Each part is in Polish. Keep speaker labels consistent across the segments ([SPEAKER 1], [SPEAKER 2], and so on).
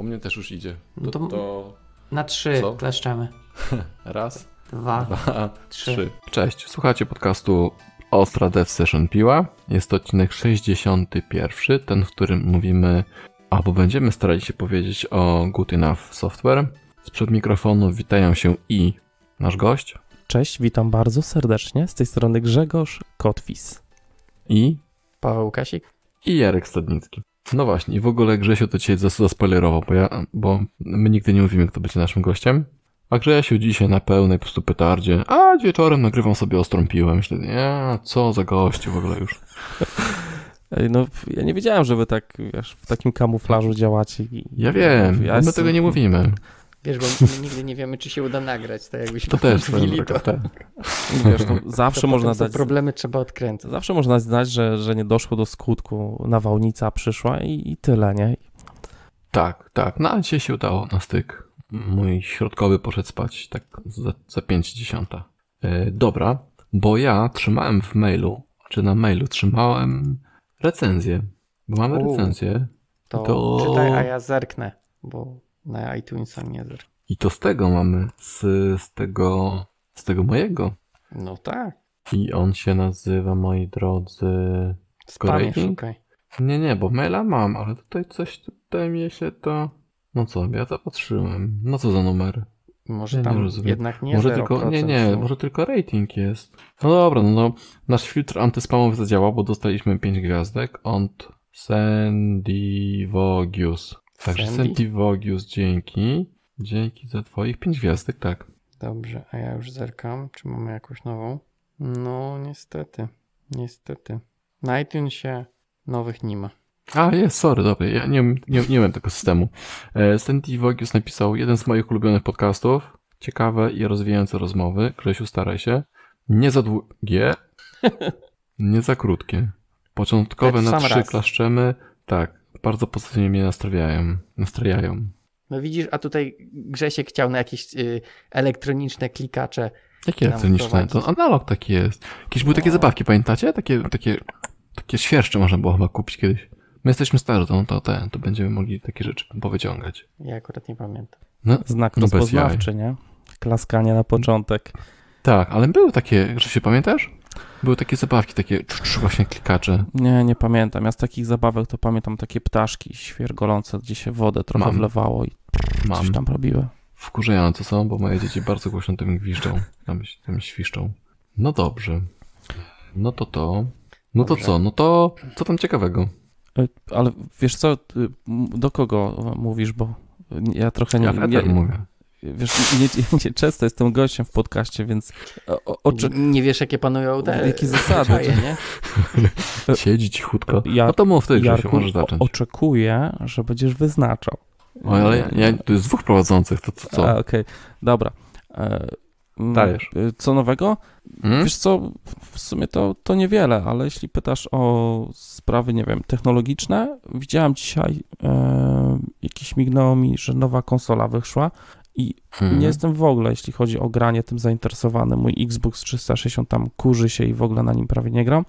[SPEAKER 1] U mnie też już idzie. No to, to...
[SPEAKER 2] Na trzy Co? kleszczemy.
[SPEAKER 1] Raz, dwa, dwa trzy. trzy. Cześć, słuchacie podcastu Ostra Dev Session Piła. Jest to odcinek 61, ten, w którym mówimy, albo będziemy starali się powiedzieć o Good Enough Software. Sprzed mikrofonu witają się i nasz gość. Cześć, witam bardzo serdecznie. Z tej strony Grzegorz Kotwis. I
[SPEAKER 2] Paweł Kasik.
[SPEAKER 1] I Jarek Stadnicki. No właśnie, i w ogóle Grzesiu to cię zaspoilerował, bo, ja, bo my nigdy nie mówimy, kto będzie naszym gościem. A Grzesiu dzisiaj na pełnej po prostu petardzie, a wieczorem nagrywam sobie ostrą piłę. Myślę, nie, co za gościu w ogóle już. No, ja nie wiedziałem, że wy tak, wiesz, w takim kamuflażu działacie. I, ja wiem, ja my jestem, tego nie mówimy.
[SPEAKER 2] Wiesz, bo nigdy nie wiemy, czy się uda nagrać, tak jakbyśmy to też mówili, to... Tak. tak. Wiesz, no, zawsze to można dać... problemy trzeba odkręcać.
[SPEAKER 3] Zawsze można znać, że,
[SPEAKER 1] że nie doszło do skutku, nawałnica przyszła i, i tyle, nie? Tak, tak, no ale dzisiaj się udało na styk. Mój środkowy poszedł spać tak za, za 5.10. E, dobra, bo ja trzymałem w mailu, czy na mailu trzymałem recenzję, bo mamy U, recenzję.
[SPEAKER 2] To, to czytaj, a ja zerknę, bo na iTunes Miezer.
[SPEAKER 1] I to z tego mamy, z, z tego, z tego mojego. No tak. I on się nazywa, moi drodzy, Spamiesz, Okay. Nie, nie, bo maila mam, ale tutaj coś, tutaj mi się to... No co, ja zapatrzyłem. No co za numer? Może nie, tam nie rozumiem. jednak nie może tylko, Nie, nie, może tylko rating jest. No dobra, no, no nasz filtr antyspamowy zadziałał, bo dostaliśmy 5 gwiazdek. Sandy Sandivogius. Także Sentivogius, dzięki. Dzięki za twoich pięć gwiazdek, tak.
[SPEAKER 2] Dobrze, a ja już zerkam, czy mamy jakąś nową. No, niestety, niestety. Na się nowych nie ma.
[SPEAKER 1] A, jest, sorry, dobra, ja nie, nie, nie miałem tego systemu. E, Sandy Vogius napisał jeden z moich ulubionych podcastów. Ciekawe i rozwijające rozmowy. Krzysiu, staraj się. Nie za długie, nie za krótkie. Początkowe na trzy raz. klaszczemy. Tak, bardzo pozytywnie mnie nastrawiają. nastrajają.
[SPEAKER 2] No widzisz, a tutaj Grzesiek chciał na jakieś y, elektroniczne klikacze.
[SPEAKER 1] Jakie elektroniczne? To analog taki jest. Jakieś były no. takie zabawki, pamiętacie? Takie, takie, takie świerszcze można było chyba kupić kiedyś. My jesteśmy starzy, to, to, to, to będziemy mogli takie rzeczy powyciągać.
[SPEAKER 3] Ja akurat nie pamiętam.
[SPEAKER 2] No, Znak rozpoznawczy,
[SPEAKER 1] nie? Klaskanie na początek. Tak, ale były takie, że się pamiętasz? Były takie zabawki, takie właśnie klikacze.
[SPEAKER 3] Nie, nie pamiętam. Ja z takich zabawek to pamiętam takie ptaszki świergolące, gdzie się wodę trochę Mam. wlewało i Mam. coś
[SPEAKER 1] tam robiły. Wkurzające są, bo moje dzieci bardzo głośno tym gwiżdżą, tam, tam świszczą. No dobrze. No to to. No dobrze. to co? No to co tam ciekawego? E, ale wiesz co, y, do kogo mówisz,
[SPEAKER 3] bo ja trochę nie... Ja, nie tak mówię. Wiesz, nie, nie często jestem gościem w podcaście, więc o, o, czy... Nie wiesz, jakie panują te... Jakie zasady, nie?
[SPEAKER 1] Siedzi cichutko. Ja, no to mów wtedy, Jarku, się możesz zacząć.
[SPEAKER 3] oczekuję, że będziesz wyznaczał. O, no, ale ja, ja, tu jest dwóch prowadzących, to, to co? okej, okay. dobra. E, mm, Dajesz. E, co nowego? Hmm? Wiesz co, w sumie to, to niewiele, ale jeśli pytasz o sprawy, nie wiem, technologiczne, widziałem dzisiaj, e, jakiś mignęło mi, że nowa konsola wyszła, i hmm. nie jestem w ogóle, jeśli chodzi o granie, tym zainteresowany. Mój Xbox 360 tam kurzy się i w ogóle na nim prawie nie gram.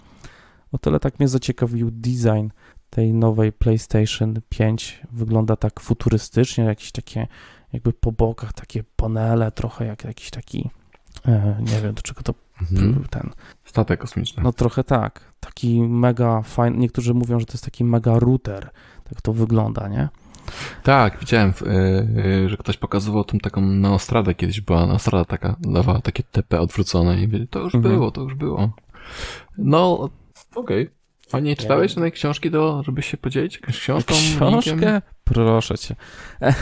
[SPEAKER 3] O tyle tak mnie zaciekawił design tej nowej PlayStation 5. Wygląda tak futurystycznie, jakieś takie jakby po bokach takie panele, trochę jak jakiś taki, e, nie wiem do czego to mhm. był ten.
[SPEAKER 1] Statek kosmiczny. No
[SPEAKER 3] trochę tak. Taki mega fajny, niektórzy mówią, że to jest taki mega router. Tak to wygląda, nie?
[SPEAKER 1] Tak, widziałem, y, y, że ktoś pokazywał tą taką naostradę kiedyś była, naostrada taka, dawała takie TP odwrócone i wie, to już mhm. było, to już było. No, okej. Okay. A nie czytałeś żadnej książki, do, żeby się podzielić jakąś książką? Książkę? Linkiem? Proszę cię.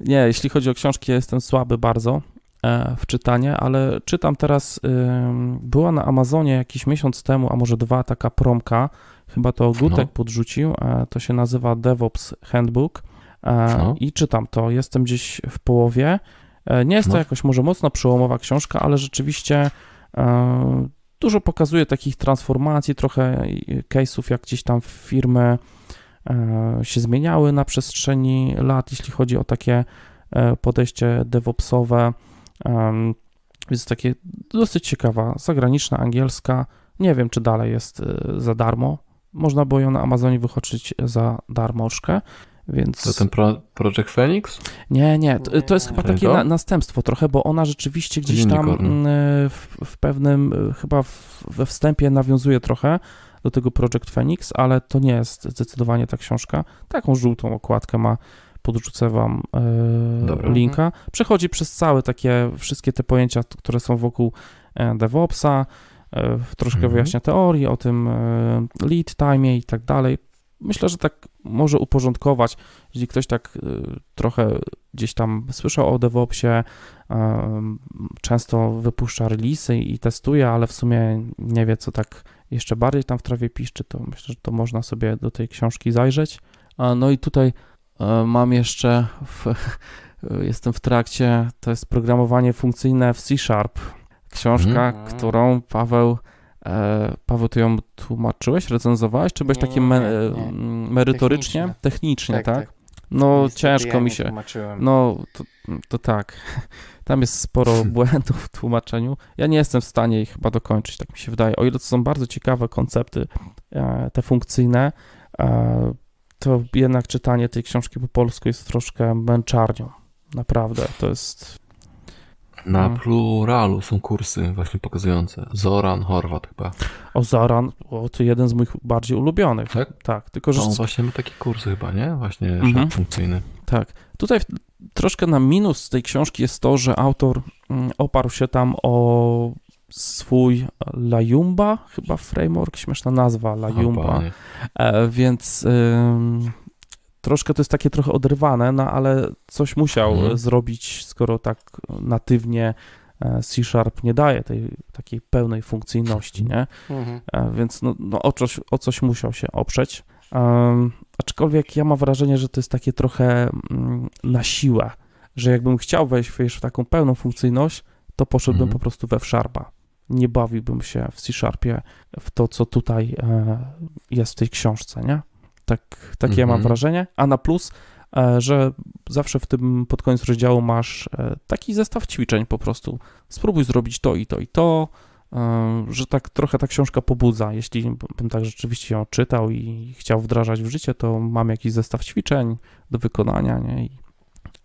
[SPEAKER 3] nie, jeśli chodzi o książki, jestem słaby bardzo e, w czytanie, ale czytam teraz, była na Amazonie jakiś miesiąc temu, a może dwa, taka promka, chyba to Gutek no. podrzucił, e, to się nazywa DevOps Handbook E, no. i czytam to. Jestem gdzieś w połowie. E, nie jest no. to jakoś może mocno przełomowa książka, ale rzeczywiście e, dużo pokazuje takich transformacji, trochę case'ów, jak gdzieś tam firmy się zmieniały na przestrzeni lat, jeśli chodzi o takie podejście DevOpsowe. Więc takie dosyć ciekawa, zagraniczna, angielska. Nie wiem, czy dalej jest za darmo. Można było ją na Amazonie wychoczyć za darmożkę. Więc... To ten
[SPEAKER 1] pro, Project Phoenix?
[SPEAKER 3] Nie, nie, to, to jest chyba takie na, następstwo trochę, bo ona rzeczywiście gdzieś tam mm, w, w pewnym, e, chyba w, we wstępie nawiązuje trochę do tego Project Phoenix, ale to nie jest zdecydowanie ta książka. Taką żółtą okładkę ma, podrzucę wam e, linka. Przechodzi przez całe takie, wszystkie te pojęcia, które są wokół e, DevOpsa, troszkę mhm. wyjaśnia teorię o tym lead time i tak dalej myślę, że tak może uporządkować, jeśli ktoś tak y, trochę gdzieś tam słyszał o DevOpsie, y, często wypuszcza releasy i testuje, ale w sumie nie wie, co tak jeszcze bardziej tam w trawie piszczy, to myślę, że to można sobie do tej książki zajrzeć. No i tutaj y, mam jeszcze, w, jestem w trakcie, to jest programowanie funkcyjne w C Sharp. Książka, mhm. którą Paweł E, Paweł, ty ją tłumaczyłeś, recenzowałeś, czy byłeś no, nie, takim me, merytorycznie? Technicznie, Technicznie tak? tak? tak. No Niestety ciężko ja mi się. No to, to, tak. Tam jest sporo błędów w tłumaczeniu. Ja nie jestem w stanie ich chyba dokończyć, tak mi się wydaje. O ile to są bardzo ciekawe koncepty, e, te funkcyjne, e, to jednak czytanie tej książki po polsku jest troszkę męczarnią. Naprawdę, to jest
[SPEAKER 1] na no. pluralu są kursy właśnie pokazujące. Zoran Horvat chyba.
[SPEAKER 3] O Zoran, o, to jeden z moich bardziej ulubionych. Tak? Tak, tylko że... On właśnie ma taki kurs
[SPEAKER 1] chyba, nie? Właśnie mhm. funkcyjny.
[SPEAKER 3] Tak. Tutaj troszkę na minus tej książki jest to, że autor mm, oparł się tam o swój Lajumba, chyba framework, śmieszna nazwa Lajumba, e, więc troszkę to jest takie trochę oderwane, no ale coś musiał mhm. zrobić, skoro tak natywnie e, C-Sharp nie daje tej takiej pełnej funkcyjności, nie? Mhm. E, więc no, no, o, coś, o coś musiał się oprzeć. Um, aczkolwiek ja mam wrażenie, że to jest takie trochę mm, na siłę, że jakbym chciał wejść wejść w taką pełną funkcyjność, to poszedłbym mhm. po prostu we w sharpa Nie bawiłbym się w C-Sharpie w to, co tutaj e, jest w tej książce, nie? Tak, takie mam mhm. wrażenie. A na plus, e, że zawsze w tym pod koniec rozdziału masz e, taki zestaw ćwiczeń po prostu. Spróbuj zrobić to i to i to, e, że tak trochę ta książka pobudza. Jeśli bym tak rzeczywiście ją czytał i chciał wdrażać w życie, to mam jakiś zestaw ćwiczeń do wykonania, nie? I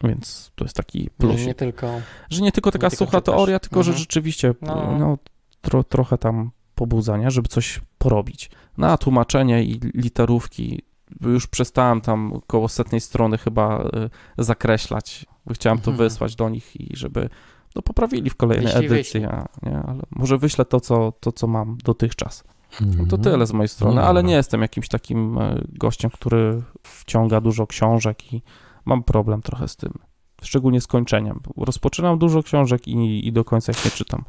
[SPEAKER 3] więc to jest taki plus. Że nie tylko, że nie tylko taka nie sucha tylko teoria, tylko mhm. że rzeczywiście no. no tro, trochę tam pobudzania, żeby coś porobić. Na tłumaczenie i literówki już przestałem tam koło setnej strony chyba y, zakreślać, bo chciałem to mhm. wysłać do nich i żeby no, poprawili w kolejnej edycji, nie, ale może wyślę to, co, to, co mam dotychczas. No to mhm. tyle z mojej strony, no ale nie jestem jakimś takim y, gościem, który wciąga dużo książek i mam problem
[SPEAKER 1] trochę z tym. Szczególnie z kończeniem. Rozpoczynam dużo książek i, i do końca ich nie czytam.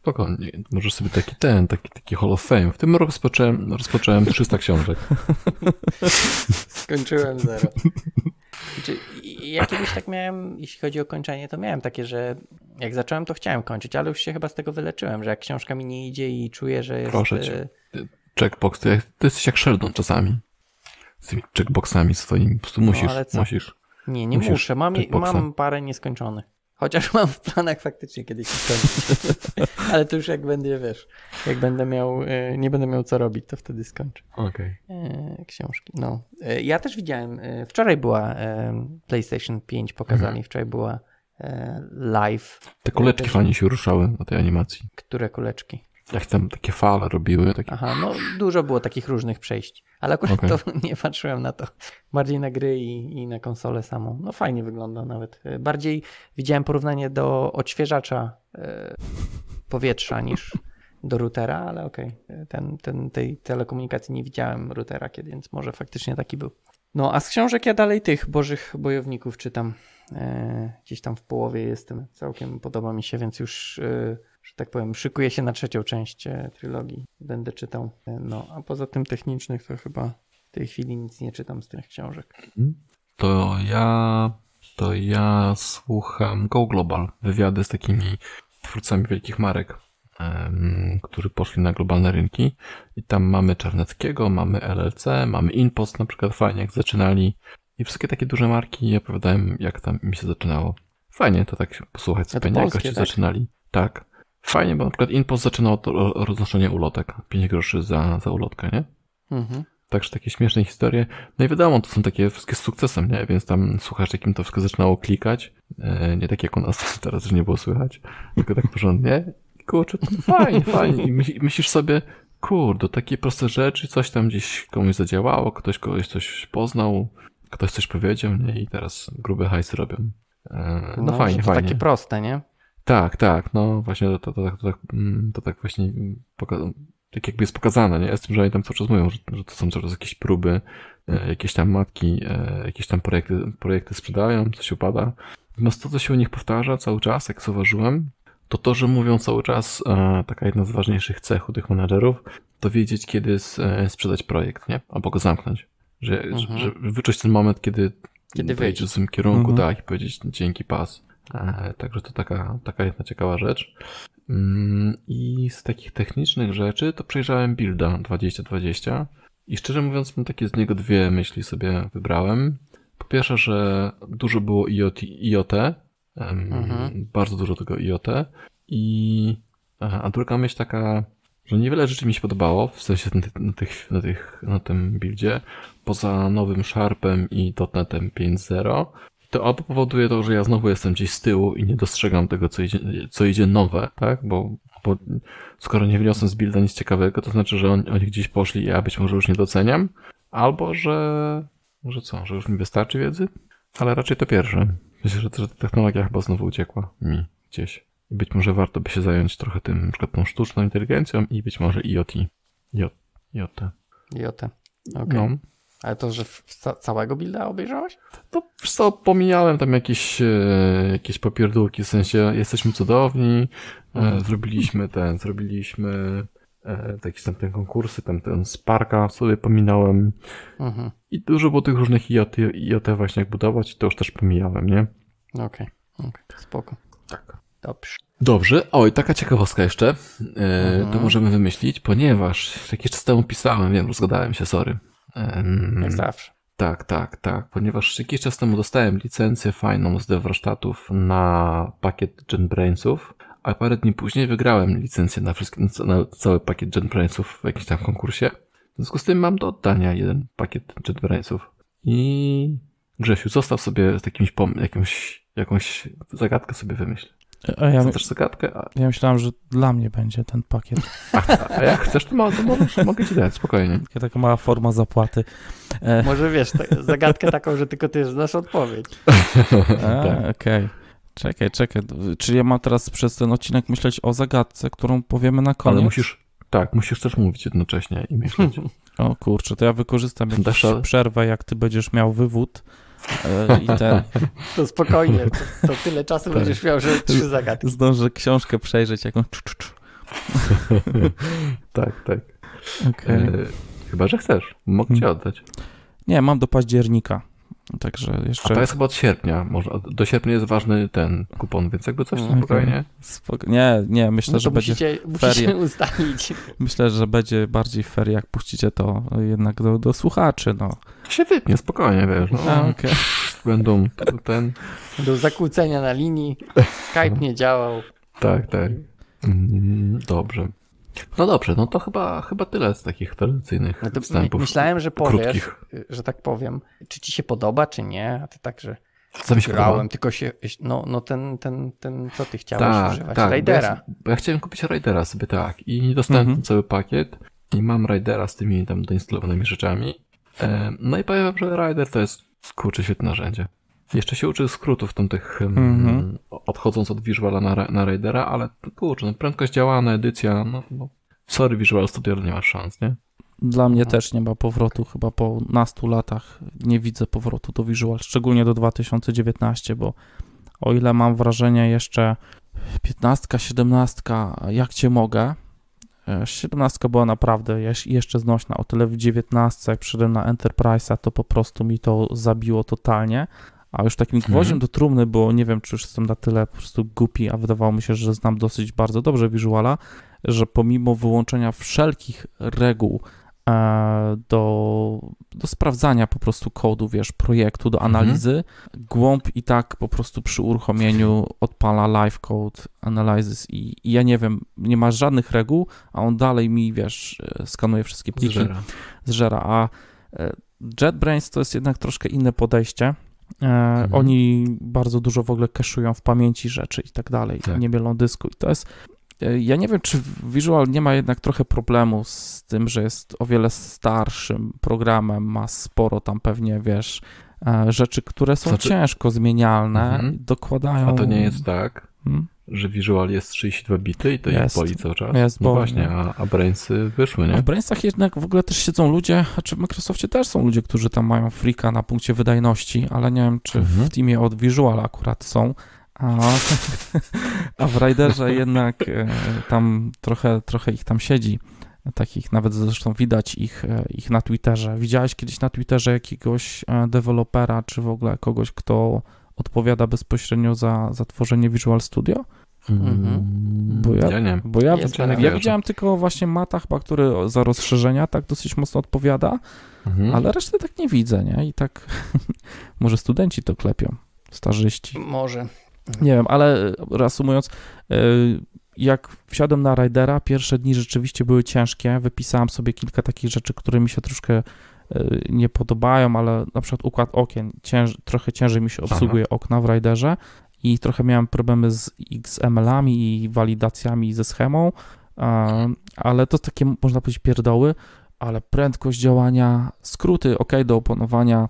[SPEAKER 1] Spokojnie, możesz sobie taki ten, taki, taki Hall of Fame. W tym roku rozpocząłem, rozpocząłem 300 książek.
[SPEAKER 2] Skończyłem zero. Znaczy, ja kiedyś tak miałem, jeśli chodzi o kończenie, to miałem takie, że jak zacząłem, to chciałem kończyć, ale już się chyba z tego wyleczyłem, że jak książka mi nie idzie i czuję, że jest... Proszę cię. E,
[SPEAKER 1] Checkbox, to, jak, to jesteś jak Sheldon czasami. Z tymi checkboxami swoimi, po prostu no, musisz, no, musisz.
[SPEAKER 2] Nie, nie musisz muszę, mam, mam parę nieskończonych. Chociaż mam w planach faktycznie kiedyś skończyć. Ale to już jak będę, wiesz, jak będę miał, e, nie będę miał co robić, to wtedy skończę. Okej. Okay. E, książki, no. E, ja też widziałem, wczoraj była PlayStation 5 pokazani, mhm. wczoraj była live. Te kuleczki fajnie się ruszały na tej animacji. Które kuleczki?
[SPEAKER 1] Jak tam takie fale robiły? Takie... Aha,
[SPEAKER 2] no dużo było takich różnych przejść, ale akurat okay. to nie patrzyłem na to. Bardziej na gry i, i, na konsolę samą. No fajnie wygląda nawet. E, bardziej widziałem porównanie do odświeżacza e, powietrza niż do routera, ale okej. Okay. E, ten, ten, tej telekomunikacji nie widziałem routera kiedy, więc może faktycznie taki był. No, a z książek ja dalej tych Bożych Bojowników czytam. E, gdzieś tam w połowie jestem. Całkiem podoba mi się, więc już że tak powiem, szykuję się na trzecią część e, trylogii. Będę czytał. E, no, a poza tym technicznych to chyba w tej chwili nic nie czytam z tych książek.
[SPEAKER 1] Mhm. To ja, to ja słucham Go Global, wywiady z takimi twórcami wielkich marek, um, którzy poszli na globalne rynki. I tam mamy Czarneckiego, mamy LLC, mamy Inpost na przykład, fajnie jak zaczynali. I wszystkie takie duże marki, ja opowiadałem jak tam mi się zaczynało. Fajnie to tak posłuchać, co jak goście tak? zaczynali. Tak. Fajnie, bo na przykład Inpost zaczynał od roznoszenia ulotek. 5 groszy za, za ulotkę, nie? Mhm. Także takie śmieszne historie. No i wiadomo, to są takie wszystkie z sukcesem, nie? Więc tam słuchasz, jakim to wszystko zaczynało klikać. E, nie tak jak u nas teraz, że nie było słychać, tylko tak porządnie. I kurczę, fajnie, fajnie. I myślisz sobie, kurde, takie proste rzeczy, coś tam gdzieś komuś zadziałało, ktoś kogoś coś poznał, ktoś coś powiedział, nie? I teraz grube hajs robią. E, no, no, fajnie, to fajnie. Takie proste, nie? Tak, tak, no właśnie to, to, to, to, tak, to tak, mm, tak właśnie tak jakby jest pokazane, nie? Z tym, że oni tam cały czas mówią, że, że to są coraz jakieś próby, e, jakieś tam matki, e, jakieś tam projekty, projekty sprzedają, coś upada. Natomiast to, co się u nich powtarza cały czas, jak zauważyłem, to to, że mówią cały czas, e, taka jedna z ważniejszych cech u tych menadżerów, to wiedzieć, kiedy e, sprzedać projekt, nie? Albo go zamknąć. Że, mhm. że, że wyczuć ten moment, kiedy, kiedy wyjdzie w tym kierunku, mhm. tak, i powiedzieć dzięki, pas. E, także to taka, taka jedna ciekawa rzecz. Mm, I z takich technicznych rzeczy to przejrzałem builda 2020 i szczerze mówiąc mam takie z niego dwie myśli sobie wybrałem. Po pierwsze, że dużo było IoT, IoT mhm. bardzo dużo tego IoT i e, a druga myśl taka, że niewiele rzeczy mi się podobało, w sensie na, tych, na, tych, na, tych, na tym buildzie, poza nowym Sharpem i dotnetem 5.0, to albo powoduje to, że ja znowu jestem gdzieś z tyłu i nie dostrzegam tego, co idzie, co idzie nowe, tak? Bo, bo skoro nie wniosłem z builda nic ciekawego, to znaczy, że oni, oni gdzieś poszli i ja być może już nie doceniam, albo że, że co, że już mi wystarczy wiedzy, ale raczej to pierwsze. Myślę, że, że technologia chyba znowu uciekła mi gdzieś. I być może warto by się zająć trochę tym, na przykład tą sztuczną inteligencją i być może IoT. IoT.
[SPEAKER 2] IoT. Okay. No. Ale to, że ca całego builda obejrzałeś?
[SPEAKER 1] To wiesz co, pomijałem tam jakieś, e, jakieś popierdółki, w sensie jesteśmy cudowni, e, mhm. zrobiliśmy ten, zrobiliśmy e, jakieś tam ten konkursy, tam ten Sparka sobie pominąłem mhm. i dużo było tych różnych IoT, IoT właśnie jak budować i to już też pomijałem, nie?
[SPEAKER 2] Okej, okay. okay. spoko. Tak. Dobrze.
[SPEAKER 1] Dobrze. Oj, taka ciekawostka jeszcze. Yy, To mhm. możemy wymyślić, ponieważ jakiś czas temu pisałem, wiem, rozgadałem się, sorry. Um, Jak zawsze. Tak, tak, tak, ponieważ jakiś czas temu dostałem licencję fajną z Devrostatów na pakiet GenBrainsów, a parę dni później wygrałem licencję na, wszystkie, na cały pakiet GenBrainsów w jakimś tam konkursie. W związku z tym mam do oddania jeden pakiet GenBrainsów. I Grzesiu, zostaw sobie jakimś, jakąś, jakąś zagadkę sobie wymyśl.
[SPEAKER 3] A ja też zagadkę? A... Ja myślałem, że dla mnie będzie ten pakiet. A, a jak chcesz, to, ma, to możesz,
[SPEAKER 1] mogę ci dać, spokojnie. Taka, taka
[SPEAKER 3] mała forma zapłaty. E... Może wiesz,
[SPEAKER 2] ta, zagadkę taką, że tylko ty znasz odpowiedź.
[SPEAKER 3] Tak. Okej. Okay. Czekaj, czekaj. Czyli ja mam teraz przez ten odcinek myśleć o zagadce, którą powiemy na koniec? Ale musisz,
[SPEAKER 1] tak, musisz też mówić jednocześnie i myśleć. o kurczę, to ja wykorzystam jakąś
[SPEAKER 3] przerwę, jak ty będziesz miał wywód. E, I ten...
[SPEAKER 4] To spokojnie, to, to tyle czasu tak. będziesz miał, że trzy
[SPEAKER 3] zagadki. Zdążę książkę przejrzeć, jaką...
[SPEAKER 1] tak, tak.
[SPEAKER 4] Okay. E, chyba, że
[SPEAKER 1] chcesz. Mogę cię hmm. oddać.
[SPEAKER 3] Nie, mam do października. Także jeszcze... A to jest chyba
[SPEAKER 1] od sierpnia. Może do sierpnia jest ważny ten kupon, więc jakby coś okay. spokojnie. Nie, nie,
[SPEAKER 3] myślę, no że będzie musicie ustalić. Myślę, że będzie bardziej fair, jak puścicie to jednak do, do słuchaczy. No. Się wytnie, spokojnie, wiesz. No. okay. Będą
[SPEAKER 1] ten...
[SPEAKER 2] Będą zakłócenia na linii, Skype nie działał.
[SPEAKER 1] Tak, tak. Mm, dobrze. No dobrze, no to chyba, chyba tyle z takich tradycyjnych no wstępów. Myślałem, że powiesz, krótkich.
[SPEAKER 2] że tak powiem, czy ci się podoba, czy nie, a ty także co grałem, tylko się, no, no ten, ten, ten, co ty chciałeś tak, używać? Tak, Raidera. Bo ja, bo ja,
[SPEAKER 1] chciałem kupić Raidera sobie, tak, i dostałem mhm. ten cały pakiet i mam Raidera z tymi tam doinstalowanymi rzeczami. E, no i powiem, że Raider to jest, kurczę, świetne narzędzie. Jeszcze się uczy skrótów tamtych, mm -hmm. odchodząc od Visuala na, na Raidera, ale kurczę, no, prędkość działana, edycja, no, no sorry Visual Studio, nie ma szans, nie? Dla mnie no. też nie
[SPEAKER 3] ma powrotu, chyba po nastu latach nie widzę powrotu do Visual, szczególnie do 2019, bo o ile mam wrażenie jeszcze 15, 17, jak cię mogę, 17 e, była naprawdę jeszcze znośna, o tyle w 19, jak przyszedłem na Enterprise'a, to po prostu mi to zabiło totalnie, a już takim mhm. gwoździem do trumny, bo nie wiem, czy już jestem na tyle po prostu głupi, a wydawało mi się, że znam dosyć bardzo dobrze wizuala, że pomimo wyłączenia wszelkich reguł e, do, do sprawdzania po prostu kodu, wiesz, projektu, do mhm. analizy, mhm. głąb i tak po prostu przy uruchomieniu odpala live code analysis i, i ja nie wiem, nie ma żadnych reguł, a on dalej mi, wiesz, e, skanuje wszystkie pliki, zżera, zżera a e, JetBrains to jest jednak troszkę inne podejście, E, mhm. Oni bardzo dużo w ogóle keszują w pamięci rzeczy i tak dalej, tak. nie mielą dysku. I to jest. E, ja nie wiem, czy Visual nie ma jednak trochę problemu z tym, że jest o wiele starszym programem, ma sporo tam pewnie, wiesz, e, rzeczy, które są znaczy... ciężko zmienialne, mhm. dokładają. A to nie jest
[SPEAKER 1] tak. Hmm? że wizual jest 32 bity i to jest boli cały czas. Jest, no bo... właśnie, no. a, a Brainsy wyszły, nie? A w
[SPEAKER 3] Brainsach jednak w ogóle też siedzą ludzie, a czy w Microsoftie też są ludzie, którzy tam mają frika na punkcie wydajności, ale nie wiem, czy mhm. w teamie od Visual akurat są, a, a w Riderze jednak e, tam trochę, trochę ich tam siedzi. Takich nawet zresztą widać ich, e, ich na Twitterze. Widziałeś kiedyś na Twitterze jakiegoś e, dewelopera, czy w ogóle kogoś, kto odpowiada bezpośrednio za, za tworzenie Visual Studio? Mhm. Mm-hmm. Bo ja, ja nie. Bo ja, widziałem, ja widziałem tylko właśnie Mata który za rozszerzenia tak dosyć mocno odpowiada, mhm. ale reszty tak nie widzę, nie? I tak może studenci to klepią, starzyści. Może. Nie wiem, ale reasumując, y, jak wsiadłem na Ridera, pierwsze dni rzeczywiście były ciężkie. Wypisałem sobie kilka takich rzeczy, które mi się troszkę y, nie podobają, ale na przykład układ okien, cięż, trochę ciężej mi się obsługuje Aha. okna w Riderze i trochę miałem problemy z XML-ami i walidacjami ze schemą, ale to takie, można powiedzieć, pierdoły, ale prędkość działania, skróty, ok, do oponowania,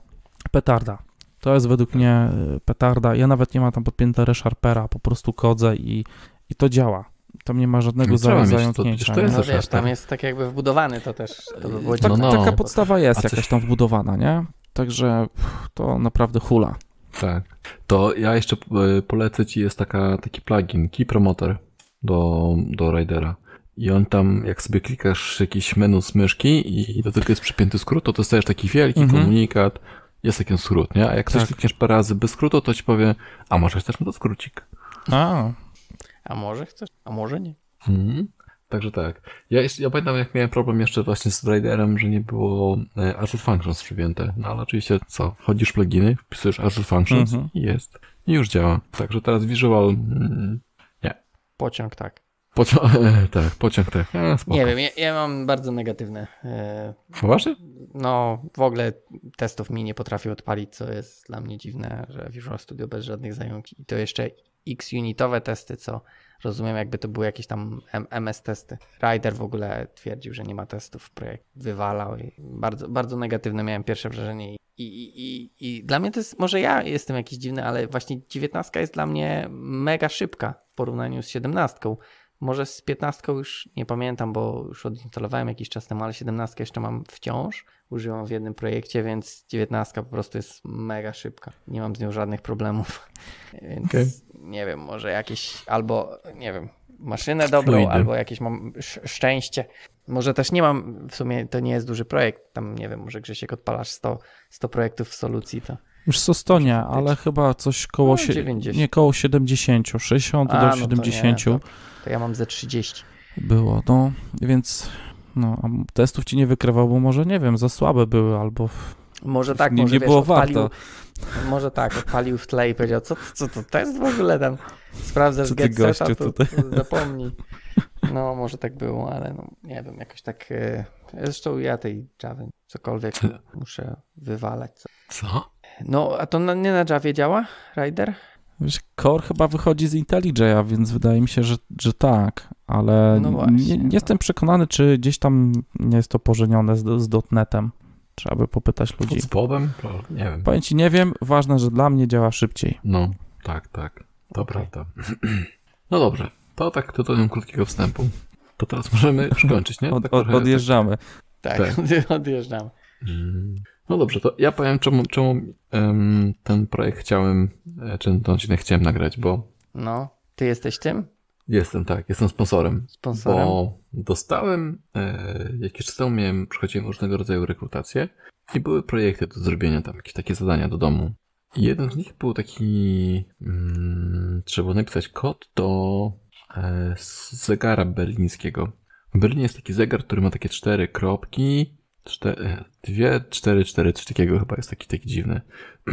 [SPEAKER 3] petarda. To jest według mnie y, petarda. Ja nawet nie mam tam podpięte ReSharpera, po prostu kodzę i, i to działa. Tam nie ma żadnego no, zająknięcia. To, to jest no, wiesz, tam
[SPEAKER 2] jest tak jakby wbudowany to też. To by było tak, no, no. Taka podstawa
[SPEAKER 3] jest A jakaś coś... tam wbudowana, nie? Także to naprawdę hula.
[SPEAKER 1] Tak. To ja jeszcze e, polecę ci, jest taka, taki plugin, Key Promoter do, do Raidera. I on tam, jak sobie klikasz jakiś menu z myszki i do tego jest przypięty skrót, to dostajesz taki wielki mhm. komunikat, jest taki skrót, nie? A jak coś tak. klikniesz parę razy bez skrótu, to ci powie, a może chcesz mu to skrócik. A, a może chcesz, a może nie. Mhm. Także tak. Ja, ja pamiętam, jak miałem problem jeszcze właśnie z Raiderem, że nie było Azure Functions przypięte. No ale oczywiście co? Chodzisz pluginy, wpisujesz Azure Functions mm -hmm. i jest. I już działa. Także teraz Visual... Mm, nie.
[SPEAKER 2] Pociąg tak.
[SPEAKER 1] Pocią tak, pociąg tak.
[SPEAKER 2] nie wiem, ja, ja, mam bardzo negatywne. Yy, Właśnie? No, w ogóle testów mi nie potrafi odpalić, co jest dla mnie dziwne, że Visual Studio bez żadnych zająć. i to jeszcze X-unitowe testy, co rozumiem, jakby to były jakieś tam MS testy. Rider w ogóle twierdził, że nie ma testów projekt wywalał i bardzo, bardzo negatywne miałem pierwsze wrażenie. I, i, i, I dla mnie to jest, może ja jestem jakiś dziwny, ale właśnie 19 jest dla mnie mega szybka w porównaniu z 17. Może z 15 już nie pamiętam, bo już odinstalowałem jakiś czas temu, ale 17 jeszcze mam wciąż. Używam w jednym projekcie, więc 19 po prostu jest mega szybka. Nie mam z nią żadnych problemów. Więc okay nie wiem, może jakieś albo, nie wiem, maszynę dobrą, Fluidy. albo jakieś mam szczęście. Może też nie mam, w sumie to nie jest duży projekt, tam nie wiem, może Grzesiek odpalasz 100, 100 projektów w solucji, to...
[SPEAKER 3] Już co 100 ale chyba coś koło, no, 90. nie, koło 70, 60 A, do no 70. To, nie, to, to ja mam ze 30. Było, no, więc no, testów ci nie wykrywał, bo może, nie wiem, za słabe były, albo... Może tak, nie, może nie wiesz, było warto.
[SPEAKER 2] Może tak, odpalił w tle i powiedział, co, co to jest, w ogóle tam? Sprawdzasz Czy get seta, to, tutaj? zapomnij. No, może tak było, ale no, nie wiem, jakoś tak... E, zresztą ja tej Java cokolwiek muszę wywalać. Co? No, a to na, nie na Javie działa, Rider?
[SPEAKER 3] Wiesz, Core chyba wychodzi z IntelliJ'a, więc wydaje mi się, że, że tak, ale no właśnie, nie, nie no. jestem przekonany, czy gdzieś tam nie jest to pożenione z, z .NETem. Trzeba by popytać ludzi. Pod spodem? Nie wiem. Powiem ci, nie wiem. Ważne, że dla mnie działa szybciej.
[SPEAKER 1] No, tak, tak. To prawda. No dobrze. To tak tytułem krótkiego wstępu. To teraz możemy już kończyć, nie? od, tak odjeżdżamy. Tak, tak. odjeżdżamy. Mm. No dobrze, to ja powiem, czemu, czemu um, ten projekt chciałem, e, czy ten odcinek chciałem nagrać, bo...
[SPEAKER 2] No, ty jesteś tym?
[SPEAKER 1] Jestem, tak. Jestem sponsorem. Sponsorem. Bo dostałem, e, jakiś czas temu miałem, przychodziłem różnego rodzaju rekrutacje i były projekty do zrobienia, tam jakieś takie zadania do domu. I jeden z nich był taki, mm, trzeba napisać kod do e, zegara berlińskiego. W Berlinie jest taki zegar, który ma takie cztery kropki, cztery, e, dwie, cztery, cztery, coś takiego chyba jest taki, taki dziwny.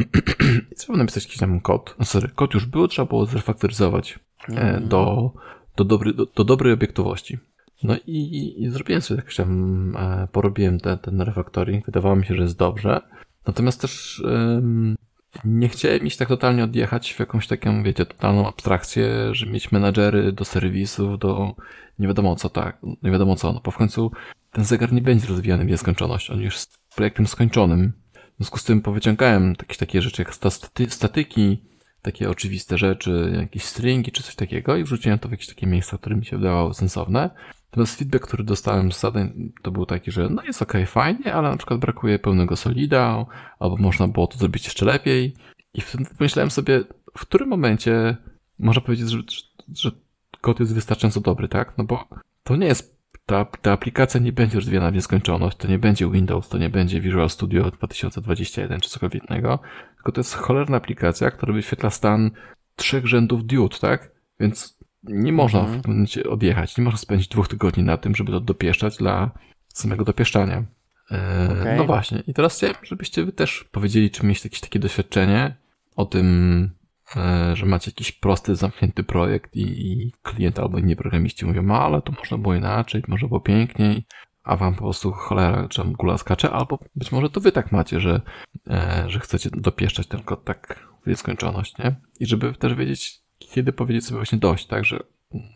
[SPEAKER 1] I trzeba napisać jakiś tam kod. No sorry, kod już był, trzeba było zrefaktoryzować. E, do, do, dobry, do, do, dobrej obiektowości. No i, i zrobiłem sobie tak chciałem, e, porobiłem te, ten refaktoring, wydawało mi się, że jest dobrze. Natomiast też um, nie chciałem iść tak totalnie odjechać w jakąś taką, wiecie, totalną abstrakcję, że mieć menadżery do serwisów, do nie wiadomo co, tak, nie wiadomo co, no bo w końcu ten zegar nie będzie rozwijany w nieskończoność, on już jest projektem skończonym. W związku z tym powyciągałem jakieś takie rzeczy jak staty statyki, takie oczywiste rzeczy, jakieś stringi czy coś takiego i wrzuciłem to w jakieś takie miejsca, które mi się wydawało sensowne. Natomiast feedback, który dostałem z zadań, to był taki, że no jest ok, fajnie, ale na przykład brakuje pełnego solida, albo można było to zrobić jeszcze lepiej. I wtedy pomyślałem sobie, w którym momencie można powiedzieć, że, że kod jest wystarczająco dobry, tak? No bo to nie jest ta, ta aplikacja nie będzie rozwijana w nieskończoność, to nie będzie Windows, to nie będzie Visual Studio 2021 czy cokolwiek innego, tylko to jest cholerna aplikacja, która wyświetla stan trzech rzędów diod, tak? Więc nie można mhm. w tym momencie odjechać, nie można spędzić dwóch tygodni na tym, żeby to dopieszczać dla samego dopieszczania. E, okay. No właśnie, i teraz chciałem, żebyście wy też powiedzieli, czy mieliście jakieś takie doświadczenie o tym, E, że macie jakiś prosty, zamknięty projekt i, i klient albo inni programiści mówią, no, ale to można było inaczej, może było piękniej, a wam po prostu cholera, czy gula skacze, albo być może to wy tak macie, że, e, że chcecie dopieszczać tylko tak w nieskończoność, nie? I żeby też wiedzieć, kiedy powiedzieć sobie właśnie dość, tak, że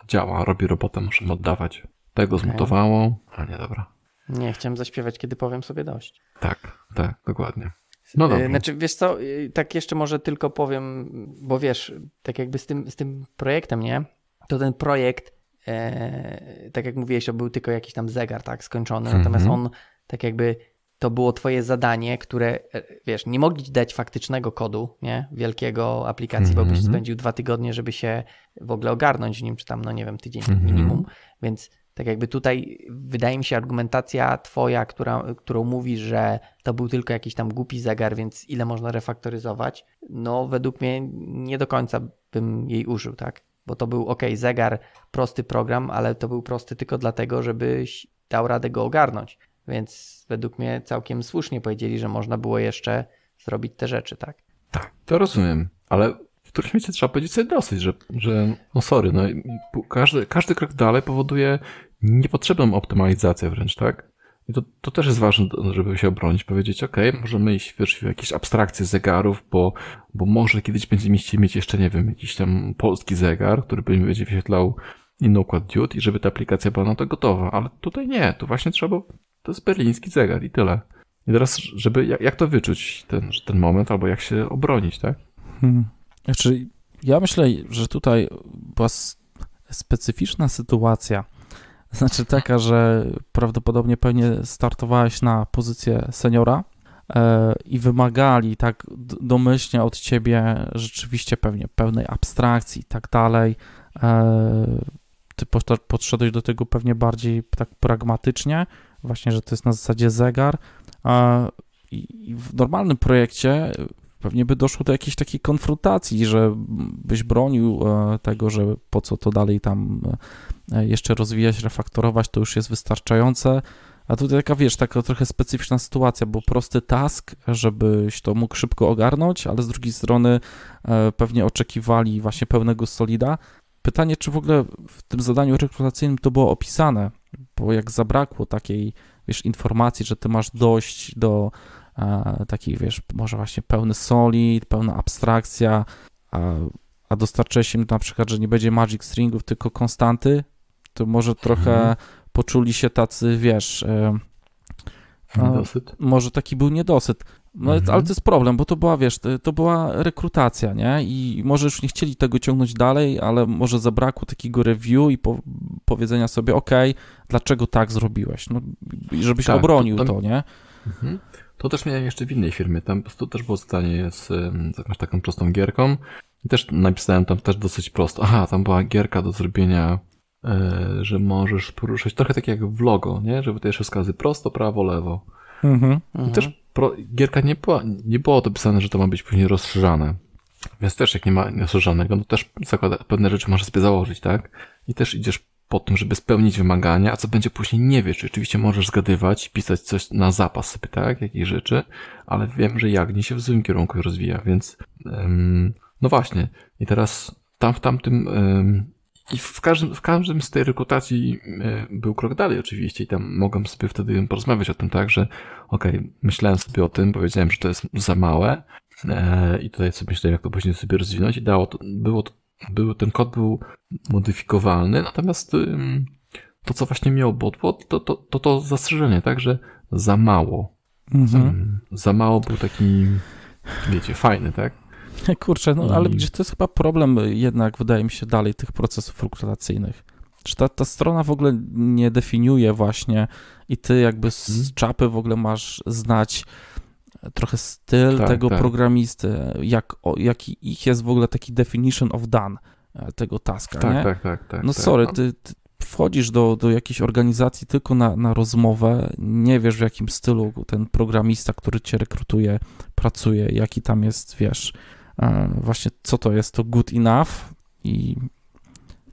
[SPEAKER 1] działa, robi robotę, muszę oddawać. Tego okay. zmutowało, a nie dobra.
[SPEAKER 2] Nie, chciałem zaśpiewać, kiedy powiem sobie dość.
[SPEAKER 1] Tak, tak, dokładnie. No y, dobra. Znaczy,
[SPEAKER 2] wiesz co, y, tak jeszcze może tylko powiem, bo wiesz, tak jakby z tym, z tym projektem, nie? To ten projekt, e, tak jak mówiłeś, to był tylko jakiś tam zegar, tak, skończony, mm -hmm. natomiast mhm. on, tak jakby, to było twoje zadanie, które, e, wiesz, nie mogli ci dać faktycznego kodu, nie? Wielkiego aplikacji, mm -hmm. bo byś mhm. spędził dwa tygodnie, żeby się w ogóle ogarnąć nim, czy tam, no nie wiem, tydzień mm -hmm. minimum, więc tak jakby tutaj wydaje mi się argumentacja twoja, która, którą mówisz, że to był tylko jakiś tam głupi zegar, więc ile można refaktoryzować, no według mnie nie do końca bym jej użył, tak? Bo to był ok, zegar, prosty program, ale to był prosty tylko dlatego, żebyś dał radę go ogarnąć. Więc według mnie całkiem słusznie powiedzieli, że można było jeszcze zrobić te rzeczy, tak?
[SPEAKER 1] Tak, to rozumiem, ale w którymś momencie trzeba powiedzieć sobie dosyć, że, że no sorry, no, każdy, każdy krok dalej powoduje niepotrzebną optymalizację wręcz, tak? I to, to też jest ważne, żeby się obronić, powiedzieć, ok, możemy iść wiesz, w jakieś abstrakcje zegarów, bo, bo może kiedyś będziemy mieć jeszcze, nie wiem, jakiś tam polski zegar, który będzie wyświetlał inny układ diod i żeby ta aplikacja była na to gotowa, ale tutaj nie, tu właśnie trzeba, to jest berliński zegar i tyle. I teraz, żeby, jak, jak to wyczuć, ten, ten moment, albo jak się obronić, tak? Hmm. Znaczy, ja myślę, że tutaj była specyficzna sytuacja.
[SPEAKER 3] Znaczy taka, że prawdopodobnie pewnie startowałeś na pozycję seniora e, i wymagali tak domyślnie od ciebie rzeczywiście pewnie pewnej abstrakcji i tak dalej. E, ty podszedłeś do tego pewnie bardziej tak pragmatycznie, właśnie, że to jest na zasadzie zegar. E, I w normalnym projekcie pewnie by doszło do jakiejś takiej konfrontacji, że byś bronił e, tego, że po co to dalej tam e, e, jeszcze rozwijać, refaktorować, to już jest wystarczające. A tutaj taka, wiesz, taka trochę specyficzna sytuacja, bo prosty task, żebyś to mógł szybko ogarnąć, ale z drugiej strony pewnie oczekiwali właśnie pełnego solida. Pytanie, czy w ogóle w tym zadaniu rekrutacyjnym to było opisane, bo jak zabrakło takiej, wiesz, informacji, że ty masz dojść do taki, wiesz, może właśnie pełny solid, pełna abstrakcja, a, a dostarczyłeś im na przykład, że nie będzie magic stringów, tylko konstanty, to może trochę mhm. poczuli się tacy, wiesz... E, może taki był niedosyt. No, mhm. Ale to jest problem, bo to była, wiesz, to była rekrutacja, nie? I może już nie chcieli tego ciągnąć dalej, ale może zabrakło takiego review i po, powiedzenia sobie, ok, dlaczego tak zrobiłeś? No, żebyś tak, obronił to, to... to
[SPEAKER 1] nie? Mhm. To też miałem jeszcze w innej firmie. Tam po prostu też było zdanie z, mm, tak z jakąś taką prostą gierką. I też napisałem tam też dosyć prosto. Aha, tam była gierka do zrobienia, yy, że możesz poruszać trochę tak jak w logo, nie? Żeby jeszcze wskazy prosto, prawo, lewo. Mhm, I też pro, gierka nie była, nie było to pisane, że to ma być później rozszerzane. Więc też jak nie ma rozszerzanego, no też zakłada, pewne rzeczy możesz sobie założyć, tak? I też idziesz po tym, żeby spełnić wymagania, a co będzie później nie wiesz. Oczywiście możesz zgadywać, pisać coś na zapas sobie, tak, jakich rzeczy, ale wiem, że Jagni się w złym kierunku rozwija, więc ym, no właśnie. I teraz tam w tamtym ym, i w każdym, w każdym z tej rekrutacji był krok dalej oczywiście i tam mogłem sobie wtedy porozmawiać o tym, tak, że okej, okay, myślałem sobie o tym, powiedziałem, że to jest za małe e, i tutaj sobie myślałem, jak to później sobie rozwinąć i dało to, było to był, ten kod był modyfikowalny, natomiast to, co właśnie miał botbot, to to, to to zastrzeżenie, tak, że za mało. Mhm. Za, za mało był taki, wiecie, fajny, tak?
[SPEAKER 3] Kurczę, no ale gdzieś to jest chyba problem jednak, wydaje mi się, dalej tych procesów rekrutacyjnych. Czy ta, ta strona w ogóle nie definiuje właśnie i ty jakby z mhm. czapy w ogóle masz znać trochę styl tak, tego tak. programisty, jak, o, jaki ich jest w ogóle taki definition of done e, tego taska. Tak, nie? tak, tak, tak. No tak, sorry, no. ty, ty wchodzisz do, do jakiejś organizacji tylko na, na rozmowę, nie wiesz w jakim stylu ten programista, który cię rekrutuje, pracuje, jaki tam jest, wiesz, e, właśnie co to jest to good enough i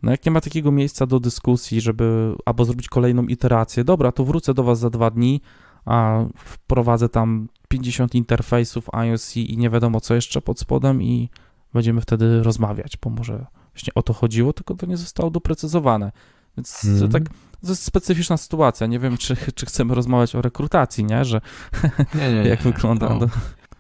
[SPEAKER 3] no jak nie ma takiego miejsca do dyskusji, żeby albo zrobić kolejną iterację, dobra, to wrócę do was za dwa dni, a wprowadzę tam 50 interfejsów iOS i nie wiadomo co jeszcze pod spodem i będziemy wtedy rozmawiać, bo może właśnie o to chodziło, tylko to nie zostało doprecyzowane. Więc to mhm. tak to jest specyficzna sytuacja. Nie wiem, czy, czy chcemy rozmawiać o rekrutacji, nie? Że
[SPEAKER 1] nie, nie, nie. jak wygląda.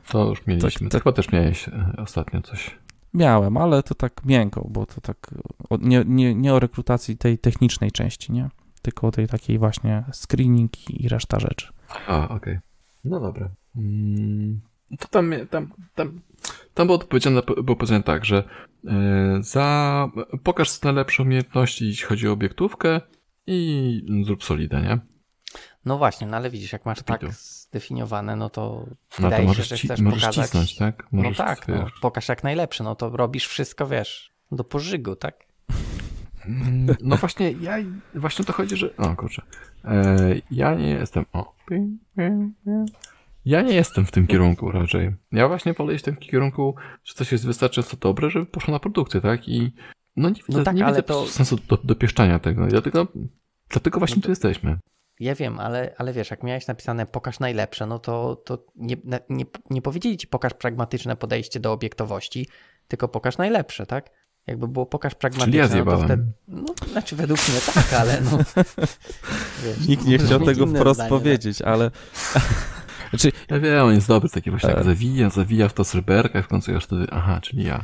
[SPEAKER 1] to, już mieliśmy. Tak, Chyba tak. też miałeś e, ostatnio coś.
[SPEAKER 3] Miałem, ale to tak miękko, bo to tak o, nie, nie, nie o rekrutacji tej technicznej części, nie? Tylko o tej takiej właśnie screening i reszta rzeczy.
[SPEAKER 1] A, okej. Okay. No dobra. Mm. To tam, tam, tam, tam było powiedziane, było powiedziane tak, że e, za, pokaż swoje najlepsze umiejętności, jeśli chodzi o obiektówkę i zrób solidę, nie?
[SPEAKER 2] No właśnie, no ale widzisz, jak masz tak zdefiniowane, no to no wydaje to się, że chcesz możesz pokazać. Cisnąć, tak? No możesz, no tak, no, pokaż jak najlepsze, no to robisz wszystko, wiesz, do pożygu, tak?
[SPEAKER 1] Mm, no właśnie, ja właśnie to chodzi, że. O kurczę. E, ja nie jestem. O. Ja nie jestem w tym kierunku raczej. Ja właśnie wolę iść w tym kierunku, że coś jest wystarczająco dobre, żeby poszło na produkcję, tak? I no nie no widzę, no tak, nie widzę to... sensu do, dopieszczania tego. Dlatego, dlatego właśnie no to... tu jesteśmy.
[SPEAKER 2] Ja wiem, ale, ale wiesz, jak miałeś napisane pokaż najlepsze, no to, to nie, nie, nie powiedzieli ci pokaż pragmatyczne podejście do obiektowości, tylko pokaż najlepsze, tak? Jakby było pokaż pragmatyczne, Czyli ja no to wtedy... No, znaczy według mnie tak, ale no... Wiesz, Nikt no nie chciał tego wprost zdanie, tak. powiedzieć, tak? ale...
[SPEAKER 1] Znaczy, ja wiem, on jest dobry, taki właśnie tak, tak zawija, zawija w to sreberka i w końcu już wtedy, aha, czyli ja.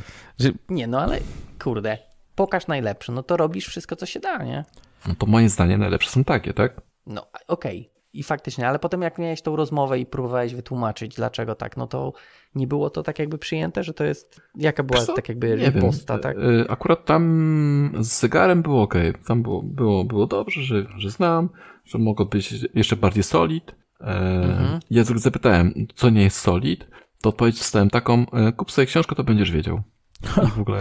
[SPEAKER 2] Nie, no ale kurde, pokaż najlepsze no to robisz wszystko, co się da, nie?
[SPEAKER 1] No to moje zdanie najlepsze są takie, tak? No
[SPEAKER 2] okej, okay. i faktycznie, ale potem jak miałeś tą rozmowę i próbowałeś wytłumaczyć, dlaczego tak, no to nie było to tak jakby przyjęte, że to jest, jaka była Co? tak jakby nie riposta, wiem. tak?
[SPEAKER 1] E, e, akurat tam z zegarem było ok, tam było, było, było dobrze, że, że znam, że mogło być jeszcze bardziej solid, Ehm, mhm. Ja zapytałem, co nie jest solid, to odpowiedź dostałem taką, e, kup sobie książkę, to będziesz wiedział. I w ogóle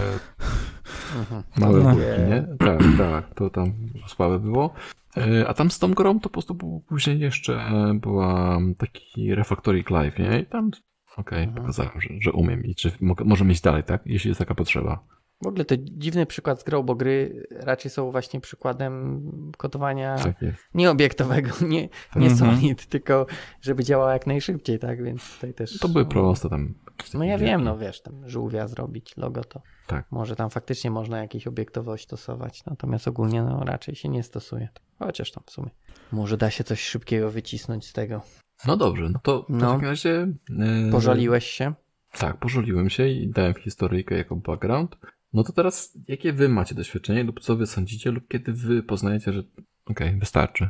[SPEAKER 4] mhm. małe no. nie? Tak,
[SPEAKER 1] tak, to tam słabe było. E, a tam z tą grą to po prostu było, później jeszcze e, była taki Refactory Live, nie? I tam, okej, okay, mhm. pokazałem, że, że umiem i czy mogę, może mieć dalej, tak? Jeśli jest taka potrzeba.
[SPEAKER 2] W ogóle to dziwny przykład z grą, bo gry raczej są właśnie przykładem kodowania tak nieobiektowego, nie, nie mm -hmm. solid, tylko żeby działało jak najszybciej, tak? Więc tutaj też. To były proste tam. No ja wiem, no wiesz, tam żółwia zrobić, logo to. Tak. Może tam faktycznie można jakieś obiektowość stosować, natomiast ogólnie no, raczej się nie stosuje. Chociaż tam w sumie. Może da się coś szybkiego wycisnąć z tego.
[SPEAKER 1] No dobrze, no to w no. takim razie. Yy... Pożaliłeś się? Tak, pożaliłem się i dałem historyjkę jako background. No to teraz, jakie wy macie doświadczenie lub co wy sądzicie, lub kiedy wy poznajecie, że okej, okay, wystarczy.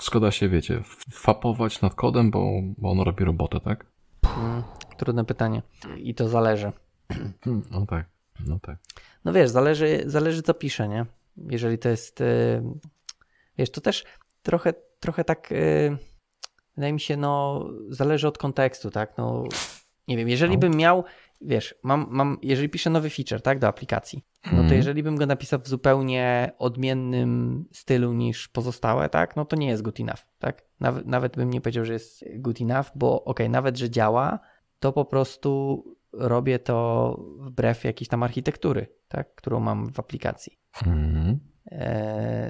[SPEAKER 1] Skoda się, wiecie, fapować nad kodem, bo, bo on robi robotę, tak?
[SPEAKER 2] Hmm, trudne pytanie. I to zależy. No tak, no tak. No wiesz, zależy, zależy co pisze, nie? Jeżeli to jest, y, wiesz, to też trochę, trochę tak, y, wydaje mi się, no, zależy od kontekstu, tak? No, nie wiem, jeżeli no. bym miał wiesz, mam, mam, jeżeli piszę nowy feature, tak, do aplikacji, no to mhm. jeżeli bym go napisał w zupełnie odmiennym stylu niż pozostałe, tak, no to nie jest good enough, tak. Nawet, nawet bym nie powiedział, że jest good enough, bo okej, okay, nawet, że działa, to po prostu robię to wbrew jakiejś tam architektury, tak, którą mam w aplikacji. Mm.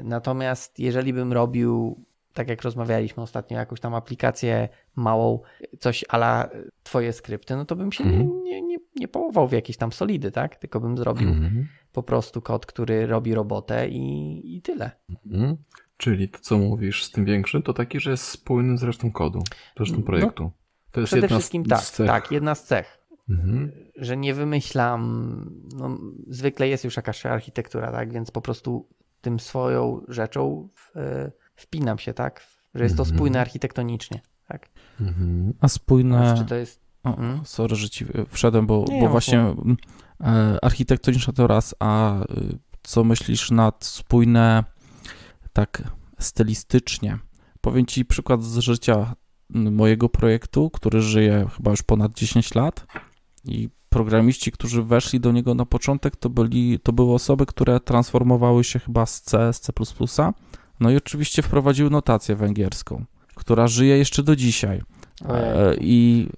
[SPEAKER 2] Natomiast jeżeli bym robił tak jak rozmawialiśmy ostatnio, jakąś tam aplikację małą, coś ala twoje skrypty, no to bym się mhm. nie, nie, nie, połował w jakieś tam solidy, tak? Tylko bym zrobił mhm. po prostu kod, który robi robotę i, i tyle.
[SPEAKER 4] Mhm.
[SPEAKER 1] Czyli to, co mówisz z tym większym, to taki, że jest spójny z resztą kodu, z resztą no. projektu. No, to jest przede jedna wszystkim z, tak, z cech. tak,
[SPEAKER 2] jedna z cech. Mhm. Że nie wymyślam, no, zwykle jest już jakaś architektura, tak, więc po prostu tym swoją rzeczą w, wpinam się, tak? Że jest to mm -hmm. spójne architektonicznie, tak?
[SPEAKER 4] Mm -hmm. A
[SPEAKER 3] spójne... Czy to jest... O, mhm. sorry, że ci wszedłem, bo, Nie, bo no właśnie mm, e, architektoniczne to raz, a y, co myślisz nad spójne tak stylistycznie? Powiem ci przykład z życia mm, mojego projektu, który żyje chyba już ponad 10 lat i programiści, którzy weszli do niego na początek, to, byli, to były osoby, które transformowały się chyba z C, z C++, no i oczywiście wprowadził notację węgierską, która żyje jeszcze do dzisiaj. E, I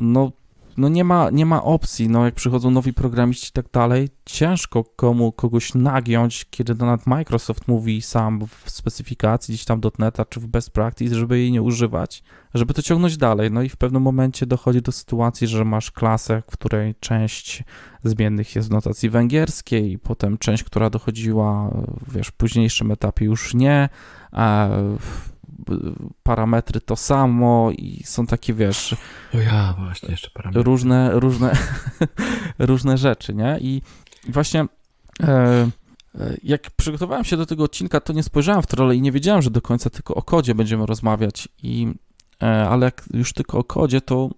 [SPEAKER 3] no no nie ma, nie ma opcji, no jak przychodzą nowi programiści i tak dalej, ciężko komu, kogoś nagiąć, kiedy nawet Microsoft mówi sam w specyfikacji gdzieś tam .NETA czy w best practice, żeby jej nie używać, żeby to ciągnąć dalej, no i w pewnym momencie dochodzi do sytuacji, że masz klasę, w której część zmiennych jest w notacji węgierskiej, potem część, która dochodziła, wiesz, w późniejszym etapie już nie, a w parametry to samo i są takie, wiesz... No ja właśnie, jeszcze parametry. Różne, różne, różne rzeczy, nie? I właśnie... E, e, jak przygotowałem się do tego odcinka, to nie spojrzałem w trolle i nie wiedziałem, że do końca tylko o kodzie będziemy rozmawiać. I, e, ale jak już tylko o kodzie, to.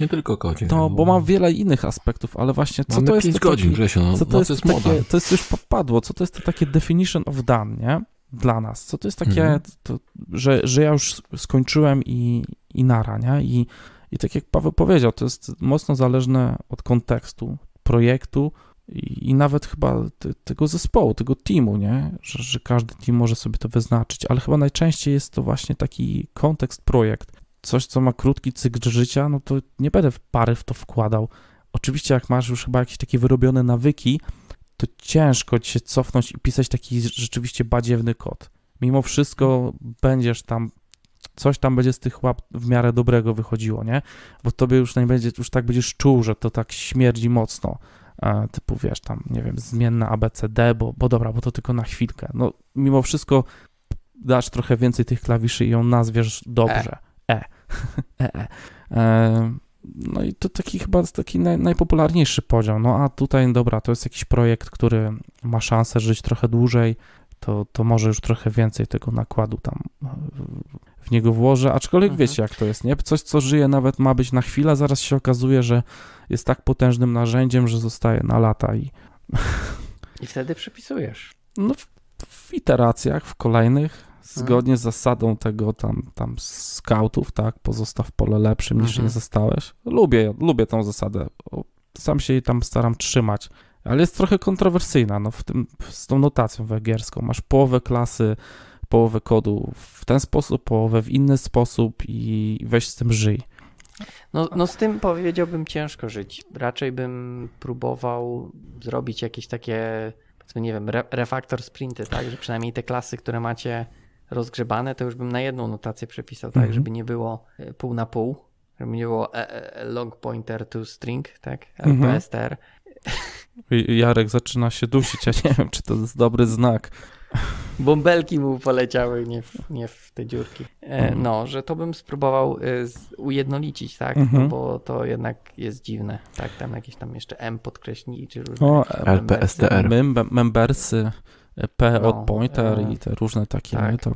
[SPEAKER 1] Nie tylko o kodzie. No, bo
[SPEAKER 3] mam wiele innych aspektów, ale właśnie co Mamy to jest. 5 godzin, taki, Grzesio, no, co to, no, jest, to jest takie, To jest już popadło? co to jest to takie definition of done, nie? dla nas, co to jest takie, mhm. to, że, że ja już skończyłem i, i nara, nie? I, I tak jak Paweł powiedział, to jest mocno zależne od kontekstu, projektu i, i nawet chyba te, tego zespołu, tego teamu, nie? Że, że każdy team może sobie to wyznaczyć, ale chyba najczęściej jest to właśnie taki kontekst, projekt. Coś, co ma krótki cykl życia, no to nie będę w pary w to wkładał. Oczywiście, jak masz już chyba jakieś takie wyrobione nawyki, to ciężko ci się cofnąć i pisać taki rzeczywiście badziewny kod. Mimo wszystko będziesz tam, coś tam będzie z tych łap w miarę dobrego wychodziło, nie? Bo tobie już nie będzie, już tak będziesz czuł, że to tak śmierdzi mocno. E, typu wiesz, tam, nie wiem, zmienna ABCD, bo, bo dobra, bo to tylko na chwilkę. No, mimo wszystko dasz trochę więcej tych klawiszy i ją nazwiesz dobrze. E. E. e. e. e. No i to taki chyba taki naj, najpopularniejszy poziom. No a tutaj, dobra, to jest jakiś projekt, który ma szansę żyć trochę dłużej, to, to może już trochę więcej tego nakładu tam w niego włożę, aczkolwiek mhm. wiecie jak to jest, nie? Coś, co żyje nawet ma być na chwilę, zaraz się okazuje, że jest tak potężnym narzędziem, że zostaje na lata i...
[SPEAKER 2] I wtedy przepisujesz.
[SPEAKER 3] No w, w iteracjach, w kolejnych, Zgodnie z zasadą tego tam, tam scoutów, tak, pozostaw pole lepszym niż mhm. nie zostałeś. Lubię, lubię tą zasadę. Sam się jej tam staram trzymać, ale jest trochę kontrowersyjna, no, w tym, z tą notacją węgierską. Masz połowę klasy, połowę kodu w ten sposób, połowę w inny sposób i weź z tym żyj.
[SPEAKER 2] No, no z tym powiedziałbym ciężko żyć. Raczej bym próbował zrobić jakieś takie, nie wiem, refaktor sprinty, tak, że przynajmniej te klasy, które macie rozgrzebane, to już bym na jedną notację przepisał, tak, mhm. żeby nie było e, pół na pół, żeby nie było e, e, long pointer to string, tak, mm LPSTR.
[SPEAKER 3] Jarek zaczyna się dusić, ja nie wiem, czy to jest dobry znak.
[SPEAKER 2] Bąbelki mu poleciały, nie w, nie w te dziurki. Mhm. no, że to bym spróbował ujednolicić, tak? no, bo to jednak jest dziwne, tak? Tam jakieś tam jeszcze M podkreśni, czy różne... O, LPSTR.
[SPEAKER 3] Membersy. P od no, pointer e... i te różne takie. Tak. To...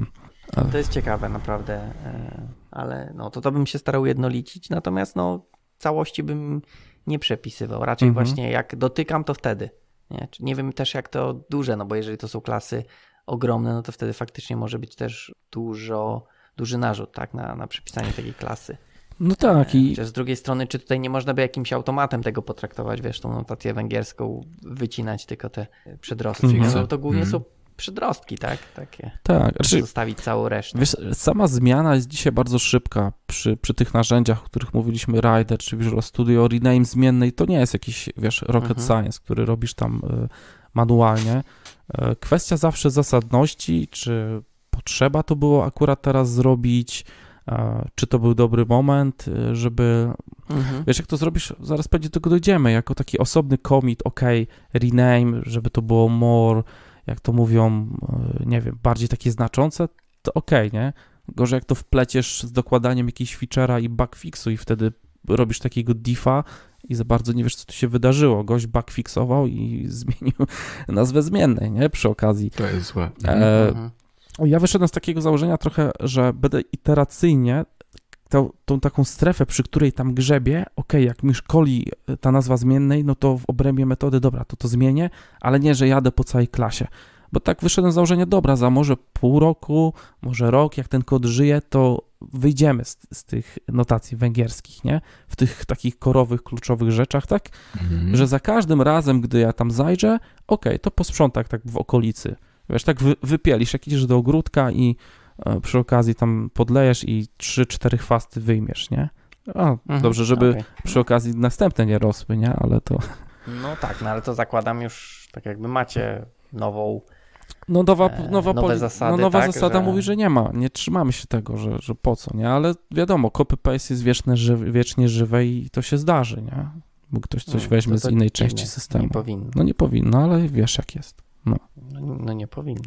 [SPEAKER 3] No, to
[SPEAKER 2] jest ciekawe naprawdę, e, ale no to to bym się starał jednolicić, natomiast no całości bym nie przepisywał. Raczej mhm. właśnie jak dotykam, to wtedy. Nie? nie wiem też jak to duże, no bo jeżeli to są klasy ogromne, no to wtedy faktycznie może być też dużo, duży narzut tak, na, na przepisanie takiej klasy. No tak. E, I... z drugiej strony, czy tutaj nie można by jakimś automatem tego potraktować, wiesz, tą notację węgierską, wycinać tylko te przedrostki. Mhm. No, to głównie mhm. są przedrostki, tak? Takie.
[SPEAKER 3] Tak. Znaczy, zostawić całą resztę. Wiesz, sama zmiana jest dzisiaj bardzo szybka przy, przy tych narzędziach, o których mówiliśmy, Rider czy Visual Studio, rename zmiennej, to nie jest jakiś, wiesz, rocket mhm. science, który robisz tam e, manualnie. E, kwestia zawsze zasadności, czy potrzeba to było akurat teraz zrobić, czy to był dobry moment, y, żeby. Mhm. Wiesz, jak to zrobisz, zaraz będzie do tego dojdziemy, jako taki osobny commit, ok, rename, żeby to było more, jak to mówią, y, nie wiem, bardziej takie znaczące, to ok, nie? Gorzej jak to wpleciesz z dokładaniem jakiegoś feature'a i bugfixu i wtedy robisz takiego diffa i za bardzo nie wiesz, co tu się wydarzyło. Gość bugfixował i zmienił nazwę zmiennej, nie? Przy okazji. To jest złe. E, mhm ja wyszedłem z takiego założenia trochę, że będę iteracyjnie tą, tą, taką strefę, przy której tam grzebie, ok, jak mi szkoli e, ta nazwa zmiennej, no to w obrębie metody, dobra, to to zmienię, ale nie, że jadę po całej klasie. Bo tak wyszedłem z założenia, dobra, za może pół roku, może rok, jak ten kod żyje, to wyjdziemy z, z tych notacji węgierskich, nie? W tych takich korowych, kluczowych rzeczach, tak? Mhm. Że za każdym razem, gdy ja tam zajrzę, ok, to posprzątak tak w okolicy Wiesz, tak wy, wypielisz, jak idziesz do ogródka i e, przy okazji tam podlejesz i 3-4 chwasty wyjmiesz, nie?
[SPEAKER 4] O,
[SPEAKER 2] mhm, dobrze, żeby okay. przy
[SPEAKER 3] okazji następne nie rosły, nie? Ale to...
[SPEAKER 2] No tak, no ale to zakładam już, tak jakby macie nową...
[SPEAKER 3] No nowa, e, nowa, nowe no zasady, no, nowa tak, zasada że... mówi, że nie ma, nie trzymamy się tego, że, że po co, nie? Ale wiadomo, copy-paste jest wieczne, ży... wiecznie żywe i to się zdarzy, nie? Bo ktoś coś no, weźmie z innej nie, części systemu. Nie powinno. No nie powinno, ale wiesz jak jest. No, no,
[SPEAKER 2] no nie no powinno.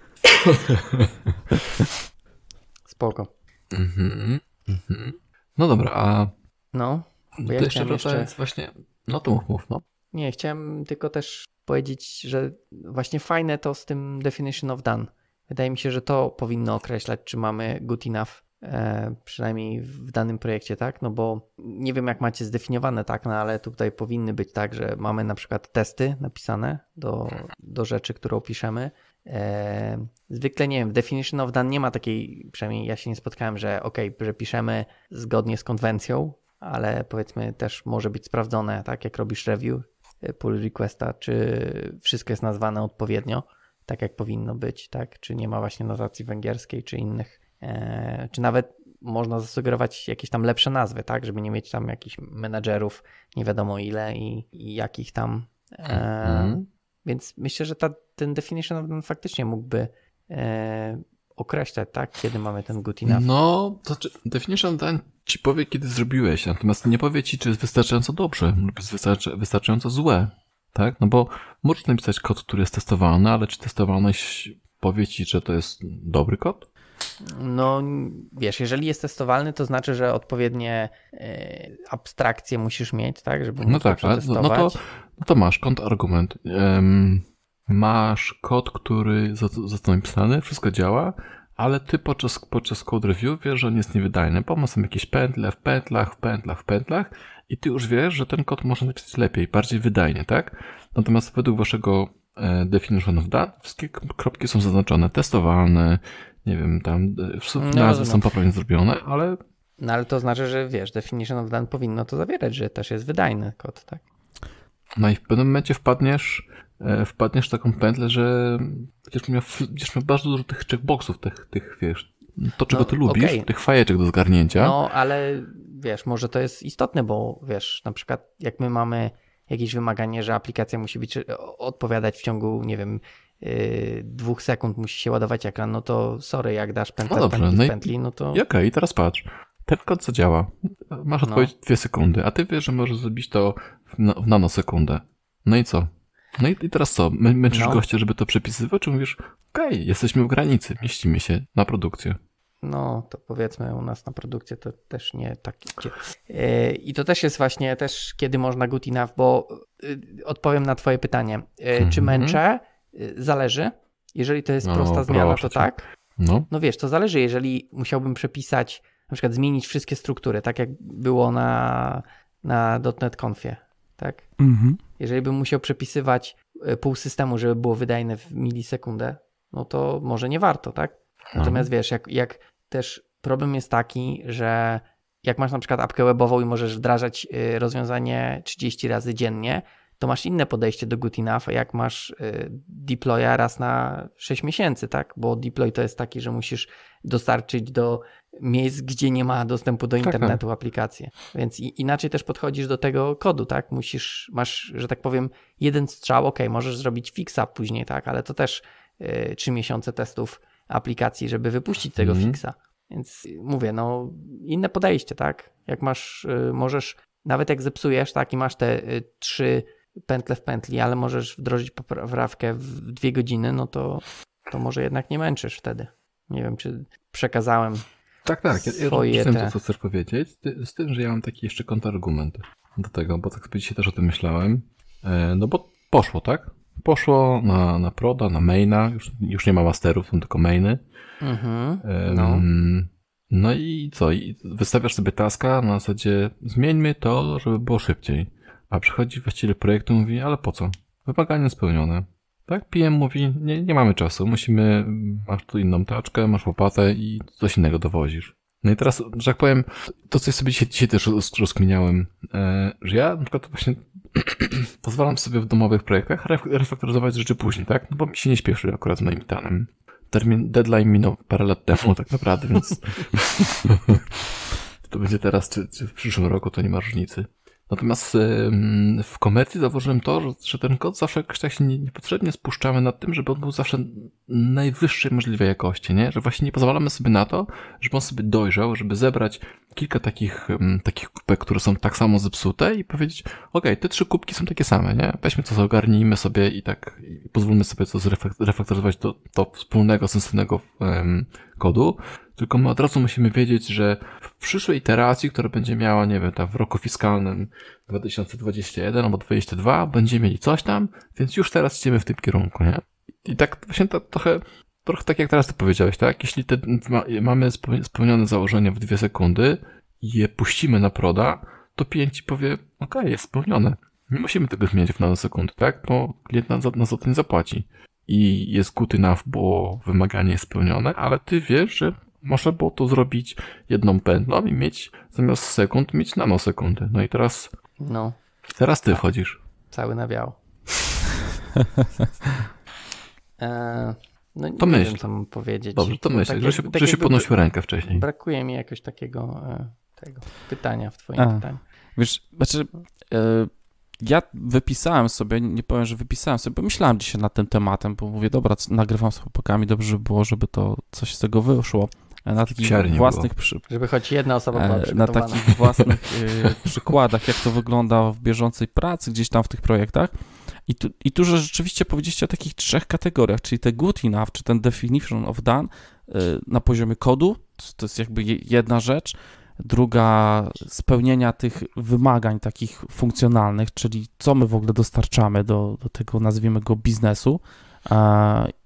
[SPEAKER 1] Spoko. Mhm, mhm. No dobra, a...
[SPEAKER 2] No, bo ja jeszcze wracając właśnie...
[SPEAKER 1] No to mów, mów, no.
[SPEAKER 2] Nie, chciałem tylko też powiedzieć, że właśnie fajne to z tym definition of done. Wydaje mi się, że to powinno określać, czy mamy good enough E, przynajmniej w danym projekcie, tak? No bo nie wiem, jak macie zdefiniowane, tak? No ale tutaj powinny być tak, że mamy na przykład testy napisane do, do rzeczy, którą piszemy. E, zwykle nie wiem, w Definition of Done nie ma takiej, przynajmniej ja się nie spotkałem, że ok, że piszemy zgodnie z konwencją, ale powiedzmy też może być sprawdzone, tak? Jak robisz review e, pull requesta, czy wszystko jest nazwane odpowiednio, tak jak powinno być, tak? Czy nie ma właśnie notacji węgierskiej, czy innych E, czy nawet można zasugerować jakieś tam lepsze nazwy, tak, żeby nie mieć tam jakichś menedżerów, nie wiadomo ile i, i jakich tam. Mm. Więc myślę, że ta, ten definition of done faktycznie mógłby e, określać, tak, kiedy mamy ten good enough.
[SPEAKER 1] No, to czy, definition done ci powie, kiedy zrobiłeś, natomiast nie powie ci, czy jest wystarczająco dobrze lub jest wystarczy, wystarczająco złe, tak? No bo możesz napisać kod, który jest testowany, ale czy testowany powie ci, że to jest dobry kod?
[SPEAKER 2] No wiesz, jeżeli jest testowalny, to znaczy, że odpowiednie e, abstrakcje musisz mieć, tak? Żeby no tak, no, no, to, no to masz kontrargument.
[SPEAKER 1] Um, masz kod, który został napisany, wszystko działa, ale ty podczas, podczas code review wiesz, że on jest niewydajny, bo ma są jakieś pętle w pętlach, w pętlach, w pętlach i ty już wiesz, że ten kod można napisać lepiej, bardziej wydajnie, tak? Natomiast według waszego e, definition of wszystkie kropki są zaznaczone, testowalne, nie wiem, tam e, w no, nazwy no, są no. poprawnie zrobione,
[SPEAKER 4] ale...
[SPEAKER 2] No ale to znaczy, że wiesz, definition of done powinno to zawierać, że też jest wydajny kod, tak?
[SPEAKER 1] No i w pewnym momencie wpadniesz, e, wpadniesz w taką pętlę, że będziesz miał, będziesz miał bardzo dużo tych checkboxów, tych, tych wiesz, to czego no, ty lubisz, okay. tych fajeczek do zgarnięcia. No
[SPEAKER 2] ale wiesz, może to jest istotne, bo wiesz, na przykład jak my mamy jakieś wymaganie, że aplikacja musi być, e, odpowiadać w ciągu, nie wiem, Y, dwóch sekund musi się ładować ekran, no to sorry, jak dasz pętlę no dobrze, pętli, no i, pętli, no to... Okej, okay,
[SPEAKER 1] teraz patrz. Ten kod zadziała. Masz no. odpowiedź no. dwie sekundy, a ty wiesz, że możesz zrobić to w, na, w nanosekundę. No i co? No i, i teraz co? My, męczysz no. żeby to przepisywać, czy mówisz, okej, okay, jesteśmy w granicy, mieścimy się na produkcję.
[SPEAKER 2] No, to powiedzmy u nas na produkcję to też nie tak idzie. Yy, I to też jest właśnie też, kiedy można good enough, bo yy, odpowiem na twoje pytanie. Yy, mm -hmm. Czy mhm. męczę? Y, zależy. Jeżeli to jest no, prosta zmiana, to tak. No. no wiesz, to zależy, jeżeli musiałbym przepisać, na przykład zmienić wszystkie struktury, tak jak było na, na .NET Confie, tak? Mhm. Jeżeli bym musiał przepisywać y, pół systemu, żeby było wydajne w milisekundę, no to może nie warto, tak? No. Natomiast wiesz, jak, jak też problem jest taki, że jak masz na przykład apkę webową i możesz wdrażać y, rozwiązanie 30 razy dziennie, to masz inne podejście do good enough, jak masz y, deploya raz na 6 miesięcy, tak? Bo deploy to jest taki, że musisz dostarczyć do miejsc, gdzie nie ma dostępu do tak, tak. internetu tak, aplikację. Więc inaczej też podchodzisz do tego kodu, tak? Musisz, masz, że tak powiem, jeden strzał, ok, możesz zrobić fixa później, tak? Ale to też y, 3 miesiące testów aplikacji, żeby wypuścić tego mhm. fixa. Więc mówię, no inne podejście, tak? Jak masz, y, możesz, nawet jak zepsujesz, tak? I masz te y, trzy pętlę w pętli, ale możesz wdrożyć poprawkę w dwie godziny, no to, to może jednak nie męczysz wtedy. Nie wiem, czy przekazałem. Tak, tak. Ja rozumiem te... to, co
[SPEAKER 1] chcesz powiedzieć, z tym, że ja mam taki jeszcze kontrargument do tego, bo tak sobie dzisiaj też o tym myślałem. E, no bo poszło, tak? Poszło na, na proda, na maina, już, już nie ma masterów, są tylko mainy. Mhm, no. no i co? wystawiasz sobie taska na zasadzie zmieńmy to, żeby było szybciej. A przychodzi właściciel projektu i mówi, ale po co? Wymagania spełnione. Tak? PM mówi, nie, nie mamy czasu, musimy, mm, masz tu inną taczkę, masz łopatę i coś innego dowozisz. No i teraz, że tak powiem, to coś sobie dzisiaj, dzisiaj też rozkminiałem, e, że ja na przykład właśnie pozwalam sobie w domowych projektach refaktoryzować rzeczy później, tak? No bo mi się nie śpieszy akurat z moim tanem. Termin, deadline minął parę lat temu tak naprawdę, więc to będzie teraz, czy, czy w przyszłym roku, to nie ma różnicy. Natomiast w komercji zauważyłem to, że ten kod zawsze jakoś tak się niepotrzebnie spuszczamy nad tym, żeby on był zawsze najwyższej możliwej jakości, nie? Że właśnie nie pozwalamy sobie na to, żeby on sobie dojrzał, żeby zebrać kilka takich, takich kubek, które są tak samo zepsute i powiedzieć, ok, te trzy kubki są takie same, nie? Weźmy to, zagarnijmy sobie i tak i pozwólmy sobie to zrefaktoryzować do, do wspólnego, sensownego um, kodu, tylko my od razu musimy wiedzieć, że w przyszłej iteracji, która będzie miała, nie wiem, tam w roku fiskalnym 2021 albo 2022, będziemy mieli coś tam, więc już teraz idziemy w tym kierunku, nie? I tak właśnie to trochę, trochę tak jak teraz ty powiedziałeś, tak? Jeśli te, ma, mamy spełnione założenie w dwie sekundy i je puścimy na proda, to klient powie, okej, jest spełnione. Nie musimy tego zmieniać w nanosekundy, tak? Bo klient nas za, nas za to nie zapłaci. I jest good enough, bo wymaganie jest spełnione, ale ty wiesz, że można było to zrobić jedną pętlą i mieć zamiast sekund, mieć nanosekundy. No i teraz. No. Teraz ty wchodzisz. Cały
[SPEAKER 2] nawiał. e, no, to myśl. Wiem, co mam powiedzieć. Dobrze, to no, myśl, tak, że się, tak że się podnosił rękę wcześniej. Brakuje mi jakoś takiego e, tego, pytania w twoim pytaniu.
[SPEAKER 3] Wiesz, znaczy. E, ja wypisałem sobie, nie powiem, że wypisałem sobie, bo myślałem dzisiaj nad tym tematem, bo mówię, dobra, nagrywam z chłopakami, dobrze by było, żeby to coś z tego wyszło na takich własnych przy... żeby choć jedna osoba była e, na takich własnych e, przykładach, jak to wygląda w bieżącej pracy gdzieś tam w tych projektach. I tu, I tu, że rzeczywiście powiedzieliście o takich trzech kategoriach, czyli te good enough, czy ten definition of done e, na poziomie kodu, to jest jakby jedna rzecz, druga spełnienia tych wymagań takich funkcjonalnych, czyli co my w ogóle dostarczamy do, do tego, nazwijmy go, biznesu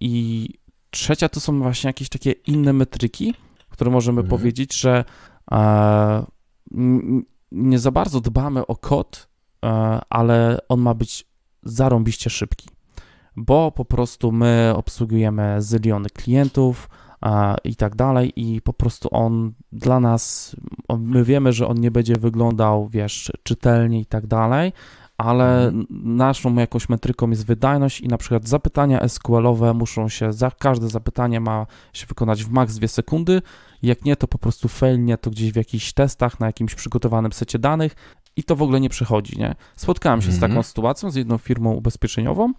[SPEAKER 3] i trzecia to są właśnie jakieś takie inne metryki, który możemy mhm. powiedzieć, że e, nie za bardzo dbamy o kod, e, ale on ma być zarąbiście szybki, bo po prostu my obsługujemy zyliony klientów, e, i tak dalej i po prostu on dla nas, my wiemy, że on nie będzie wyglądał, wiesz, czytelnie i tak dalej, ale mhm. naszą jakąś metryką jest wydajność i na przykład zapytania SQL-owe muszą się, za każde zapytanie ma się wykonać w maks 2 sekundy, jak nie to po prostu failnie to gdzieś w jakichś testach na jakimś przygotowanym secie danych i to w ogóle nie przechodzi, nie? Spotkałem się mhm. z taką mhm. sytuacją, z jedną firmą ubezpieczeniową,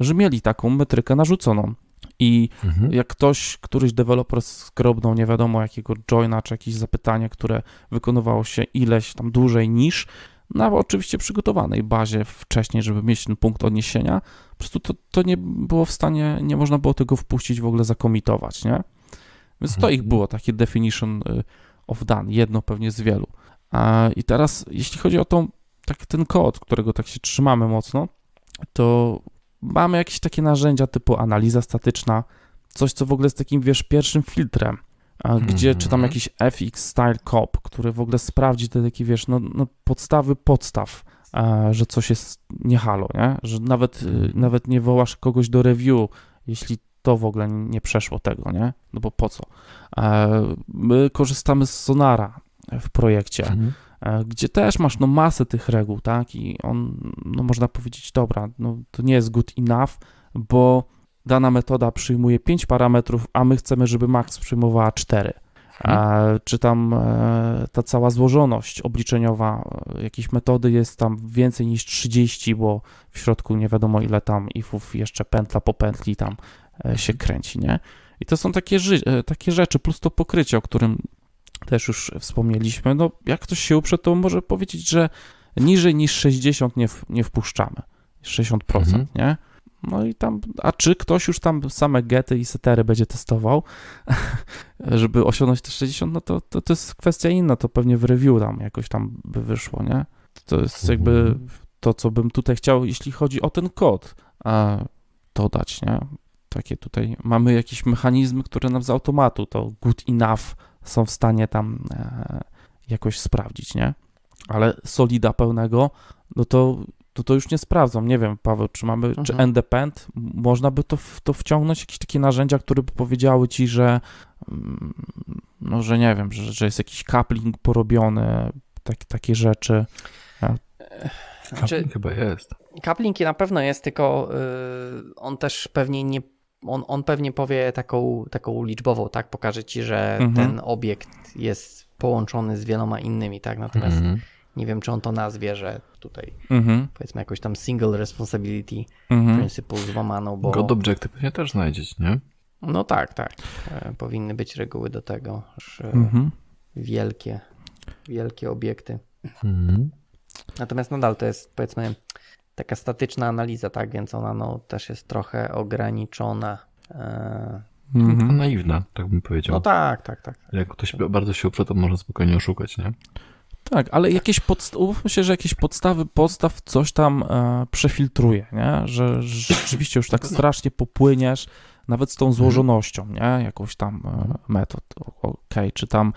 [SPEAKER 3] że mieli taką metrykę narzuconą. I mhm. jak ktoś, któryś deweloper skrobnął nie wiadomo jakiego joina czy jakieś zapytanie, które wykonywało się ileś tam dłużej niż, na oczywiście przygotowanej bazie wcześniej, żeby mieć ten punkt odniesienia. Po prostu to, to nie było w stanie, nie można było tego wpuścić, w ogóle zakomitować, nie? Więc to mhm. ich było, takie definition y, of done, jedno pewnie z wielu. A, I teraz, jeśli chodzi o tą, tak, ten kod, którego tak się trzymamy mocno, to mamy jakieś takie narzędzia typu analiza statyczna, coś, co w ogóle z takim, wiesz, pierwszym filtrem gdzie mhm. czy tam jakiś FX Style Cop, który w ogóle sprawdzi te takie, wiesz, no, no podstawy podstaw, e, że coś jest nie halo, nie? Że nawet, hmm. nawet nie wołasz kogoś do review, jeśli to w ogóle nie przeszło tego, nie? No bo po co? E, my korzystamy z Sonara w projekcie. Hmm gdzie też masz no, masę tych reguł, tak? I on, no, można powiedzieć, dobra, no, to nie jest good enough, bo dana metoda przyjmuje 5 parametrów, a my chcemy, żeby max przyjmowała 4. Hmm. czy tam e, ta cała złożoność obliczeniowa e, jakiejś metody jest tam więcej niż 30, bo w środku nie wiadomo ile tam ifów jeszcze pętla po pętli tam e, się mhm. kręci, nie? I to są takie, takie rzeczy, plus to pokrycie, o którym też już wspomnieliśmy. No, jak ktoś się uprze, to może powiedzieć, że niżej niż 60 nie, w, nie wpuszczamy. 60%, mhm. nie? No i tam, a czy ktoś już tam same gety i setery będzie testował, żeby osiągnąć te 60, no to, to, to jest kwestia inna, to pewnie w review tam jakoś tam by wyszło, nie? To jest jakby mhm. to, co bym tutaj chciał, jeśli chodzi o ten kod, a dodać, nie? Takie tutaj mamy jakieś mechanizmy, które nam z automatu to good enough są w stanie tam e, jakoś sprawdzić, nie? Ale solida pełnego, no to to to już nie sprawdzam. Nie wiem, Paweł, czy mamy, mhm. czy Endepend, można by to, to wciągnąć, jakieś takie narzędzia, które by powiedziały ci, że mm, no, że nie wiem, że, że jest jakiś coupling porobiony, tak, takie rzeczy. Znaczy,
[SPEAKER 2] coupling chyba jest. Coupling na pewno jest, tylko yy, on też pewnie nie on, on pewnie powie taką, taką liczbową, tak? Pokaże ci, że mhm. ten obiekt jest połączony z wieloma innymi, tak? Natomiast mhm nie wiem czy on to nazwie, że tutaj mhm. powiedzmy jakoś tam single responsibility mhm. principle złamano, bo... God objective pewnie też znajdziesz, nie? No tak, tak. E, powinny być reguły do tego, że mhm. wielkie, wielkie obiekty. Mhm. Natomiast nadal to jest powiedzmy taka statyczna analiza, tak, więc ona no, też jest trochę ograniczona. E,
[SPEAKER 1] mhm, naiwna, tak bym powiedział. No tak, tak, tak. Jak ktoś bardzo się uprze, to można spokojnie oszukać, nie?
[SPEAKER 3] Tak, ale jakieś podstawy, się, że jakieś podstawy podstaw coś tam e, przefiltruje, nie? Że, że rzeczywiście już tak strasznie popłyniesz, nawet z tą mhm. złożonością, nie? Jakąś tam e, mhm. metod, okej, okay, czy tam,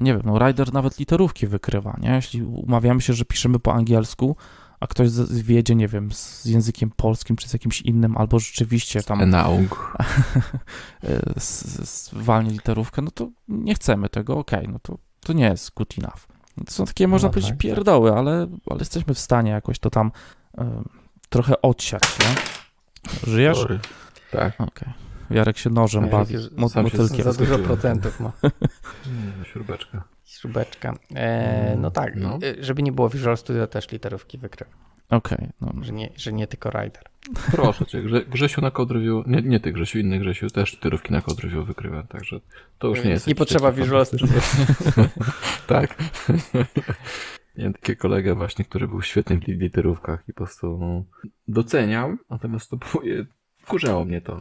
[SPEAKER 3] nie wiem, no rider nawet literówki wykrywa, nie? Jeśli umawiamy się, że piszemy po angielsku, a ktoś wiedzie, nie wiem, z językiem polskim czy z jakimś innym, albo rzeczywiście tam. Nauk. E, walnie literówkę, no to nie chcemy tego, okej, okay, no to, to nie jest good enough. No to są takie, można no powiedzieć, tak, pierdoły, ale, ale jesteśmy w stanie jakoś to tam y, trochę odsiać, nie? Żyjesz? Dobry. Tak. Okay. Jarek się nożem bawi,
[SPEAKER 2] mocno motylkiem. Za dużo procentów ma.
[SPEAKER 1] No, śrubeczka.
[SPEAKER 2] Śrubeczka. E, no mm, tak, no. E, żeby nie było Visual Studio też literówki wykrywa. Okej. Okay, no. że, nie, że nie
[SPEAKER 1] tylko rider. Proszę cię, Grze, Grzesiu na code review, nie, nie ty Grzesiu, inny Grzesiu też tyrówki na code review wykrywa, także to już nie jest... Nie potrzeba Visual Studio. tak. Miałem takiego kolegę właśnie, który był świetny w literówkach i po prostu no, doceniał, natomiast to było, kurzało mnie to.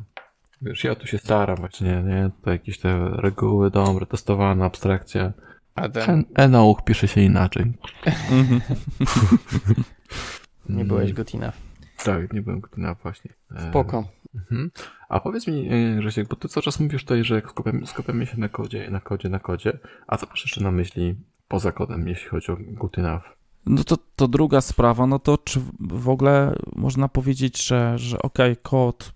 [SPEAKER 1] Wiesz, ja tu się staram właśnie, nie? To jakieś te reguły, dobre, testowana abstrakcja. A ten... E, nauk pisze się inaczej. Nie mhm. byłeś good Tak, nie byłem good właśnie. E, Spoko. Mhm. A powiedz mi, Grzesiek, e, bo ty cały czas mówisz tutaj, że skupiamy, skupiamy się na kodzie, na kodzie, na kodzie, a co masz jeszcze na myśli poza kodem, jeśli chodzi o good
[SPEAKER 3] No to, to druga sprawa, no to czy w ogóle można powiedzieć, że, że ok, kod,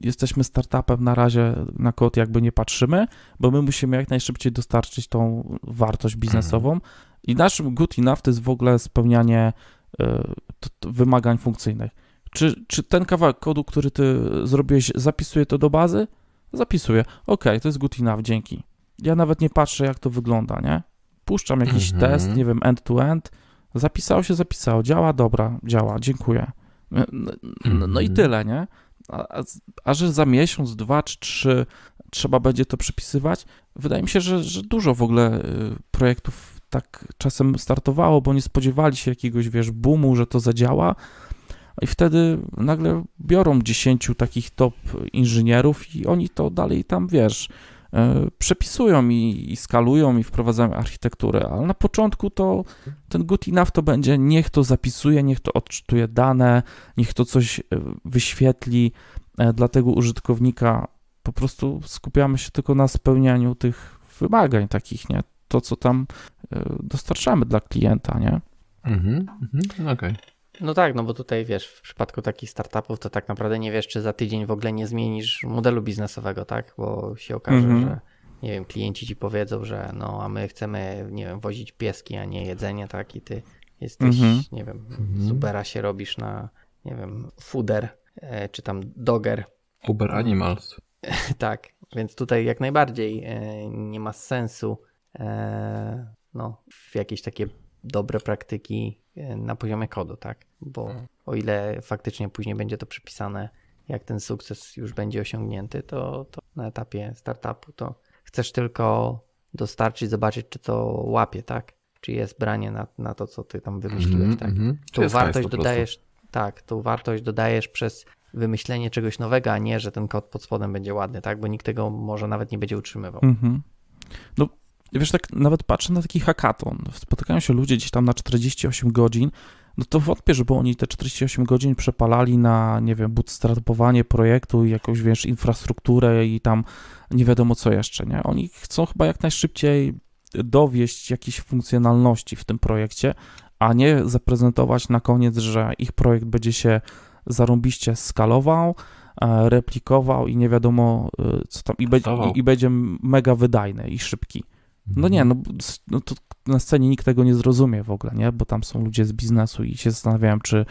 [SPEAKER 3] jesteśmy startupem, na razie na kod jakby nie patrzymy, bo my musimy jak najszybciej dostarczyć tą wartość biznesową. Mhm. I naszym good enough to jest w ogóle spełnianie E, wymagań funkcyjnych. Czy, czy ten kawałek kodu, który ty zrobiłeś, zapisuje to do bazy? Zapisuje. OK, to jest good enough, dzięki. Ja nawet nie patrzę, jak to wygląda, nie? Puszczam jakiś mm -hmm. test, nie wiem, end-to-end. Zapisało się, zapisało. Działa, dobra, działa, dziękuję. No, no, no i mhm. tyle, nie? A, a, a, że za miesiąc, dwa czy trzy trzeba będzie to przypisywać? wydaje mi się, że, że dużo w ogóle y, projektów tak czasem startowało, bo nie spodziewali się jakiegoś, wiesz, boomu, że to zadziała. I wtedy nagle biorą 10 takich top inżynierów i oni to dalej tam, wiesz, e, przepisują i, i, skalują i wprowadzają architekturę, ale na początku to ten good enough to będzie niech to zapisuje, niech to odczytuje dane, niech to coś e, wyświetli e, dla tego użytkownika. Po prostu skupiamy się tylko na spełnianiu tych wymagań takich, nie? To, co tam dostarczamy dla klienta, nie?
[SPEAKER 1] Mhm, mhm, okej. Okay.
[SPEAKER 2] No tak, no bo tutaj wiesz, w przypadku takich startupów to tak naprawdę nie wiesz, czy za tydzień w ogóle nie zmienisz modelu biznesowego, tak? Bo się
[SPEAKER 4] okaże, mhm. że
[SPEAKER 2] nie wiem, klienci ci powiedzą, że no, a my chcemy, nie wiem, wozić pieski, a nie jedzenie, tak? I ty jesteś, mhm. nie wiem, mhm. supera się robisz na, nie wiem, fooder, e, czy tam doger. Uber Animals. tak, więc tutaj jak najbardziej e, nie ma sensu e, no, w jakieś takie dobre praktyki e, na poziomie kodu, tak? Bo mhm. o ile faktycznie później będzie to przypisane, jak ten sukces już będzie osiągnięty, to, to na etapie startupu to chcesz tylko dostarczyć, zobaczyć, czy to łapie, tak? Czy jest branie na, na to, co ty tam wymyśliłeś, mm-hmm, tak? Mm-hmm. Tą wartość dodajesz, tak, tą wartość dodajesz przez wymyślenie czegoś nowego, a nie, że ten kod pod spodem będzie ładny, tak? Bo nikt tego może nawet nie będzie utrzymywał. Mm-hmm.
[SPEAKER 3] No wiesz, tak nawet patrzę na taki hackathon, spotykają się ludzie gdzieś tam na 48 godzin, no to wątpię, żeby oni te 48 godzin przepalali na, nie wiem, bootstrapowanie projektu i jakąś, wiesz, infrastrukturę i tam nie wiadomo co jeszcze, nie? Oni chcą chyba jak najszybciej dowieść jakieś funkcjonalności w tym projekcie, a nie zaprezentować na koniec, że ich projekt będzie się zarąbiście skalował, e, replikował i nie wiadomo e, co tam, i, be, i, i będzie mega wydajny i szybki. No nie, mhm. no, no to na scenie nikt tego nie zrozumie w ogóle, nie? Bo tam są ludzie z biznesu i się zastanawiałem, czy,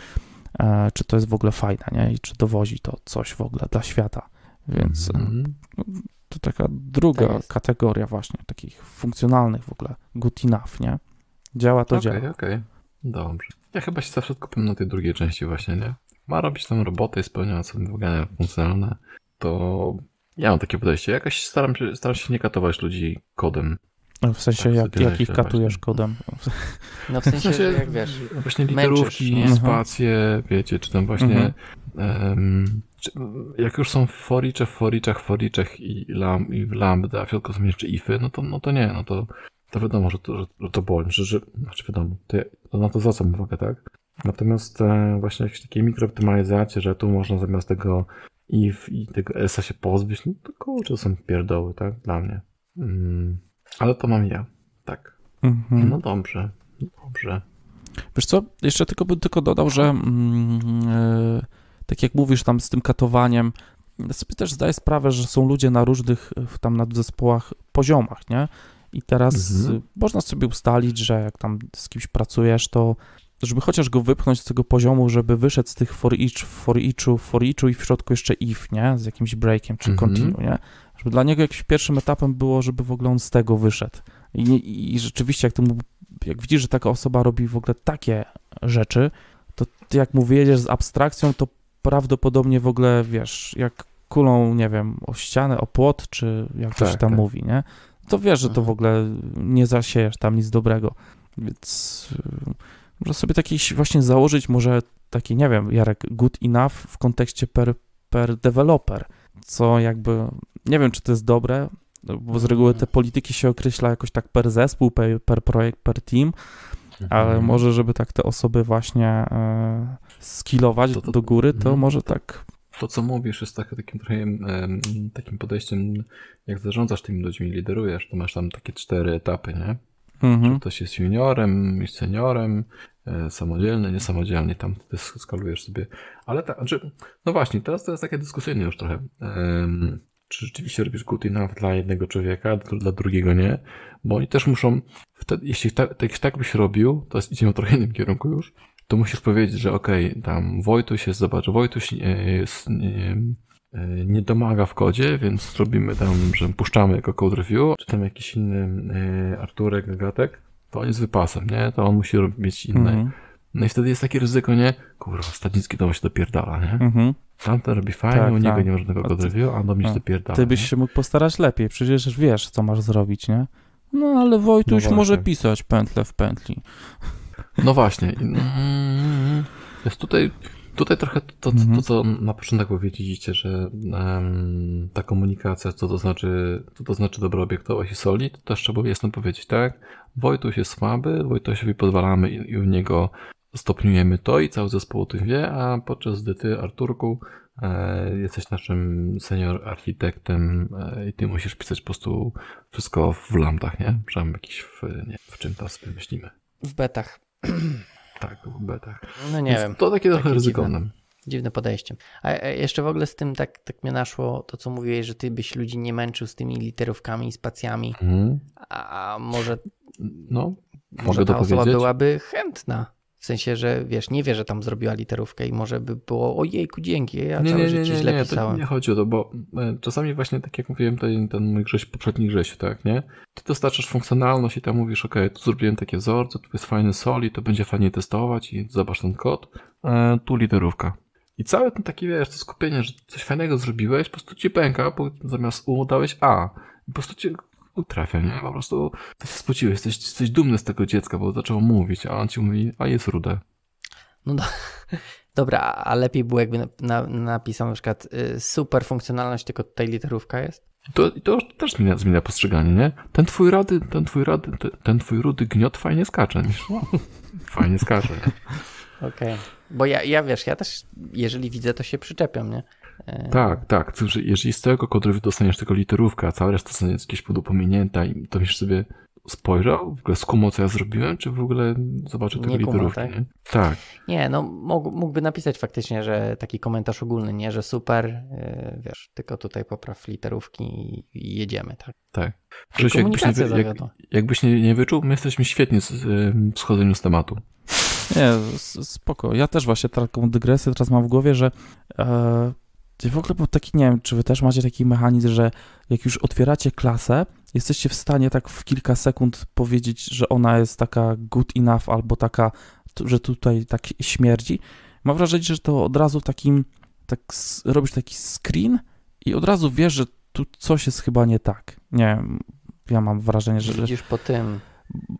[SPEAKER 3] e, czy to jest w ogóle fajne, nie? I czy dowozi to coś w ogóle dla świata. Więc mm -hmm. no, to taka druga tak kategoria właśnie, takich funkcjonalnych w ogóle, good enough, nie? Działa to okay, działa. Okej,
[SPEAKER 1] okay. okej, dobrze. Ja chyba się zawsze skupiam na tej drugiej części właśnie, nie? Ma robić tą robotę i spełniać wymagania funkcjonalne, to ja mam takie podejście. Jakoś staram się, staram się nie katować ludzi kodem. No, w sensie, tak, jak, jakich katujesz
[SPEAKER 3] kodem?
[SPEAKER 4] No w sensie, w znaczy, sensie jak wiesz, Właśnie literówki, męczysz, mhm.
[SPEAKER 1] spacje, wiecie, czy tam właśnie... Um, czy, jak już są w foricze, w foriczach, w foriczach i, lam, i w lambda, w środku są jeszcze ify, no to, no to nie, no to, to wiadomo, że to, że, że to boli, że, że, znaczy wiadomo, to, ja, to na to zwracam uwagę, tak? Natomiast e, właśnie jakieś takie mikrooptymalizacje, że tu można zamiast tego if i tego esa się pozbyć, no to kurczę, to są pierdoły, tak? Dla mnie. Mm. Ale to mam ja,
[SPEAKER 4] tak. Mhm. No
[SPEAKER 1] dobrze, dobrze.
[SPEAKER 3] Wiesz co, jeszcze tylko bym tylko dodał, że yy, tak jak mówisz tam z tym katowaniem, ja sobie też zdaję sprawę, że są ludzie na różnych e, tam zespołach poziomach, nie? I teraz mhm. można sobie ustalić, że jak tam z kimś pracujesz, to żeby chociaż go wypchnąć z tego poziomu, żeby wyszedł z tych for each, for eachu, for eachu i w środku jeszcze if, nie? Z jakimś breakiem czy mhm. continue, nie? żeby dla niego jakimś pierwszym etapem było, żeby w ogóle on z tego wyszedł. I, i rzeczywiście, jak, ty mu, jak widzisz, że taka osoba robi w ogóle takie rzeczy, to ty jak mu wyjedziesz z abstrakcją, to prawdopodobnie w ogóle, wiesz, jak kulą, nie wiem, o ścianę, o płot, czy jak to tak, się tam tak. mówi, nie? To wiesz, że to w mhm. ogóle nie zasiejesz tam nic dobrego. Więc yy, może sobie takiś właśnie założyć, może taki, nie wiem, Jarek, good enough w kontekście per, per developer, co jakby, nie wiem, czy to jest dobre, bo z reguły te mhm. polityki się określa jakoś tak per zespół, per, per projekt, per team, ale mhm. może, żeby tak te osoby właśnie e, skillować to, to, do góry, to mhm.
[SPEAKER 1] może tak. To, co mówisz, jest tak, takim trochę takim podejściem, jak zarządzasz tymi ludźmi, liderujesz, to masz tam takie cztery etapy, nie? Mhm. Że ktoś jest juniorem, seniorem, E, samodzielny, niesamodzielny, tam skalujesz sobie. Ale tak, znaczy, no właśnie, teraz to jest takie dyskusyjne już trochę. Um, czy rzeczywiście robisz good enough dla jednego człowieka, dla drugiego nie, bo oni też muszą, wtedy, jeśli tak, tak, tak byś robił, to jest, idziemy w trochę innym kierunku już, to musisz powiedzieć, że okej, okay, tam Wojtuś jest, zobacz, Wojtuś e, jest, nie, e, nie domaga w kodzie, więc robimy tam, że puszczamy jako code review, czy tam jakiś inny Arturek, Gatek, to jest wypasem, nie? To on musi mieć inne. Mm -hmm. No i wtedy jest takie ryzyko, nie? Kurwa, Stadnicki to właśnie się dopierdala, nie? Mm -hmm. Tamten robi fajnie, tak, u niego tak. nie można tego review, a do mnie się dopierdala. Ty byś
[SPEAKER 3] nie? się mógł postarać lepiej, przecież wiesz, co masz zrobić, nie? No ale Wojtuś no może pisać pętlę w pętli.
[SPEAKER 1] No właśnie. Mm, jest tutaj, tutaj trochę to, to, to mhm. co na początek powiedzieliście, że um, ta komunikacja, co to znaczy, co to znaczy dobra obiektowość i soli, to też trzeba jasno powiedzieć, tak? Wojtuś jest słaby, Wojtusiowi pozwalamy i w niego stopniujemy to i cały zespół o tym wie, a podczas gdy ty, Arturku, e, jesteś naszym senior architektem e, i ty musisz pisać po prostu wszystko w lambdach, nie? Przynajmniej jakiś w, nie, w czym teraz myślimy. W betach. Tak, w betach. No nie Więc wiem. To takie trochę ryzykowne.
[SPEAKER 2] Dziwne, podejście. A e, jeszcze w ogóle z tym tak, tak mnie naszło to, co mówiłeś, że ty byś ludzi nie męczył z tymi literówkami i spacjami. Mhm. A może no, może ta osoba byłaby chętna. W sensie, że wiesz, nie wie, że tam zrobiła literówkę i może by było ojejku, dzięki, ja nie, całe nie, życie nie, źle nie, pisałem. To nie
[SPEAKER 1] chodzi o to, bo e, czasami właśnie, tak jak mówiłem, ten, ten mój Grześ, poprzedni Grzesiu, tak, nie? Ty dostarczasz funkcjonalność i tam mówisz, ok, tu zrobiłem takie wzorce, tu jest fajny soli, to będzie fajnie testować i zobacz ten kod, e, tu literówka. I cały ten taki, wiesz, to skupienie, że coś fajnego zrobiłeś, po prostu ci pęka, bo zamiast U dałeś A. po prostu ci trafia, nie? Po prostu To się spociłeś, jesteś, jesteś dumny z tego dziecka, bo zaczęło mówić, a on ci mówi, a jest rude. No
[SPEAKER 2] do, dobra, a lepiej było jakby na, na, napisał na przykład y, super funkcjonalność, tylko tutaj literówka jest?
[SPEAKER 1] To, to też zmienia, zmienia postrzeganie, nie? Ten twój rady, ten twój rady, ten, ten twój rudy gniot fajnie skacze. fajnie skacze.
[SPEAKER 2] Okej. Okay. Bo ja, ja wiesz, ja też jeżeli widzę, to się przyczepiam, nie? E, tak,
[SPEAKER 1] tak. To, jeżeli z całego kodrowy dostaniesz tylko literówkę, a cała reszta są jakieś podupominięta i to już sobie spojrzał, w ogóle skumał, co ja zrobiłem, czy w ogóle zobaczył tego literówkę? Tak? Nie? tak.
[SPEAKER 2] Nie, no mógłby napisać faktycznie, że taki komentarz ogólny, nie, że super, e, wiesz, tylko tutaj popraw literówki i jedziemy,
[SPEAKER 1] tak? Tak. Krzysiu, jakbyś, nie, jak, jakbyś nie, nie wyczuł, my jesteśmy świetni z, w schodzeniu z tematu.
[SPEAKER 3] Nie, spoko. Ja też właśnie taką dygresję teraz mam w głowie, że e czy w ogóle był taki, nie wiem, czy wy też macie taki mechanizm, że jak już otwieracie klasę, jesteście w stanie tak w kilka sekund powiedzieć, że ona jest taka good enough albo taka, że tutaj tak śmierdzi. Mam wrażenie, że to od razu takim, tak robisz taki screen i od razu wiesz, że tu coś jest chyba nie tak. Nie wiem, ja mam wrażenie, że... Widzisz po tym,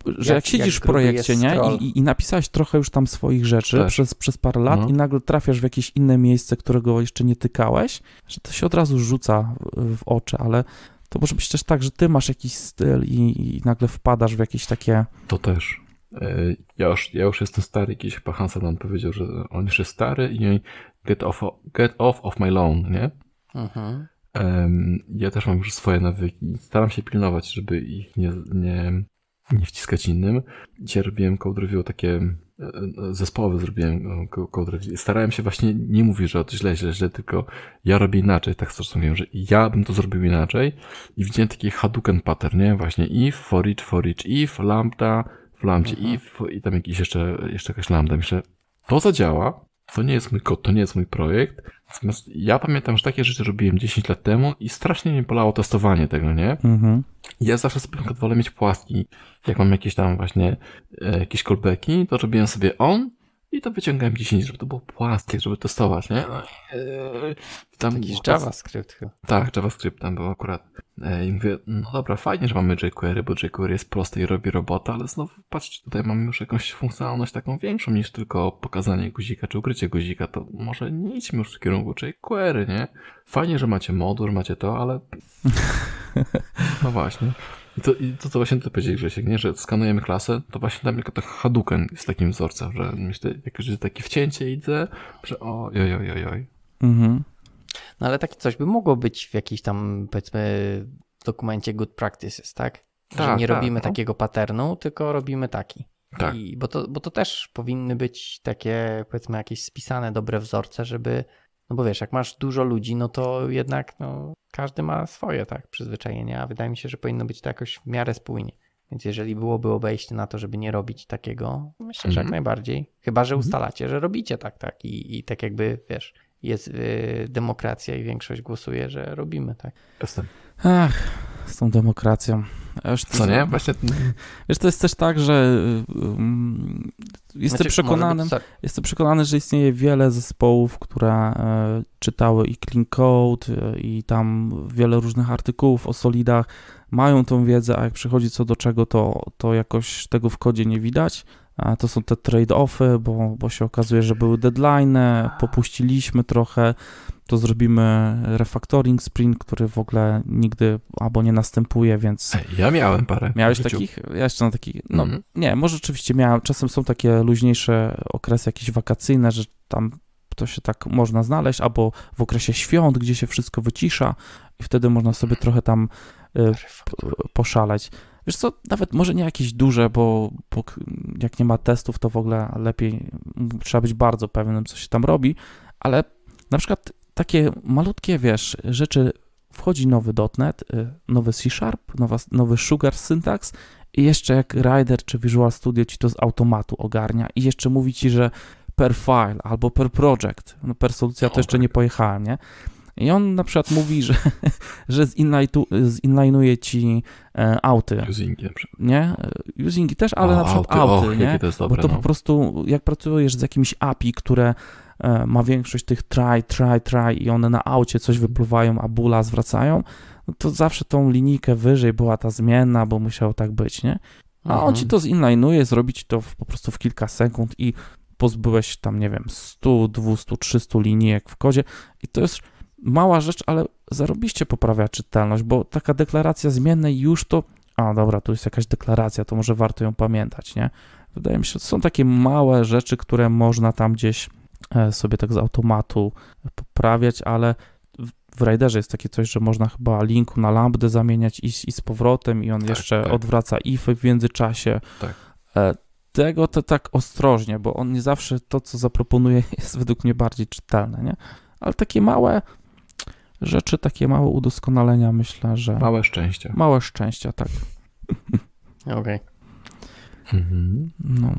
[SPEAKER 3] że jak, jak siedzisz jak w projekcie nie? I, i napisałeś trochę już tam swoich rzeczy przez, przez parę lat mhm. i nagle trafiasz w jakieś inne miejsce, którego jeszcze nie tykałeś, że to się od razu rzuca w oczy, ale to może być też tak, że ty masz jakiś styl i, i nagle wpadasz w jakieś takie... To też.
[SPEAKER 1] E, ja już, ja już jestem stary, jakiś chyba Hansen nam powiedział, że on już jest stary i get off, get off of my lawn, nie? Mhm. Ja też mam już swoje nawyki. Staram się pilnować, żeby ich nie, nie nie wciskać innym. Dzisiaj robiłem code review takie e, e, zespołowe zrobiłem code review. Starałem się właśnie, nie mówić, że to źle, źle, źle, tylko ja robię inaczej, tak to wiem, że ja bym to zrobił inaczej i widziałem taki Hadouken pattern, nie? Właśnie if, for each, for each, if, lambda, w lambdzie mhm. if i tam jakiś jeszcze, jeszcze jakaś lambda. Myślę, to zadziała, to nie jest mój kod, to nie jest mój projekt. Natomiast ja pamiętam, że takie rzeczy robiłem 10 lat temu i strasznie mi bolało testowanie tego, nie? Mhm. Ja zawsze sobie wolę mieć płaski. Jak mam jakieś tam właśnie e, jakieś kolbeki, to robiłem sobie on i to wyciągałem 10, żeby to było płaskie, żeby testować, nie? No,
[SPEAKER 4] yy, tam Jakiś JavaScript chyba.
[SPEAKER 1] Tak, JavaScript tam był akurat. E, I mówię, no dobra, fajnie, że mamy jQuery, bo jQuery jest proste i robi robotę, ale znowu patrzcie, tutaj mamy już jakąś funkcjonalność taką większą niż tylko pokazanie guzika czy ukrycie guzika, to może nie idźmy już w kierunku jQuery, nie? Fajnie, że macie moduł, macie to, ale... No właśnie. I to, i to co właśnie ty powiedziałeś, Grzesiek, nie? że skanujemy klasę, to właśnie tam jako to Hadouken jest takim wzorcem, że myślę, jak już jest takie wcięcie idę, że oj, oj, oj.
[SPEAKER 4] Mhm.
[SPEAKER 2] No ale takie coś by mogło być w jakimś tam, powiedzmy, dokumencie good practices, tak? tak że nie tak, robimy no. takiego patternu, tylko robimy taki. Tak. I, bo, to, bo to też powinny być takie, powiedzmy, jakieś spisane dobre wzorce, żeby no bo wiesz, jak masz dużo ludzi, no to jednak no, każdy ma swoje tak przyzwyczajenia, a wydaje mi się, że powinno być to jakoś w miarę spójnie. Więc jeżeli byłoby obejście na to, żeby nie robić takiego, myślę, że mm -hmm. jak mhm. najbardziej. Chyba, że mm -hmm. ustalacie, że robicie tak, tak. I, i tak jakby, wiesz, jest y, demokracja i większość głosuje, że robimy tak.
[SPEAKER 1] Jestem. Ach,
[SPEAKER 3] z tą demokracją. Co nie? Właśnie... Wiesz, to jest też tak, że um, jestem, znaczy, przekonany, być... jestem przekonany, że istnieje wiele zespołów, które e, czytały i Clean Code e, i tam wiele różnych artykułów o solidach, mają tą wiedzę, a jak przychodzi co do czego, to, to jakoś tego w kodzie nie widać, a to są te trade-offy, bo, bo się okazuje, że były deadline, popuściliśmy trochę, to zrobimy refactoring sprint, który w ogóle nigdy albo nie następuje, więc... Ja miałem parę. Miałeś takich? Ja jeszcze na takich... No mm -hmm. nie, może rzeczywiście miałem. Czasem są takie luźniejsze okresy jakieś wakacyjne, że tam to się tak można znaleźć, albo w okresie świąt, gdzie się wszystko wycisza i wtedy można sobie mhm. trochę tam y, poszaleć. Wiesz co, nawet może nie jakieś duże, bo, bo jak nie ma testów, to w ogóle lepiej, trzeba być bardzo pewnym, co się tam robi, ale na przykład takie malutkie, wiesz, rzeczy, wchodzi nowy .NET, y, nowy C-Sharp, nowa, nowy Sugar syntax i jeszcze jak Rider czy Visual Studio ci to z automatu ogarnia i jeszcze mówi ci, że per file albo per project, no per solucja to jeszcze tak. nie pojechałem, nie? I on na przykład mówi, że, że zinline'uje ci e, auty. Usingi na przykład. Nie? E, Usingi też, ale o, na przykład auty, auty nie? To dobre, Bo to no. po prostu, jak pracujesz z jakimiś API, które e, ma większość tych try, try, try i one na aucie coś wypluwają, a bula zwracają, no to zawsze tą linijkę wyżej była ta zmienna, bo musiało tak być, nie? A on ci mhm. to zinline'uje, zrobi ci to w, po prostu w kilka sekund i pozbyłeś tam, nie wiem, 100, 200, 300 linijek w kodzie i to jest mała rzecz, ale zarobiście poprawia czytelność, bo taka deklaracja zmiennej już to, a dobra, tu jest jakaś deklaracja, to może warto ją pamiętać, nie? Wydaje mi się, że są takie małe rzeczy, które można tam gdzieś e, sobie tak z automatu poprawiać, ale w Raiderze jest takie coś, że można chyba linku na lambdę zamieniać i, i z powrotem i on tak, jeszcze tak. odwraca if w międzyczasie. Tak. E, tego to tak ostrożnie, bo on nie zawsze to, co zaproponuje, jest według mnie bardziej czytelne, nie? Ale takie małe rzeczy, takie małe udoskonalenia, myślę, że. Małe szczęścia. Małe szczęścia, tak. Okej. Okay.
[SPEAKER 4] Mhm.
[SPEAKER 1] No.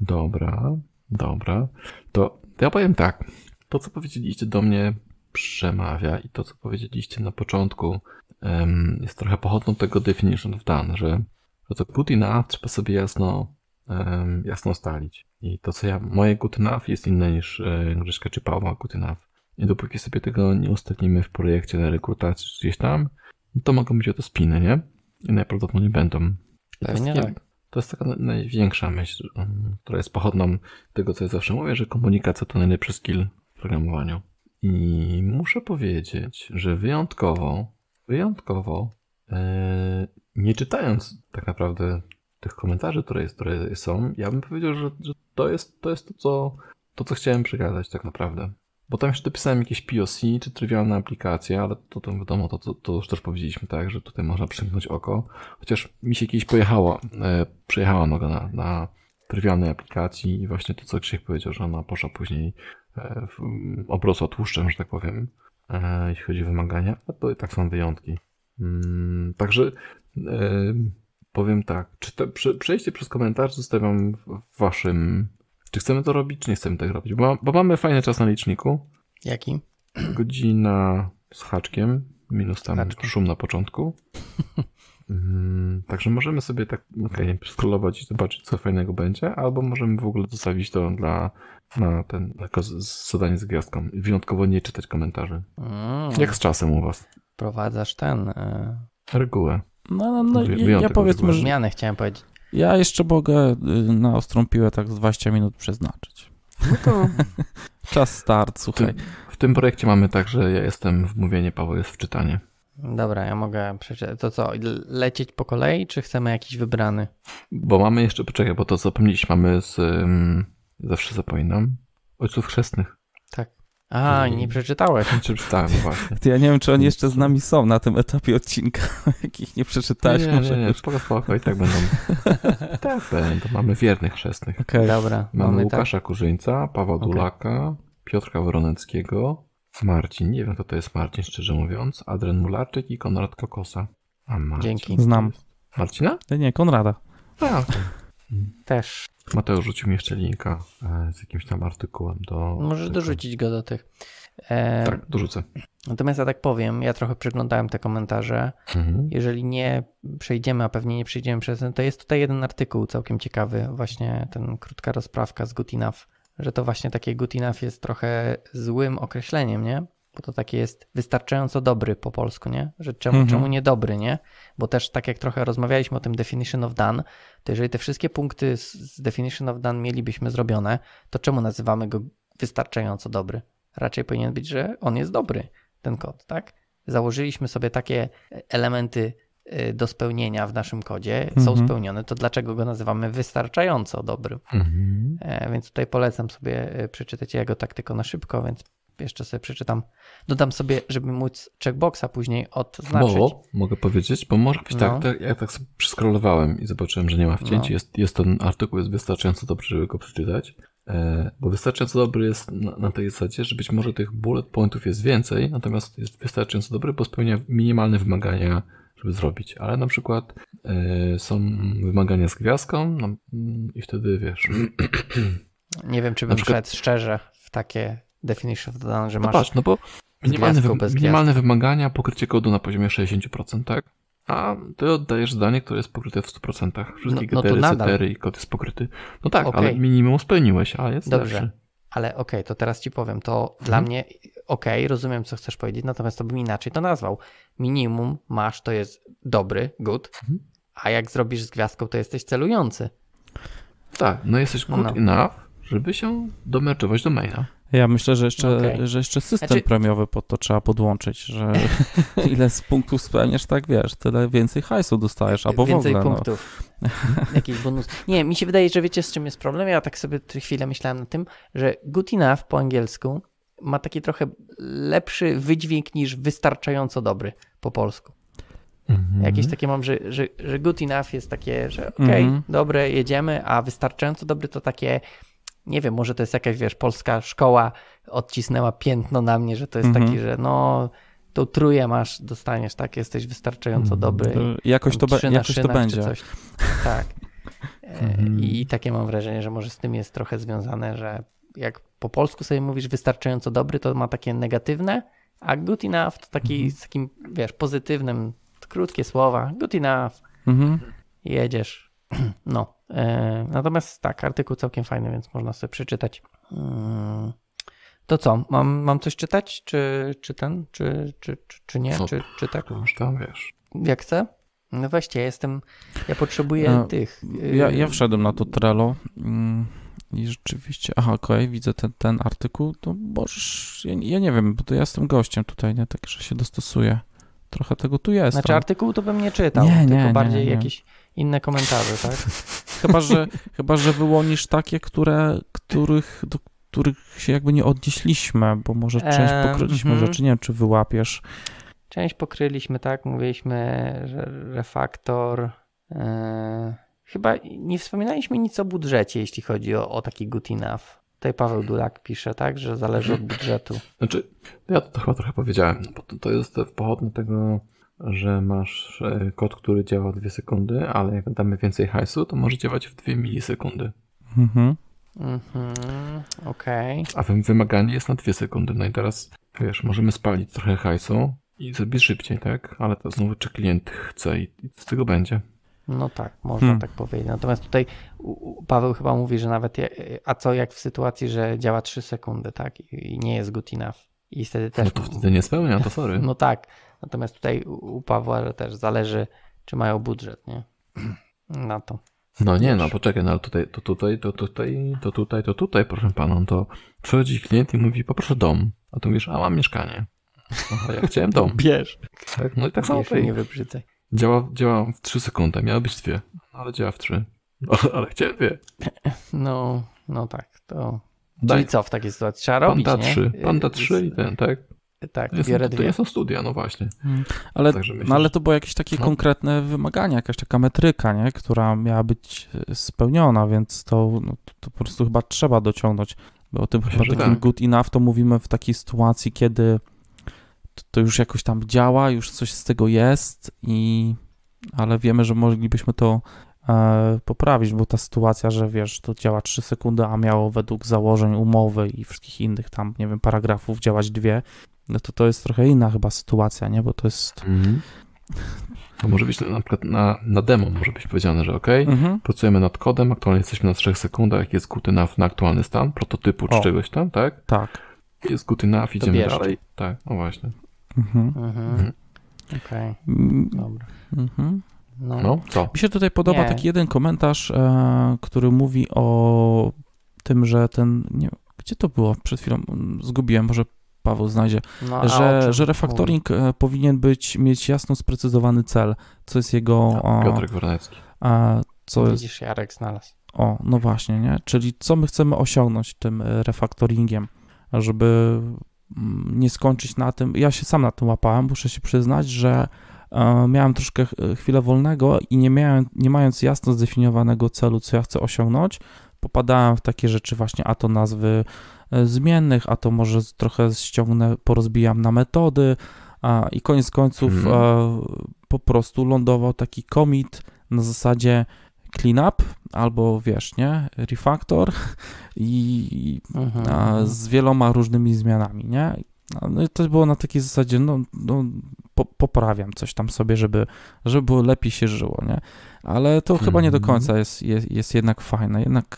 [SPEAKER 1] Dobra, dobra. To ja powiem tak. To, co powiedzieliście do mnie, przemawia i to, co powiedzieliście na początku, jest trochę pochodną tego definition of done, że, że to good enough trzeba sobie jasno, jasno ustalić. I to, co ja, moje good enough jest inne niż e, Grzeszka czy Paula good enough. I dopóki sobie tego nie ustalimy w projekcie na rekrutacji czy gdzieś tam, no to mogą być o to spiny, nie? I najprawdopodobniej będą. tak. tak. To jest taka największa myśl, mm, która jest pochodną tego, co ja zawsze mówię, że komunikacja to najlepszy skill w programowaniu. I muszę powiedzieć, że wyjątkowo, wyjątkowo, e, nie czytając tak naprawdę tych komentarzy, które, jest, które są, ja bym powiedział, że, że to, jest, to jest to, co, to, co chciałem przekazać tak naprawdę. Bo tam jeszcze dopisałem jakieś POC czy trywialne aplikacje, ale to tam wiadomo, to, to, to już też powiedzieliśmy, tak, że tutaj można przymknąć oko. Chociaż mi się kiedyś pojechała, e, przejechała noga na, na trywialnej aplikacji i właśnie to, co Krzysiek powiedział, że ona poszła później e, w, mm, obrosła tłuszczem, że tak powiem, e, jeśli chodzi o wymagania, a to i tak są wyjątki. Mm, także e, powiem tak, czy te, prze, przejście przez komentarz zostawiam waszym czy chcemy to robić, czy nie chcemy tak robić? Bo, bo mamy fajny czas na liczniku. Jaki? Godzina z haczkiem, minus tam Haczki. szum na początku. Mm, także możemy sobie tak okay, i zobaczyć, co fajnego będzie, albo możemy w ogóle zostawić to dla na ten, jako z, zadanie z gwiazdką. Wyjątkowo nie czytać komentarzy. Mm. Jak z czasem u was? Prowadzasz ten. Y... Regułę.
[SPEAKER 2] No, no, no ja, ja powiedzmy, że... Zmiany
[SPEAKER 3] chciałem powiedzieć. Ja jeszcze mogę y, na ostrą piłę
[SPEAKER 1] tak 20 minut przeznaczyć. No to... Czas start, słuchaj. W, w tym projekcie mamy tak, że ja jestem w mówienie, Paweł jest w czytanie.
[SPEAKER 2] Dobra, ja mogę przeczytać. To co, lecieć po kolei, czy chcemy jakiś wybrany?
[SPEAKER 1] Bo mamy jeszcze, poczekaj, bo to zapomnieliśmy, mamy z, um, zawsze zapominam, Ojców Chrzestnych. A, mm. nie przeczytałeś. Nie przeczytałem właśnie. To ja nie wiem, czy oni jeszcze z nami są na tym etapie odcinka, jakich nie przeczytałeś. Nie, nie, nie, spoko, spoko, i tak będą. tak będą, mamy wiernych chrzestnych. Okay. Dobra, mamy, mamy tak. Łukasza tak. Kurzyńca, Pawła okay. Dulaka, Piotrka Woroneckiego, Marcin, nie wiem kto to jest Marcin, szczerze mówiąc, Adren Mularczyk i Konrad Kokosa. A Marcin, Dzięki. Znam. Marcina? Nie, Konrada. A, okay. Też. Mateusz rzucił mi jeszcze linka e, z jakimś tam artykułem do. Możesz
[SPEAKER 2] dorzucić go do tych. E... Tak, dorzucę. Natomiast ja tak powiem, ja trochę przeglądałem te komentarze. Mhm. Jeżeli nie przejdziemy, a pewnie nie przejdziemy przez ten, to jest tutaj jeden artykuł całkiem ciekawy, właśnie ten krótka rozprawka z Good że to właśnie takie Good jest trochę złym określeniem, nie? bo to takie jest wystarczająco dobry po polsku, nie? Że czemu, mhm. czemu nie dobry, nie? Bo też tak jak trochę rozmawialiśmy o tym definition of done, to jeżeli te wszystkie punkty z definition of done mielibyśmy zrobione, to czemu nazywamy go wystarczająco dobry? Raczej powinien być, że on jest dobry, ten kod, tak? Założyliśmy sobie takie e, elementy e, do spełnienia w naszym kodzie są mhm. spełnione, to dlaczego go nazywamy wystarczająco dobrym? Mhm. E, więc tutaj polecam sobie przeczytać jego taktykę na szybko, więc jeszcze sobie przeczytam, dodam sobie, żeby móc checkboxa później odznaczyć. Bo,
[SPEAKER 1] mogę powiedzieć, bo może być tak, no. tak, jak ja tak sobie przeskrolowałem i zobaczyłem, że nie ma wcięć. No. Jest, jest ten artykuł jest wystarczająco dobry, żeby go przeczytać, e, bo wystarczająco dobry jest na, na tej zasadzie, że być może tych bullet pointów jest więcej, natomiast jest wystarczająco dobry, bo spełnia minimalne wymagania żeby zrobić, ale na przykład e, są wymagania z gwiazdką no, mm, i wtedy wiesz.
[SPEAKER 2] Nie wiem, czy bym przykład... szedł szczerze w takie Definition of Done, że no masz. Patrz, no bo minimalne, minimalne
[SPEAKER 1] wymagania, pokrycie kodu na poziomie 60%, tak? A ty oddajesz zdanie, które jest pokryte w 100%. No, Wszystkie no, no i kod jest pokryty. No tak, okay. ale minimum spełniłeś, a jest Dobrze. Lepszy.
[SPEAKER 2] Ale okej, okay, to teraz ci powiem, to hmm. dla mhm. mnie okej, okay, rozumiem co chcesz powiedzieć, natomiast to bym inaczej to nazwał. Minimum masz, to jest dobry, good, hmm. a jak zrobisz z gwiazdką, to jesteś celujący.
[SPEAKER 1] Tak, no jesteś good no. no. enough, żeby się domerczować do maila. Ja myślę, że jeszcze, okay. że jeszcze system znaczy...
[SPEAKER 3] premiowy pod to trzeba podłączyć, że ile z punktów spełniasz, tak wiesz, tyle więcej hajsu dostajesz, albo więcej w ogóle. No. punktów. No. Jakiś bonus.
[SPEAKER 2] Nie, mi się wydaje, że wiecie z czym jest problem. Ja tak sobie chwilę myślałem na tym, że good enough po angielsku ma taki trochę lepszy wydźwięk niż wystarczająco dobry po polsku. Mhm. Jakieś takie mam, że, że, że good enough jest takie, że okej, okay, mhm. dobre, jedziemy, a wystarczająco dobry to takie nie wiem, może to jest jakaś, wiesz, polska szkoła odcisnęła piętno na mnie, że to jest mhm. taki, że no to truje masz, dostaniesz, tak, jesteś wystarczająco mhm. dobry. To jakoś to, be, jakoś to będzie. Coś. Tak. E, mhm. I, I takie mam wrażenie, że może z tym jest trochę związane, że jak po polsku sobie mówisz wystarczająco dobry, to ma takie negatywne, a good enough to taki mhm. z takim, wiesz, pozytywnym, krótkie słowa, good enough, mhm. jedziesz, no. E, natomiast tak, artykuł całkiem fajny, więc można sobie przeczytać. Mm. To co, mam, mam coś czytać, czy, czy ten, czy, czy, czy, czy nie, czy, czy tak? Już tam, wiesz. Jak chcę? No weźcie, ja jestem, ja potrzebuję e, tych. Ja, y, ja
[SPEAKER 3] wszedłem na to Trello mm, i rzeczywiście, aha, okej, okay, widzę ten, ten artykuł, to boż, ja, ja, nie wiem, bo to ja jestem gościem tutaj, nie, tak, że się dostosuję. Trochę tego tu jest. Znaczy artykuł
[SPEAKER 2] to bym nie czytał, nie, tylko nie, bardziej nie, jakiś inne komentarze, tak? Chyba, że,
[SPEAKER 3] chyba, że wyłonisz takie, które, których, do których się jakby nie odnieśliśmy, bo może część pokryliśmy mm -hmm. rzeczy, nie wiem, czy wyłapiesz.
[SPEAKER 2] Część pokryliśmy, tak? Mówiliśmy że refaktor. E, chyba nie wspominaliśmy nic o budżecie, jeśli chodzi o, o taki good enough. Tutaj Paweł Dulak pisze, tak, że zależy od budżetu.
[SPEAKER 4] Znaczy,
[SPEAKER 1] ja to chyba trochę powiedziałem, bo to, to jest pochodne tego że masz e, kod, który działa 2 sekundy, ale jak damy więcej hajsu, to może działać w 2 milisekundy.
[SPEAKER 4] Mhm.
[SPEAKER 2] Mhm, okej. Okay.
[SPEAKER 1] A wymaganie jest na 2 sekundy. No i teraz, wiesz, możemy spalić trochę hajsu i zrobić szybciej, tak? Ale to znowu, czy klient chce i, i z tego będzie.
[SPEAKER 2] No tak, można hmm. tak powiedzieć. Natomiast tutaj Paweł chyba mówi, że nawet, je, e, a co jak w sytuacji, że działa 3 sekundy, tak? I nie jest good enough i wtedy no też... No to wtedy nie spełnia, to sorry. No tak, natomiast tutaj u Pawła też zależy, czy mają budżet, nie? Na to.
[SPEAKER 1] No nie, no poczekaj, no ale tutaj, to tutaj, to tutaj, to tutaj, to tutaj, proszę pana, no to przychodzi klient i mówi, poproszę dom, a tu mówisz, a mam mieszkanie. Aha, no, ja chciałem dom. Bierz. Tak, no i tak samo tutaj. Nie wybrzydzaj. Działa, działa w 3 sekundy, miało być dwie, ale działa w 3. No, ale chciałem dwie. No, no tak, to Daj. Czyli co w takiej sytuacji? Trzeba robić, Panda nie? 3. Panda 3 i ten, tak? Tak, jest, biorę dwie. są studia, no właśnie. Hmm. Tak, ale, no ale to było
[SPEAKER 3] jakieś takie no. konkretne wymagania, jakaś taka metryka, nie? która miała być e, spełniona, więc to, no, to po prostu chyba trzeba dociągnąć. Bo o tym Myślę, chyba takim tak. good enough to mówimy w takiej sytuacji, kiedy to, to, już jakoś tam działa, już coś z tego jest i ale wiemy, że moglibyśmy to E, poprawić, bo ta sytuacja, że wiesz, to działa 3 sekundy, a miało według założeń umowy i wszystkich innych tam, nie wiem, paragrafów działać dwie,
[SPEAKER 1] no to to jest trochę inna chyba sytuacja, nie? Bo to jest... To mhm. może być na przykład na, na demo może być powiedziane, że ok, mhm. pracujemy nad kodem, aktualnie jesteśmy na 3 sekundach, jest good enough na aktualny stan prototypu o. czy czegoś tam, tak? Tak. Jest good enough, idziemy To dalej. Tak, no właśnie. Mhm. Mhm. mhm. Okej, okay. Mm. dobra.
[SPEAKER 4] Mhm. No. no, co? Mi się tutaj podoba nie. taki
[SPEAKER 3] jeden komentarz, e, który mówi o tym, że ten. Nie, gdzie to było przed chwilą? Mm, zgubiłem, może Paweł znajdzie, no, że, że refaktoring mówi. E, powinien być, mieć jasno sprecyzowany cel, co jest jego. No, Piotrek A, co Widzisz, jest... Jarek znalazł. O, no właśnie, nie? Czyli co my chcemy osiągnąć tym e, refaktoringiem, żeby mm, nie skończyć na tym. Ja się sam na tym łapałem, muszę się przyznać, że tak miałem troszkę e, chwilę wolnego i nie, miałem, nie mając jasno zdefiniowanego celu, co ja chcę osiągnąć, popadałem w takie rzeczy właśnie, a to nazwy e, zmiennych, a to może trochę ściągnę, porozbijam na metody a, i koniec końców hmm. a, e, po prostu lądował taki commit na zasadzie cleanup albo wiesz, nie, refactor i mhm. a, z wieloma różnymi zmianami, nie? No i to było na takiej zasadzie, no, no po, poprawiam coś tam sobie, żeby, żeby było lepiej się żyło, nie? Ale to -hmm. chyba nie do mhm. końca jest, jest, jest jednak fajne, jednak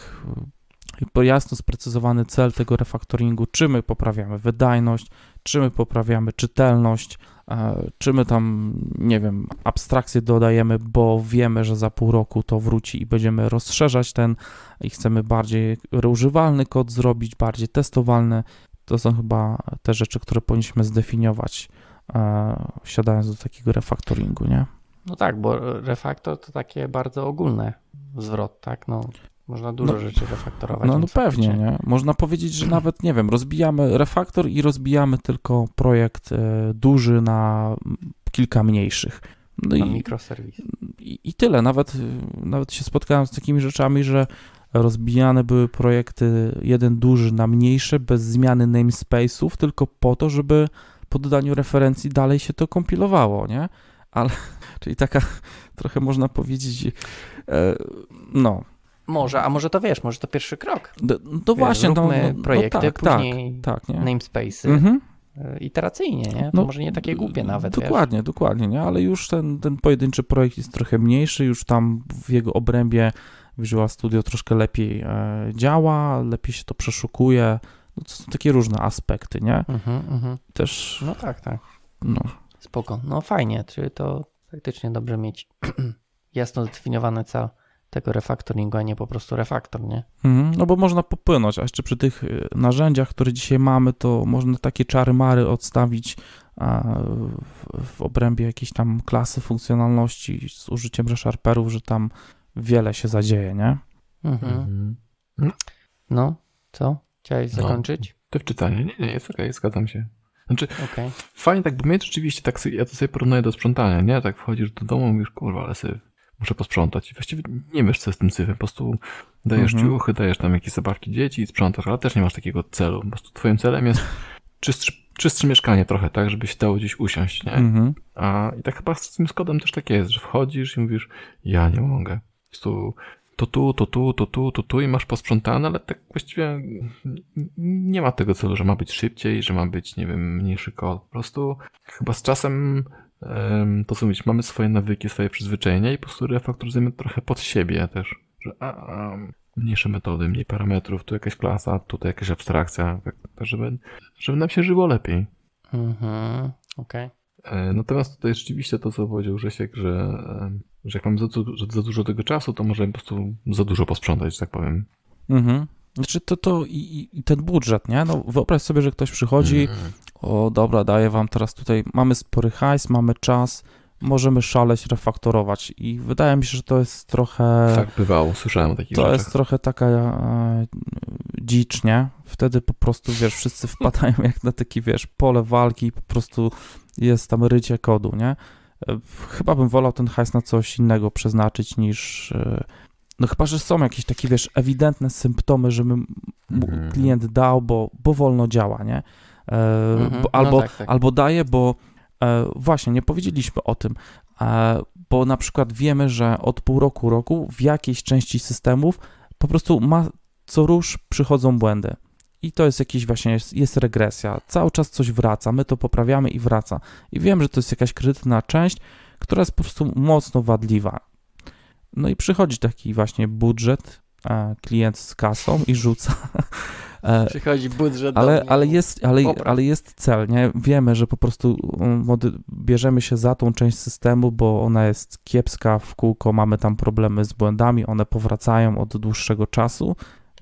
[SPEAKER 3] y, jasno sprecyzowany cel tego refaktoringu, czy my poprawiamy wydajność, czy my poprawiamy czytelność, e, czy my tam, nie wiem, abstrakcje dodajemy, bo wiemy, że za pół roku to wróci i będziemy rozszerzać ten i chcemy bardziej używalny kod zrobić, bardziej testowalny. To są chyba te rzeczy, które powinniśmy zdefiniować wsiadając e, do takiego refaktoringu, nie?
[SPEAKER 2] No tak, bo refaktor to takie bardzo ogólne zwrot, tak? No, można dużo no, rzeczy refaktorować.
[SPEAKER 3] No, no pewnie, nie? Można powiedzieć, że nawet, nie wiem, rozbijamy refaktor i rozbijamy tylko projekt e, duży na kilka mniejszych. No na i, mikroserwis. I, I tyle. Nawet, nawet się spotkałem z takimi rzeczami, że rozbijane były projekty jeden duży na mniejsze bez zmiany namespace'ów, tylko po to, żeby po dodaniu referencji dalej się to kompilowało, nie? Ale, czyli taka trochę można powiedzieć, e, no.
[SPEAKER 2] Może, a może to wiesz, może to pierwszy krok. Do, to właśnie. No, no, no, projekty, no tak, później tak, tak, namespace'y. Mhm e, iteracyjnie, nie? No, to no, może nie takie głupie nawet. Dokładnie,
[SPEAKER 3] wiesz? dokładnie, nie? ale już ten, ten pojedynczy projekt jest trochę mniejszy, już tam w jego obrębie Visual Studio troszkę lepiej e, działa, lepiej się to przeszukuje, no to są takie różne aspekty, nie? Mhm, mhm, Też. No tak, tak. No.
[SPEAKER 2] Spoko. No fajnie, czyli to faktycznie dobrze mieć jasno zdefiniowane cel tego refaktoringu, a nie po prostu refaktor, nie?
[SPEAKER 3] Mhm, no bo można popłynąć, a jeszcze przy tych y, narzędziach, które dzisiaj mamy, to można takie czary-mary odstawić w, obrębie jakiejś tam klasy funkcjonalności z użyciem resharperów, że tam wiele się zadzieje, nie?
[SPEAKER 4] Mhm. mhm.
[SPEAKER 3] No,
[SPEAKER 2] co? Chciałeś no. zakończyć? No,
[SPEAKER 1] te wczytanie. Nie, nie, jest okej, okay, zgadzam się. Znaczy, okay. fajnie tak, bo mnie rzeczywiście tak, ja to sobie porównuję do sprzątania, nie? Tak wchodzisz do domu, mówisz, kurwa, ale syf, muszę posprzątać. I właściwie nie wiesz, co z tym syfem, po prostu dajesz mhm. ciuchy, dajesz tam jakieś zabawki dzieci i sprzątasz, ale też nie masz takiego celu. Po prostu twoim celem jest czystszy, czystsze mieszkanie trochę, tak, żeby się dało gdzieś usiąść, nie? Mhm. A i tak chyba z tym skodem też tak jest, że wchodzisz i mówisz, ja nie mogę. Po prostu to tu, to tu, to tu, to tu i masz posprzątane, ale tak właściwie nie ma tego celu, że ma być szybciej, że ma być, nie wiem, mniejszy kol. Po prostu chyba z czasem to co mówić, mamy swoje nawyki, swoje przyzwyczajenia i po prostu refaktoryzujemy trochę pod siebie też, że a, a, mniejsze metody, mniej parametrów, tu jakaś klasa, tutaj jakaś abstrakcja, tak, tak żeby, żeby nam się żyło lepiej. Mhm, okej. Okay. E, natomiast tutaj rzeczywiście to, co powiedział Grzesiek, że że jak mam za, za dużo tego czasu, to może po prostu za dużo posprzątać, tak powiem.
[SPEAKER 3] Mhm. Znaczy to, to i, i, ten budżet, nie? No wyobraź sobie, że ktoś przychodzi, mhm. o dobra, daję wam teraz tutaj, mamy spory hajs, mamy czas, możemy szaleć, refaktorować i wydaje mi się, że to jest trochę... Tak bywało, słyszałem o takich To rzeczach. jest trochę taka e, dzicz, nie? Wtedy po prostu, wiesz, wszyscy wpadają jak na takie, wiesz, pole walki i po prostu jest tam rycie kodu, nie? E, chyba bym wolał ten hajs na coś innego przeznaczyć niż. E, no chyba, że są jakieś takie, wiesz, ewidentne symptomy, że mu mhm. klient dał, bo, bo wolno działa, nie? E, mhm. No albo, no tak, tak. albo daje, bo właśnie nie powiedzieliśmy o tym, bo na przykład wiemy, że od pół roku, roku w jakiejś części systemów po prostu ma, co rusz przychodzą błędy i to jest jakiś właśnie, jest, jest, regresja. Cały czas coś wraca, my to poprawiamy i wraca. I wiem, że to jest jakaś krytyczna część, która jest po prostu mocno wadliwa. No i przychodzi taki właśnie budżet, e, klient z kasą i rzuca. E, przychodzi budżet ale, do ale, jest, ale, ale jest cel, nie? Wiemy, że po prostu mm, bierzemy się za tą część systemu, bo ona jest kiepska w kółko, mamy tam problemy z błędami, one powracają od dłuższego czasu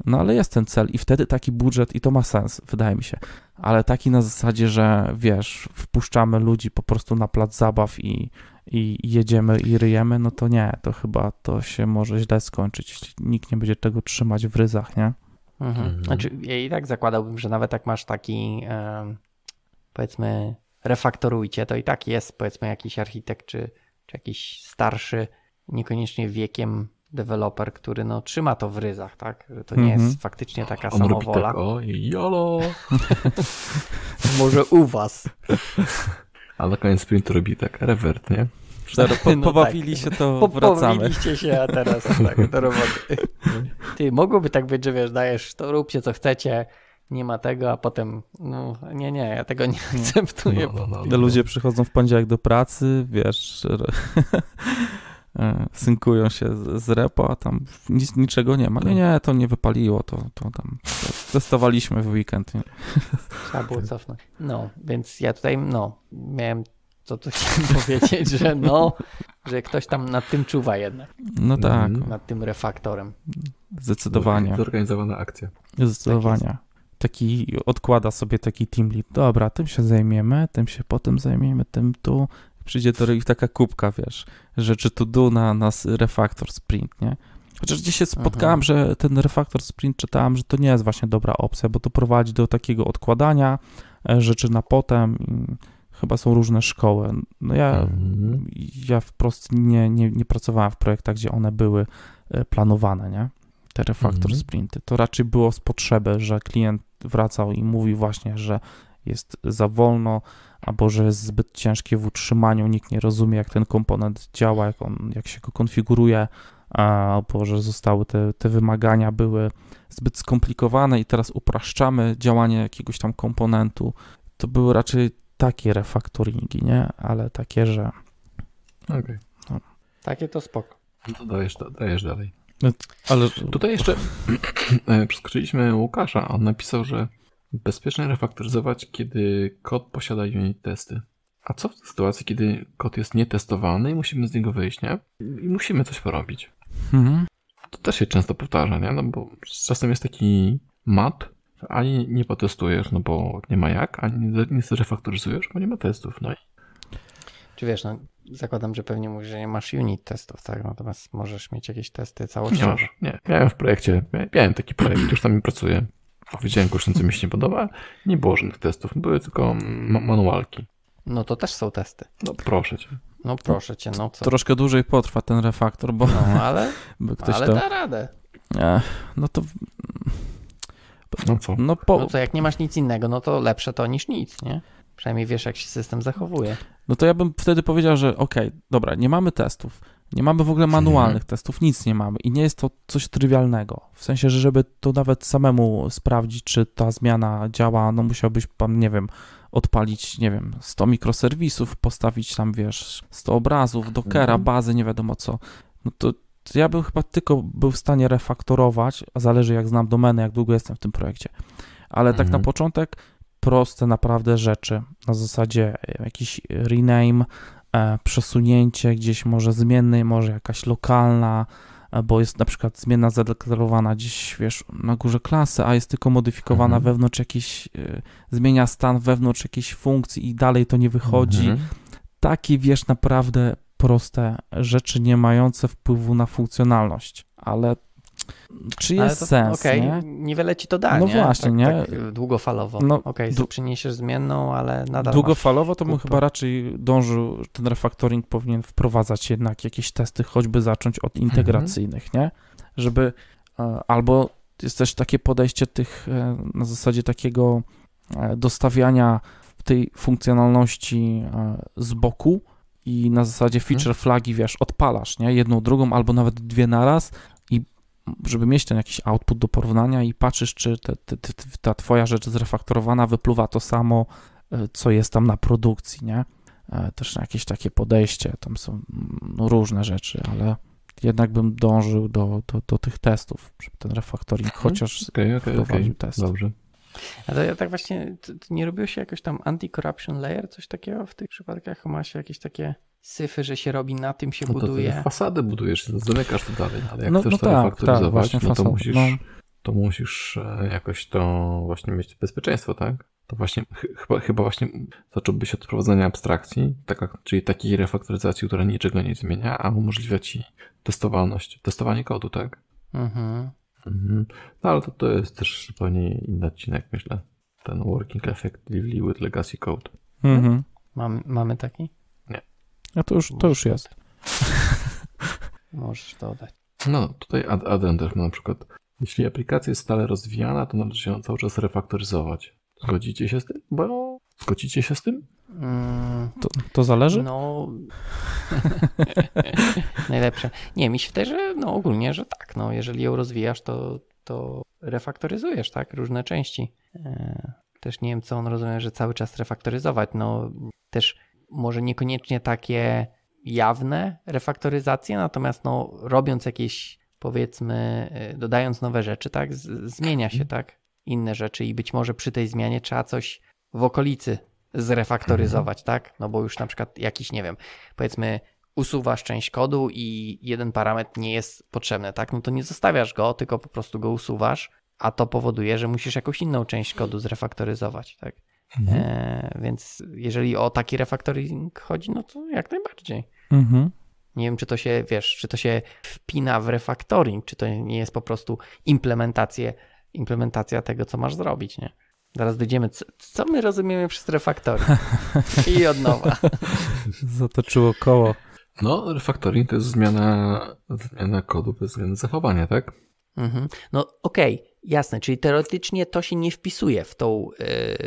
[SPEAKER 3] no ale jest ten cel i wtedy taki budżet i to ma sens, wydaje mi się. Ale taki na zasadzie, że wiesz, wpuszczamy ludzi po prostu na plac zabaw i, i jedziemy i ryjemy, no to nie, to chyba to się może źle skończyć, jeśli nikt nie będzie tego trzymać w ryzach, nie?
[SPEAKER 4] Mhm. mhm.
[SPEAKER 2] Znaczy, ja i tak zakładałbym, że nawet jak masz taki powiedzmy refaktorujcie, to i tak jest powiedzmy jakiś architekt czy, czy jakiś starszy, niekoniecznie wiekiem deweloper, który no, trzyma to w ryzach, tak? Że to nie mm -hmm. jest faktycznie taka On samowola. Robi tak, o, jolo! Może u was.
[SPEAKER 1] A na koniec sprintu robi tak revert, nie? Dobra, po, no tak.
[SPEAKER 2] pobawili tak. się, to po, wracamy. Pobawiliście się, a teraz tak, do roboty. Ty, mogłoby tak być, że wiesz, dajesz to, róbcie co chcecie, nie ma tego, a potem, no nie, nie, ja tego nie akceptuję. No, no, no, no. Ludzie
[SPEAKER 3] przychodzą w poniedziałek do pracy, wiesz, E, synkują się z, z repo, a tam nic, niczego nie ma. Nie, no nie, to nie wypaliło, to, to tam to testowaliśmy w weekend. Nie?
[SPEAKER 2] Trzeba było cofnąć. No, więc ja tutaj, no, miałem to, to powiedzieć, że no, że ktoś tam nad tym czuwa jednak. No tak. Mhm. Nad tym refaktorem.
[SPEAKER 3] Zdecydowanie.
[SPEAKER 1] Zorganizowana
[SPEAKER 3] akcja. Zdecydowanie. taki odkłada sobie taki team lead. Dobra, tym się zajmiemy, tym się potem zajmiemy, tym tu, przyjdzie do ich taka kubka, wiesz, rzeczy to do na nas refaktor sprint, nie? Chociaż gdzieś się mhm. spotkałem, Aha. że ten refaktor sprint czytałem, że to nie jest właśnie dobra opcja, bo to prowadzi do takiego odkładania e, rzeczy na potem. Chyba są różne szkoły. No ja, mhm. ja wprost nie, nie, nie pracowałem w projektach, gdzie one były e, planowane, nie? Te refaktor mhm. sprinty. To raczej było z potrzeby, że klient wracał i mówi właśnie, że jest za wolno, albo że jest zbyt ciężkie w utrzymaniu, nikt nie rozumie, jak ten komponent działa, jak, on, jak się go konfiguruje, albo że zostały te, te wymagania były zbyt skomplikowane i teraz upraszczamy działanie jakiegoś tam komponentu. To były raczej takie refaktoringi, nie? Ale takie, że... Okej. Okay. No.
[SPEAKER 1] Takie to spok. No to dajesz, dajesz dalej. Ale... Tutaj jeszcze e, przeskoczyliśmy Łukasza. On napisał, że Bezpiecznie refaktoryzować, kiedy kod posiada unit testy. A co w sytuacji, kiedy kod jest nietestowany i musimy z niego wyjść, nie? I musimy coś porobić. Mhm. To też się często powtarza, nie? No bo czasem jest taki mat, że ani nie potestujesz, no bo nie ma jak, ani nie zrefaktoryzujesz, bo nie ma testów, no i...
[SPEAKER 2] Czy wiesz, no, zakładam, że pewnie mówisz, że nie masz unit testów, tak? Natomiast możesz mieć jakieś testy całościowe. Nie masz, nie. Miałem w
[SPEAKER 1] projekcie, miałem taki projekt, już tam pracuję. Powiedziałem kursnicy mi się nie podoba. Nie było żadnych testów, były tylko ma manualki. No to też są testy. No proszę cię. No proszę cię, no co?
[SPEAKER 3] Troszkę dłużej potrwa ten refaktor, bo. No ale. Bo ktoś ale to... da radę. no to. No co?
[SPEAKER 2] No, po... no to jak nie masz nic innego, no to lepsze to niż nic, nie? Przynajmniej
[SPEAKER 3] wiesz, jak się system zachowuje. No to ja bym wtedy powiedział, że okej, okay, dobra, nie mamy testów nie mamy w ogóle mhm. manualnych testów, nic nie mamy i nie jest to coś trywialnego. W sensie, że żeby to nawet samemu sprawdzić, czy ta zmiana działa, no musiałbyś pan, nie wiem, odpalić, nie wiem, 100 mikroserwisów, postawić tam, wiesz, 100 obrazów, dockera, mhm. bazy, nie wiadomo co. No to, to ja bym chyba tylko był w stanie refaktorować, a zależy jak znam domenę, jak długo jestem w tym projekcie. Ale mhm. tak na mhm. początek proste naprawdę rzeczy na zasadzie jakiś rename, E, przesunięcie gdzieś może zmiennej, może jakaś lokalna, e, bo jest na przykład zmienna zadeklarowana gdzieś, wiesz, na górze klasy, a jest tylko modyfikowana mhm. wewnątrz jakiejś, e, zmienia stan wewnątrz jakiejś funkcji i dalej to nie wychodzi. Mhm. Takie, wiesz, naprawdę proste rzeczy nie mające wpływu na funkcjonalność, ale czy jest to, sens, okay, nie? Niewiele
[SPEAKER 2] ci to da, No nie? Tak właśnie, tak, nie? Tak długofalowo. No, Okej, okay, przyniesiesz zmienną, ale nadal Długofalowo to bym chyba
[SPEAKER 3] raczej dążył, ten refactoring powinien wprowadzać jednak jakieś testy, choćby zacząć od mhm. integracyjnych, nie? Żeby, e, albo jest też takie podejście tych, e, na zasadzie takiego e, dostawiania tej funkcjonalności z boku, i na zasadzie mhm. feature flagi, wiesz, odpalasz, nie? Jedną, drugą albo nawet dwie naraz, żeby mieć ten jakiś output do porównania i patrzysz, czy te, te, te, ta twoja rzecz zrefaktorowana wypluwa to samo, e, co jest tam na produkcji, nie? E, też jakieś takie podejście, tam są mm, no, różne rzeczy, ale jednak bym dążył do, do, do tych testów, żeby ten refaktoring mhm. chociaż
[SPEAKER 1] okay, okay, okay. test. Dobrze.
[SPEAKER 2] Ale ja tak właśnie, nie robił się jakoś tam anti-corruption layer, coś takiego w tych przypadkach? Ma się jakieś takie syfy, że się robi, na tym się no buduje. To
[SPEAKER 1] fasadę budujesz, zamykasz to dalej, ale jak no, chcesz no to tak, refaktoryzować, tak, no to musisz, no. to musisz e, jakoś to właśnie mieć bezpieczeństwo, tak? To właśnie chyba, chyba właśnie zacząłbyś od prowadzenia abstrakcji, taka, czyli takiej refaktoryzacji, która niczego nie zmienia, a umożliwia ci testowalność, testowanie kodu, tak? Mhm. mhm. No ale to, to jest też zupełnie inny odcinek, myślę. Ten working effectively with legacy code.
[SPEAKER 4] Mhm.
[SPEAKER 2] Mamy, mamy taki? A to już, to już jest. Możesz dodać.
[SPEAKER 1] No, tutaj Adem też ma na przykład, jeśli aplikacja jest stale rozwijana, to należy ją cały czas refaktoryzować. Zgodzicie się z tym? Bo zgodzicie się z tym?
[SPEAKER 3] Mm.
[SPEAKER 1] to, to, zależy?
[SPEAKER 3] No.
[SPEAKER 2] Najlepsze. Nie, mi się wydaje, że no ogólnie, że tak. No, jeżeli ją rozwijasz, to, to refaktoryzujesz, tak? Różne części. E, też nie wiem, co on rozumie, że cały czas refaktoryzować. No też może niekoniecznie takie jawne refaktoryzacje, natomiast no, robiąc jakieś, powiedzmy, y, dodając nowe rzeczy, tak, z, zmienia się, mhm. tak, inne rzeczy i być może przy tej zmianie trzeba coś w okolicy zrefaktoryzować, mhm. tak, no bo już na przykład jakiś, nie wiem, powiedzmy usuwasz część kodu i jeden parametr nie jest potrzebny, tak, no to nie zostawiasz go, tylko po prostu go usuwasz, a to powoduje, że musisz jakąś inną część kodu zrefaktoryzować, tak. Mhm. E, więc jeżeli o taki refaktoring chodzi, no to jak najbardziej. Mhm. Nie wiem, czy to się, wiesz, czy to się wpina w refaktoring, czy to nie jest po prostu implementacja, implementacja tego, co masz zrobić, nie? Zaraz dojdziemy, co, co my rozumiemy przez refaktoring
[SPEAKER 1] i od nowa. Zatoczyło koło. No, refaktoring to jest zmiana, zmiana kodu bez względu zachowania, tak? Mhm.
[SPEAKER 2] No okej, okay, jasne, czyli teoretycznie to się nie wpisuje w tą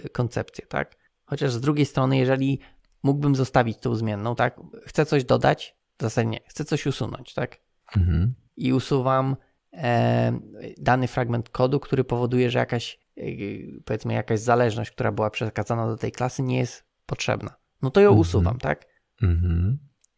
[SPEAKER 2] yy, koncepcję, tak? Chociaż z drugiej strony, jeżeli mógłbym zostawić tą zmienną, tak? Chcę coś dodać, w zasadzie nie, chcę coś usunąć, tak? Mhm. I usuwam e, dany fragment kodu, który powoduje, że jakaś, e, powiedzmy, jakaś zależność, która była przekazana do tej klasy, nie jest potrzebna. No to ją mhm. usuwam, tak?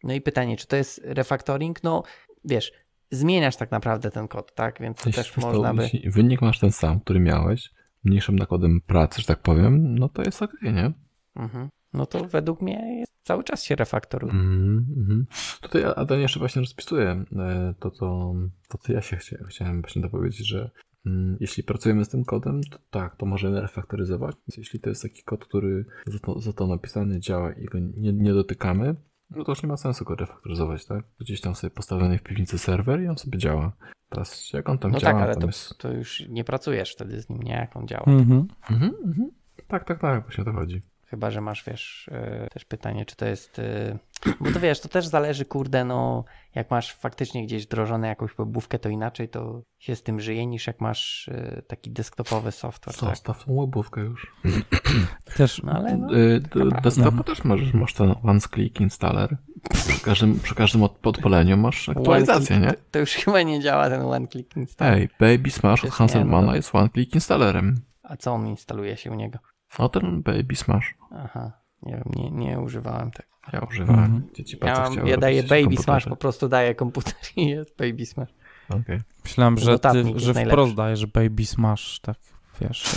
[SPEAKER 2] No i pytanie, czy to jest refactoring? No wiesz, zmieniasz tak naprawdę ten kod, tak? Więc to jeśli też można by... Jeśli
[SPEAKER 1] wynik masz ten sam, który miałeś, mniejszym nakładem pracy, że tak powiem, no to jest ok, nie? Mhm. No to według mnie jest, cały czas się refaktoruje. Mm, mm. Tutaj Adam jeszcze właśnie rozpisuje e, to, co, to, co ja się chciałem, chciałem właśnie dopowiedzieć, że mm, jeśli pracujemy z tym kodem, to tak, to możemy refaktoryzować. Więc jeśli to jest taki kod, który za to, za to napisany działa i go nie, nie dotykamy, no to już nie ma sensu go refaktoryzować, tak? Gdzieś tam sobie postawiony w piwnicy serwer i on sobie działa. Teraz jak on tam no działa... No tak, ale to,
[SPEAKER 2] jest... to, już nie pracujesz wtedy z nim, nie? Jak on działa. Mhm. Mhm, mhm. Tak, tak, tak, właśnie o to chodzi. Chyba, że masz, wiesz, yy, też pytanie, czy to jest... Yy bo to wiesz, to też zależy, kurde, no jak masz faktycznie gdzieś wdrożone jakąś webówkę, to inaczej to się z tym żyje niż jak masz y, taki
[SPEAKER 1] desktopowy software. Tak. Zostaw tak? tą łobówkę już. też, no, ale no, y, desktopu no. też możesz, masz ten one click installer. Przy każdym, przy każdym podpaleniu masz aktualizację, nie?
[SPEAKER 2] To już chyba nie działa ten one click installer. Ej,
[SPEAKER 1] Baby Smash od Hanselmana no, jest one click installerem.
[SPEAKER 2] A co on instaluje się u niego?
[SPEAKER 1] No ten Baby Smash. Aha. Nie wiem, nie, nie używałem tego. Ja używałem. Mhm. Dzieci ja, ja daję Baby Smash,
[SPEAKER 2] po prostu daję komputer i jest Baby Smash. Okay. Myślałem, że, ty, że wprost
[SPEAKER 3] dajesz Baby Smash, tak wiesz.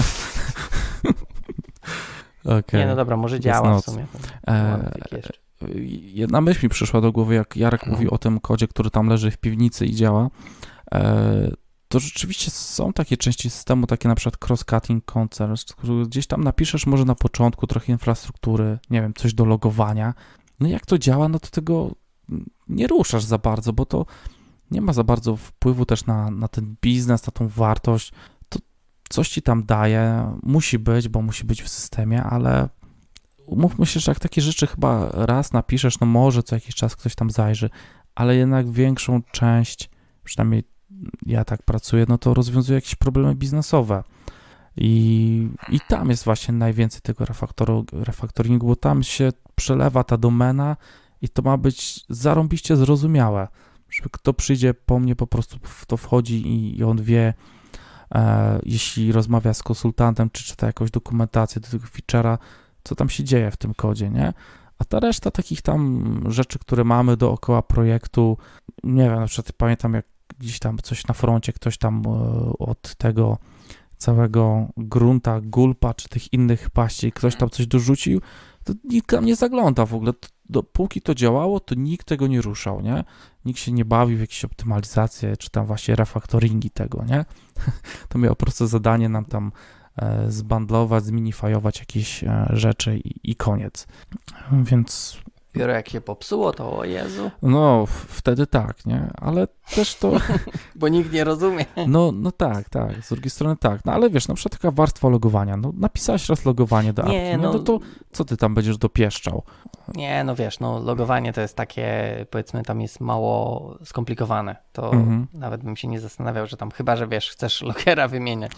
[SPEAKER 3] okay. Nie, no dobra, może działa w sumie. E, e, jedna myśl mi przyszła do głowy, jak Jarek no. mówi o tym kodzie, który tam leży w piwnicy i działa. E, to rzeczywiście są takie części systemu, takie na przykład cross-cutting concerns, gdzieś tam napiszesz może na początku trochę infrastruktury, nie wiem, coś do logowania. No jak to działa, no to tego nie ruszasz za bardzo, bo to nie ma za bardzo wpływu też na, na ten biznes, na tą wartość. To coś ci tam daje, musi być, bo musi być w systemie, ale umówmy się, że jak takie rzeczy chyba raz napiszesz, no może co jakiś czas ktoś tam zajrzy, ale jednak większą część, przynajmniej ja tak pracuję, no to rozwiązuję jakieś problemy biznesowe. I, I tam jest właśnie najwięcej tego refaktoringu, bo tam się przelewa ta domena i to ma być zarąbiście zrozumiałe. Żeby kto przyjdzie po mnie, po prostu w to wchodzi i, i on wie, e, jeśli rozmawia z konsultantem, czy czyta jakąś dokumentację do tego feature'a, co tam się dzieje w tym kodzie, nie? A ta reszta takich tam rzeczy, które mamy dookoła projektu, nie wiem, na przykład pamiętam, jak gdzieś tam coś na froncie, ktoś tam e, od tego całego grunta, gulpa czy tych innych paści, ktoś mhm. tam coś dorzucił, to nikt tam nie zagląda w ogóle. Dopóki to działało, to nikt tego nie ruszał, nie? Nikt się nie bawił w jakieś optymalizacje, czy tam właśnie refaktoringi tego, nie? To miało proste zadanie nam tam e, zbandlować, zminifajować jakieś e, rzeczy i, i koniec. Więc
[SPEAKER 2] Dopiero jak się popsuło, to o Jezu.
[SPEAKER 3] No, wtedy tak, nie? Ale też to...
[SPEAKER 2] Bo nikt nie rozumie.
[SPEAKER 3] No, no tak, tak, z drugiej strony tak. No ale wiesz, na przykład taka warstwa logowania. No napisałeś raz logowanie do nie, apki, no, no to co ty tam będziesz dopieszczał?
[SPEAKER 2] Nie, no wiesz, no logowanie to jest takie, powiedzmy tam jest mało skomplikowane. To mhm. nawet bym się nie zastanawiał, że tam chyba, że wiesz, chcesz logera wymieniać.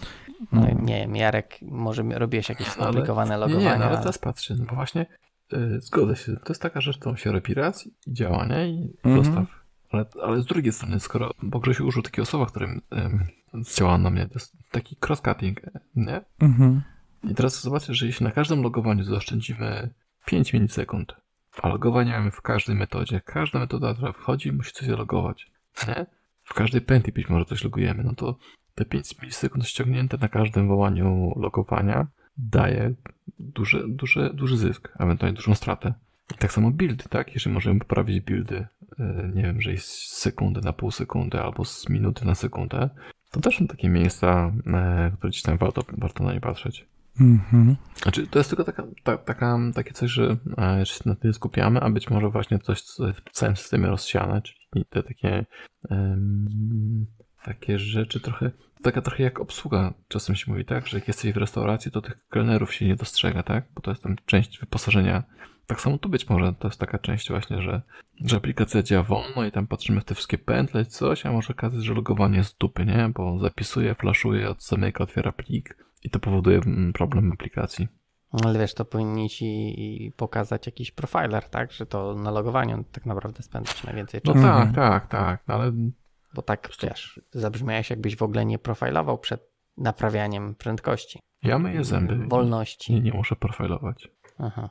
[SPEAKER 1] No, mhm. Nie wiem, Jarek, może robiłeś jakieś skomplikowane ale, logowania. Nie, nie, no, ale teraz patrzę, no bo właśnie E, zgodzę się. To jest taka rzecz, którą się robi raz i działa, nie? I mhm. zostaw. Ale, ale z drugiej strony, skoro, bo Grzesiu użył takiego słowa, którym um, zdziałała na mnie, to jest taki cross-cutting, nie? Mhm. I teraz zobaczcie, że jeśli na każdym logowaniu zaoszczędzimy 5 milisekund, a logowanie mamy w każdej metodzie, każda metoda, która wchodzi, musi coś logować, nie? W każdej pętli być może coś logujemy, no to te 5 milisekund ściągnięte na każdym wołaniu logowania daje duży, duży, duży zysk, ewentualnie dużą stratę. I tak samo buildy, tak? Jeżeli możemy poprawić buildy, e, nie wiem, że jest z sekundy na pół sekundy albo z minuty na sekundę, to też są takie miejsca, e, które gdzieś tam warto, warto na nie patrzeć. Mhm. Znaczy, to jest tylko taka, ta, taka, takie coś, że e, się na tym skupiamy, a być może właśnie coś, co jest w całym systemie rozsiane, czyli te takie um, takie rzeczy trochę, taka trochę jak obsługa czasem się mówi, tak? Że jak jesteś w restauracji, to tych kelnerów się nie dostrzega, tak? Bo to jest tam część wyposażenia. Tak samo tu być może, to jest taka część właśnie, że, że aplikacja działa wolno i tam patrzymy w te wszystkie pętle, coś, a może okazać, że logowanie jest dupy, nie? Bo zapisuje, flaszuje, odzamyka, otwiera plik i to powoduje mm, problem aplikacji.
[SPEAKER 2] No, ale wiesz, to powinni ci pokazać jakiś profiler, tak? Że to na logowaniu tak naprawdę spędzasz najwięcej no czasu. No tak, mhm. tak, tak. No ale bo tak wiesz, zabrzmiałeś jakbyś w ogóle nie profilował przed naprawianiem prędkości. Ja myję zęby. Wolności.
[SPEAKER 1] Nie, nie muszę profilować. Aha.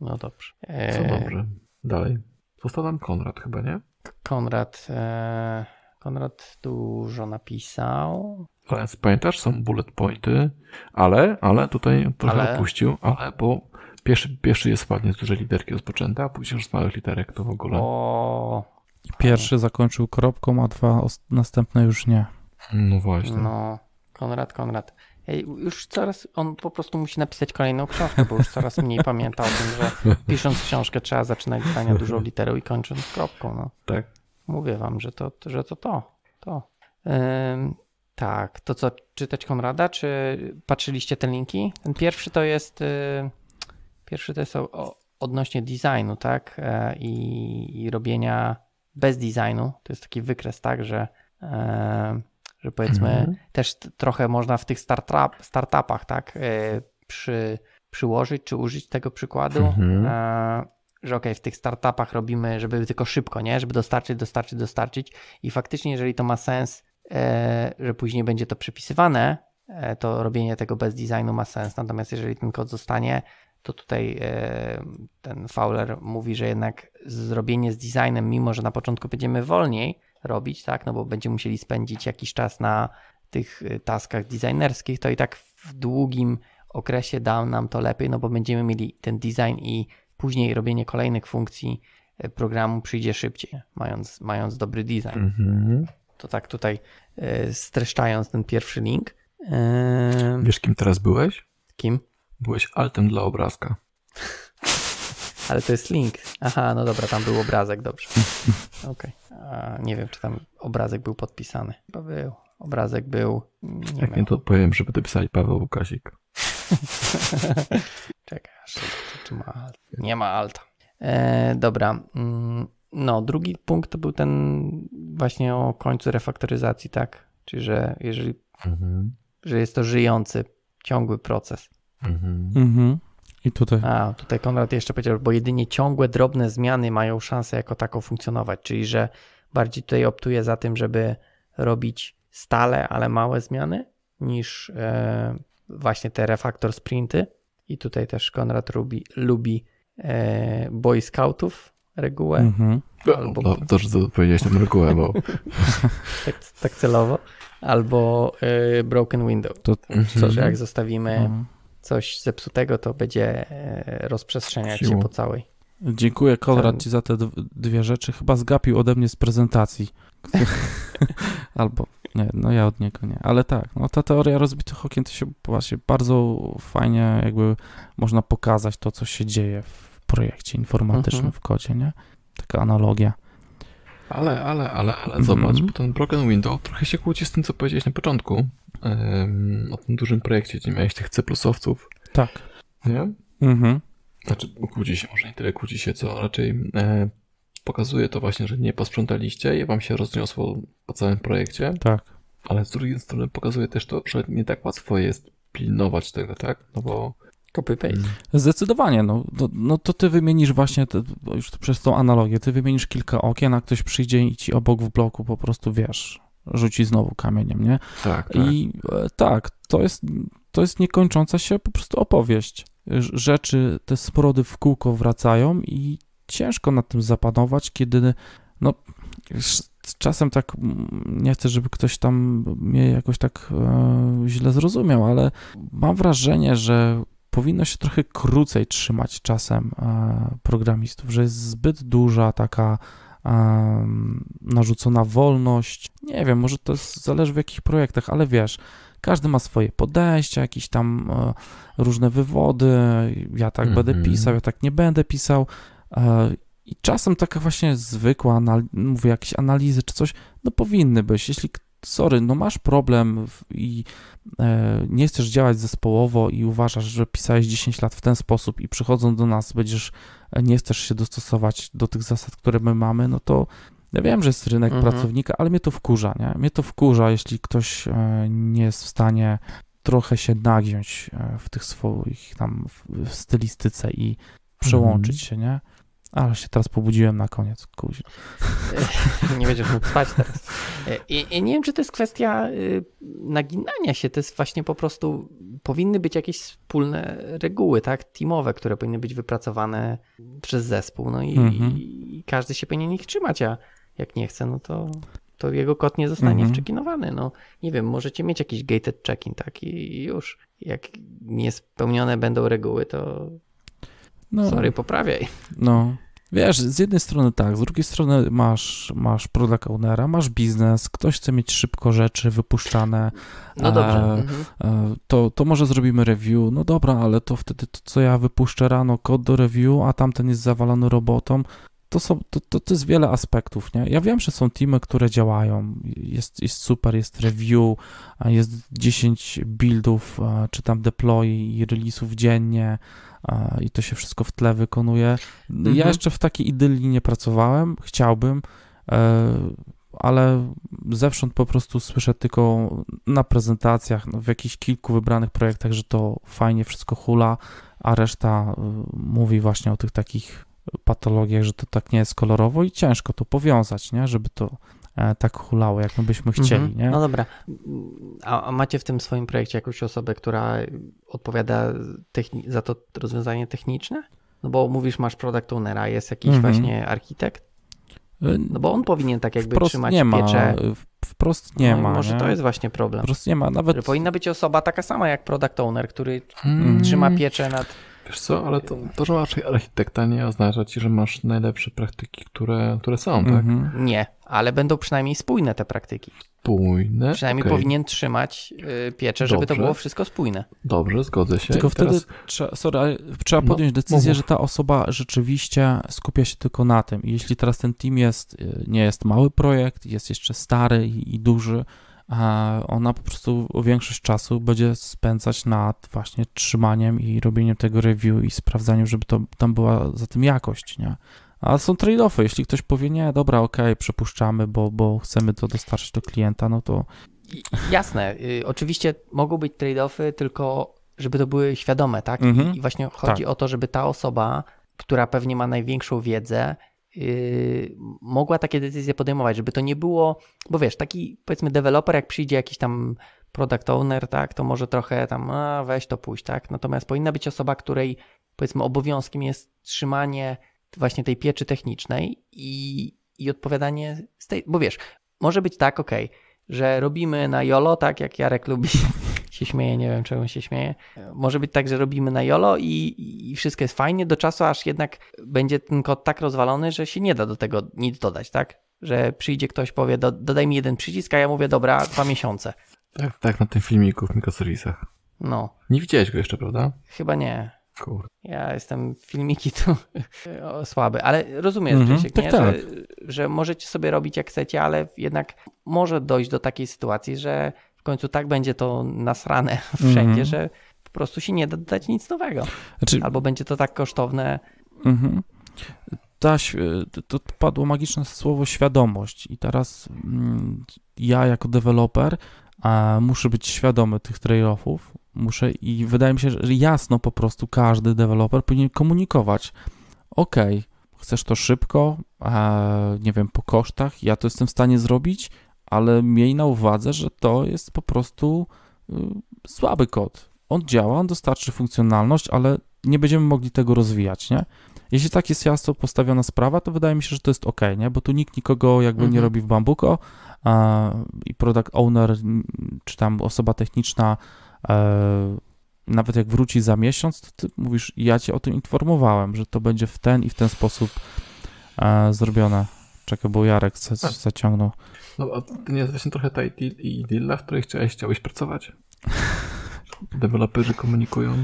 [SPEAKER 1] No dobrze. Co e, dobrze. Dalej. Został nam Konrad chyba, nie?
[SPEAKER 2] Konrad... E... Konrad dużo napisał.
[SPEAKER 1] Ale pamiętasz, są bullet pointy, ale, ale tutaj trochę ale... opuścił, ale bo pierwszy, pierwszy jest ładnie z dużej literki rozpoczęte, a później już z małych literek to w ogóle. O, Pierwszy
[SPEAKER 3] zakończył kropką, a dwa następne już nie. No właśnie.
[SPEAKER 2] No, Konrad, Konrad. Ej, już coraz, on po prostu musi napisać kolejną książkę, bo już coraz mniej pamięta o tym, że pisząc książkę trzeba zaczynać zdania dużą literą i kończąc kropką. No. Tak. Mówię wam, że to że to. to, to. Ym, tak, to co czytać Konrada, czy patrzyliście te linki? Ten pierwszy to jest, y, pierwszy to jest o, odnośnie designu, tak? E, I robienia bez designu. To jest taki wykres, tak, że, e, że powiedzmy mhm. też trochę można w tych startup, startupach, tak, e, przy, przyłożyć czy użyć tego przykładu. Mhm. E, że ok, w tych startupach robimy, żeby tylko szybko, nie? Żeby dostarczyć, dostarczyć, dostarczyć. I faktycznie, jeżeli to ma sens, że później będzie to przypisywane, to robienie tego bez designu ma sens. Natomiast jeżeli ten kod zostanie to tutaj e, ten Fowler mówi, że jednak zrobienie z designem, mimo że na początku będziemy wolniej robić, tak, no bo będziemy musieli spędzić jakiś czas na tych e, taskach designerskich, to i tak w długim okresie da nam to lepiej, no bo będziemy mieli ten design i później robienie kolejnych funkcji e, programu przyjdzie szybciej, mając, mając dobry design. Mm-hmm. To tak tutaj streszczając ten pierwszy link.
[SPEAKER 1] Wiesz, kim teraz byłeś? Kim? Byłeś altem dla obrazka.
[SPEAKER 2] Ale to jest link. Aha, no dobra, tam był obrazek, dobrze. Okej. Okay. Nie wiem, czy tam obrazek był podpisany. Chyba był. Obrazek był. Nie
[SPEAKER 1] Jak miał. nie, to powiem, żeby pisali Paweł Łukasik. Czekaj, aż czy ma alt.
[SPEAKER 2] Nie ma alta. E, dobra. Mm, no, drugi punkt to był ten właśnie o końcu refaktoryzacji, tak? Czyli, że jeżeli, mhm. że jest to żyjący, ciągły proces.
[SPEAKER 3] Mhm. mhm. I tutaj.
[SPEAKER 2] A, tutaj Konrad jeszcze powiedział, bo jedynie ciągłe, drobne zmiany mają szansę jako taką funkcjonować, czyli że bardziej tutaj optuję za tym, żeby robić stale, ale małe zmiany niż e, właśnie te refaktor sprinty. I tutaj też Konrad lubi, lubi e, Boy Scoutów regułę. Mhm. Albo... No, dobrze powiedziałeś regułę, bo... tak, tak, celowo. Albo e, Broken Window. To... co, że jak mhm. zostawimy mhm coś zepsutego, to będzie e, rozprzestrzeniać się po całej.
[SPEAKER 3] Dziękuję Konrad Ci za te dwie rzeczy. Chyba zgapił ode mnie z prezentacji. Albo nie, no ja od niego nie. Ale tak, no ta teoria rozbitych okien to się właśnie bardzo fajnie jakby można pokazać to, co się dzieje w projekcie informatycznym, mhm. w kodzie, nie? Taka analogia.
[SPEAKER 1] Ale, ale, ale, ale mhm. zobacz, mm bo ten Broken Window trochę się kłóci z tym, co powiedziałeś na początku. Ym, o tym dużym projekcie, gdzie miałeś tych C plusowców. Tak. Nie? Mhm. Mm znaczy, kłóci się może nie tyle kłóci się, co raczej e, pokazuje to właśnie, że nie posprzątaliście i wam się rozniosło po całym projekcie. Tak. Ale z drugiej strony pokazuje też to, że nie tak łatwo jest pilnować tego, tak? No bo Copy-paste. Mm. Zdecydowanie. No, no, no,
[SPEAKER 3] to ty wymienisz właśnie, te, już przez tą analogię, ty wymienisz kilka okien, a ktoś przyjdzie i ci obok w bloku po prostu, wiesz, rzuci znowu kamieniem, nie? Tak. tak. I e, tak, to jest, to jest niekończąca się po prostu opowieść. Rzeczy, te sprody w kółko wracają i ciężko nad tym zapanować, kiedy no czasem tak, nie chcę, żeby ktoś tam mnie jakoś tak e, źle zrozumiał, ale mam wrażenie, że powinno się trochę krócej trzymać czasem e, programistów, że jest zbyt duża taka narzucona wolność. Nie wiem, może to jest, zależy w jakich projektach, ale wiesz, każdy ma swoje podejścia, jakieś tam e, różne wywody. Ja tak mm -hmm. będę mhm. pisał, ja tak nie będę pisał. E, I czasem taka właśnie zwykła, mówię, jakieś analizy czy coś, no powinny być. Jeśli sorry, no masz problem i e, nie chcesz działać zespołowo i uważasz, że pisałeś 10 lat w ten sposób i przychodząc do nas będziesz, e, nie chcesz się dostosować do tych zasad, które my mamy, no to ja wiem, że jest rynek mhm. pracownika, ale mnie to wkurza, nie? Mnie to wkurza, jeśli ktoś e, nie jest w stanie trochę się nagiąć w tych swoich tam w stylistyce i przełączyć mhm. się, nie? Ale się teraz pobudziłem na koniec, kuźno.
[SPEAKER 2] Nie będziesz mógł spać teraz. I, I, nie wiem, czy to jest kwestia y, naginania się, to jest właśnie po prostu, powinny być jakieś wspólne reguły, tak, teamowe, które powinny być wypracowane przez zespół, no i, mhm. i każdy się powinien ich trzymać, a jak nie chce, no to, to jego kod nie zostanie mhm. wczekinowany, no nie wiem, możecie mieć jakiś gated check-in, tak, i, i już, jak niespełnione będą reguły, to no, sorry, poprawiaj. No, Wiesz, z
[SPEAKER 3] jednej strony tak, z drugiej strony masz, masz product ownera, masz biznes, ktoś chce mieć szybko rzeczy wypuszczane. No dobrze. E, mhm. E, to, to może zrobimy review. No dobra, ale to wtedy to, co ja wypuszczę rano, kod do review, a tamten jest zawalony robotą. To, są, to, to, to jest wiele aspektów, nie? Ja wiem, że są teamy, które działają, jest, jest super, jest review, jest 10 buildów, e, czy tam deploy i release'ów dziennie, i to się wszystko w tle wykonuje. Mhm. Ja jeszcze w takiej idylii nie pracowałem, chciałbym, e, ale zewsząd po prostu słyszę tylko na prezentacjach, no, w jakichś kilku wybranych projektach, że to fajnie wszystko hula, a reszta e, mówi właśnie o tych takich patologiach, że to tak nie jest kolorowo i ciężko to powiązać, nie? żeby to E, tak hulało, jak my byśmy mhm. chcieli. Mhm. Nie?
[SPEAKER 2] No dobra. A, a, macie w tym swoim projekcie jakąś osobę, która odpowiada za to rozwiązanie techniczne? No bo mówisz, masz product ownera, jest jakiś mhm. właśnie architekt? E, no bo on powinien tak jakby wprost trzymać nie ma, pieczę. Wprost nie no ma. Może nie? to jest właśnie problem. Wprost nie ma. Nawet... Że powinna być osoba taka sama jak product owner, który mm. trzyma pieczę nad
[SPEAKER 1] Wiesz co, ale to, to że masz architekta nie oznacza ci, że masz najlepsze praktyki, które, które są, tak? Mm -hmm.
[SPEAKER 2] Nie, ale będą przynajmniej spójne te praktyki. Spójne? Przynajmniej okay. powinien trzymać y, pieczę, żeby to było wszystko spójne.
[SPEAKER 1] Dobrze, zgodzę się. Tylko I wtedy
[SPEAKER 2] teraz...
[SPEAKER 3] trzeba, sorry, no, trzeba podjąć decyzję, że ta osoba rzeczywiście skupia się tylko na tym. I jeśli teraz ten team jest, y, nie jest mały projekt, jest jeszcze stary i, i duży, ona po prostu większość czasu będzie spędzać nad właśnie trzymaniem i robieniem tego review i sprawdzaniem, żeby to, tam była za tym jakość, nie? A są trade-offy, jeśli ktoś powie, nie, dobra, okej, okay, przepuszczamy, bo, bo chcemy to dostarczyć do klienta, no to...
[SPEAKER 2] Jasne, y, oczywiście mogą być trade-offy, tylko żeby to były świadome, tak? Mhm. I właśnie chodzi tak. o to, żeby ta osoba, która pewnie ma największą wiedzę, Y, mogła takie decyzje podejmować, żeby to nie było, bo wiesz, taki powiedzmy deweloper, jak przyjdzie jakiś tam product owner, tak, to może trochę tam a, weź to pójść, tak, natomiast powinna być osoba, której powiedzmy obowiązkiem jest trzymanie właśnie tej pieczy technicznej i, i odpowiadanie, tej, bo wiesz, może być tak, ok, że robimy na jolo, tak jak Jarek lubi się śmieje, nie wiem czemu się śmieje. Może być tak, że robimy na jolo i, i wszystko jest fajnie do czasu, aż jednak będzie ten kod tak rozwalony, że się nie da do tego nic dodać, tak? Że przyjdzie ktoś, powie, do, dodaj mi jeden przycisk, a ja mówię, dobra, dwa miesiące.
[SPEAKER 1] Tak, tak, na tym filmiku w mikroserwisach. No. Nie widziałeś go jeszcze, prawda?
[SPEAKER 2] Chyba nie. kur Ja jestem filmiki tu słaby, ale rozumiem, mm -hmm. tak, tak. Że, że możecie sobie robić jak chcecie, ale jednak może dojść do takiej sytuacji, że końcu tak będzie to nasrane wszędzie, mm. że po prostu się nie da dodać nic nowego. Znaczy... Albo będzie to tak kosztowne.
[SPEAKER 3] Mm -hmm. Ta, to padło magiczne słowo świadomość i teraz mm, ja jako deweloper a muszę być świadomy tych trade-offów, muszę i wydaje mi się, że jasno po prostu każdy deweloper powinien komunikować. Ok, chcesz to szybko, a, nie wiem, po kosztach, ja to jestem w stanie zrobić, ale miej na uwadze, że to jest po prostu y, słaby kod. On działa, on dostarczy funkcjonalność, ale nie będziemy mogli tego rozwijać, nie? Jeśli tak jest jasno postawiona sprawa, to wydaje mi się, że to jest ok, nie? Bo tu nikt nikogo jakby mhm. nie robi w bambuko a, i product owner czy tam osoba techniczna e, nawet jak wróci za miesiąc, to ty mówisz, ja cię o tym informowałem, że to będzie w ten i w ten sposób e, zrobione. Czekaj, bo Jarek tak. zaciągnął.
[SPEAKER 1] No a to nie jest właśnie trochę ta idylla, w której chciałeś, chciałeś pracować? Deweloperzy komunikują.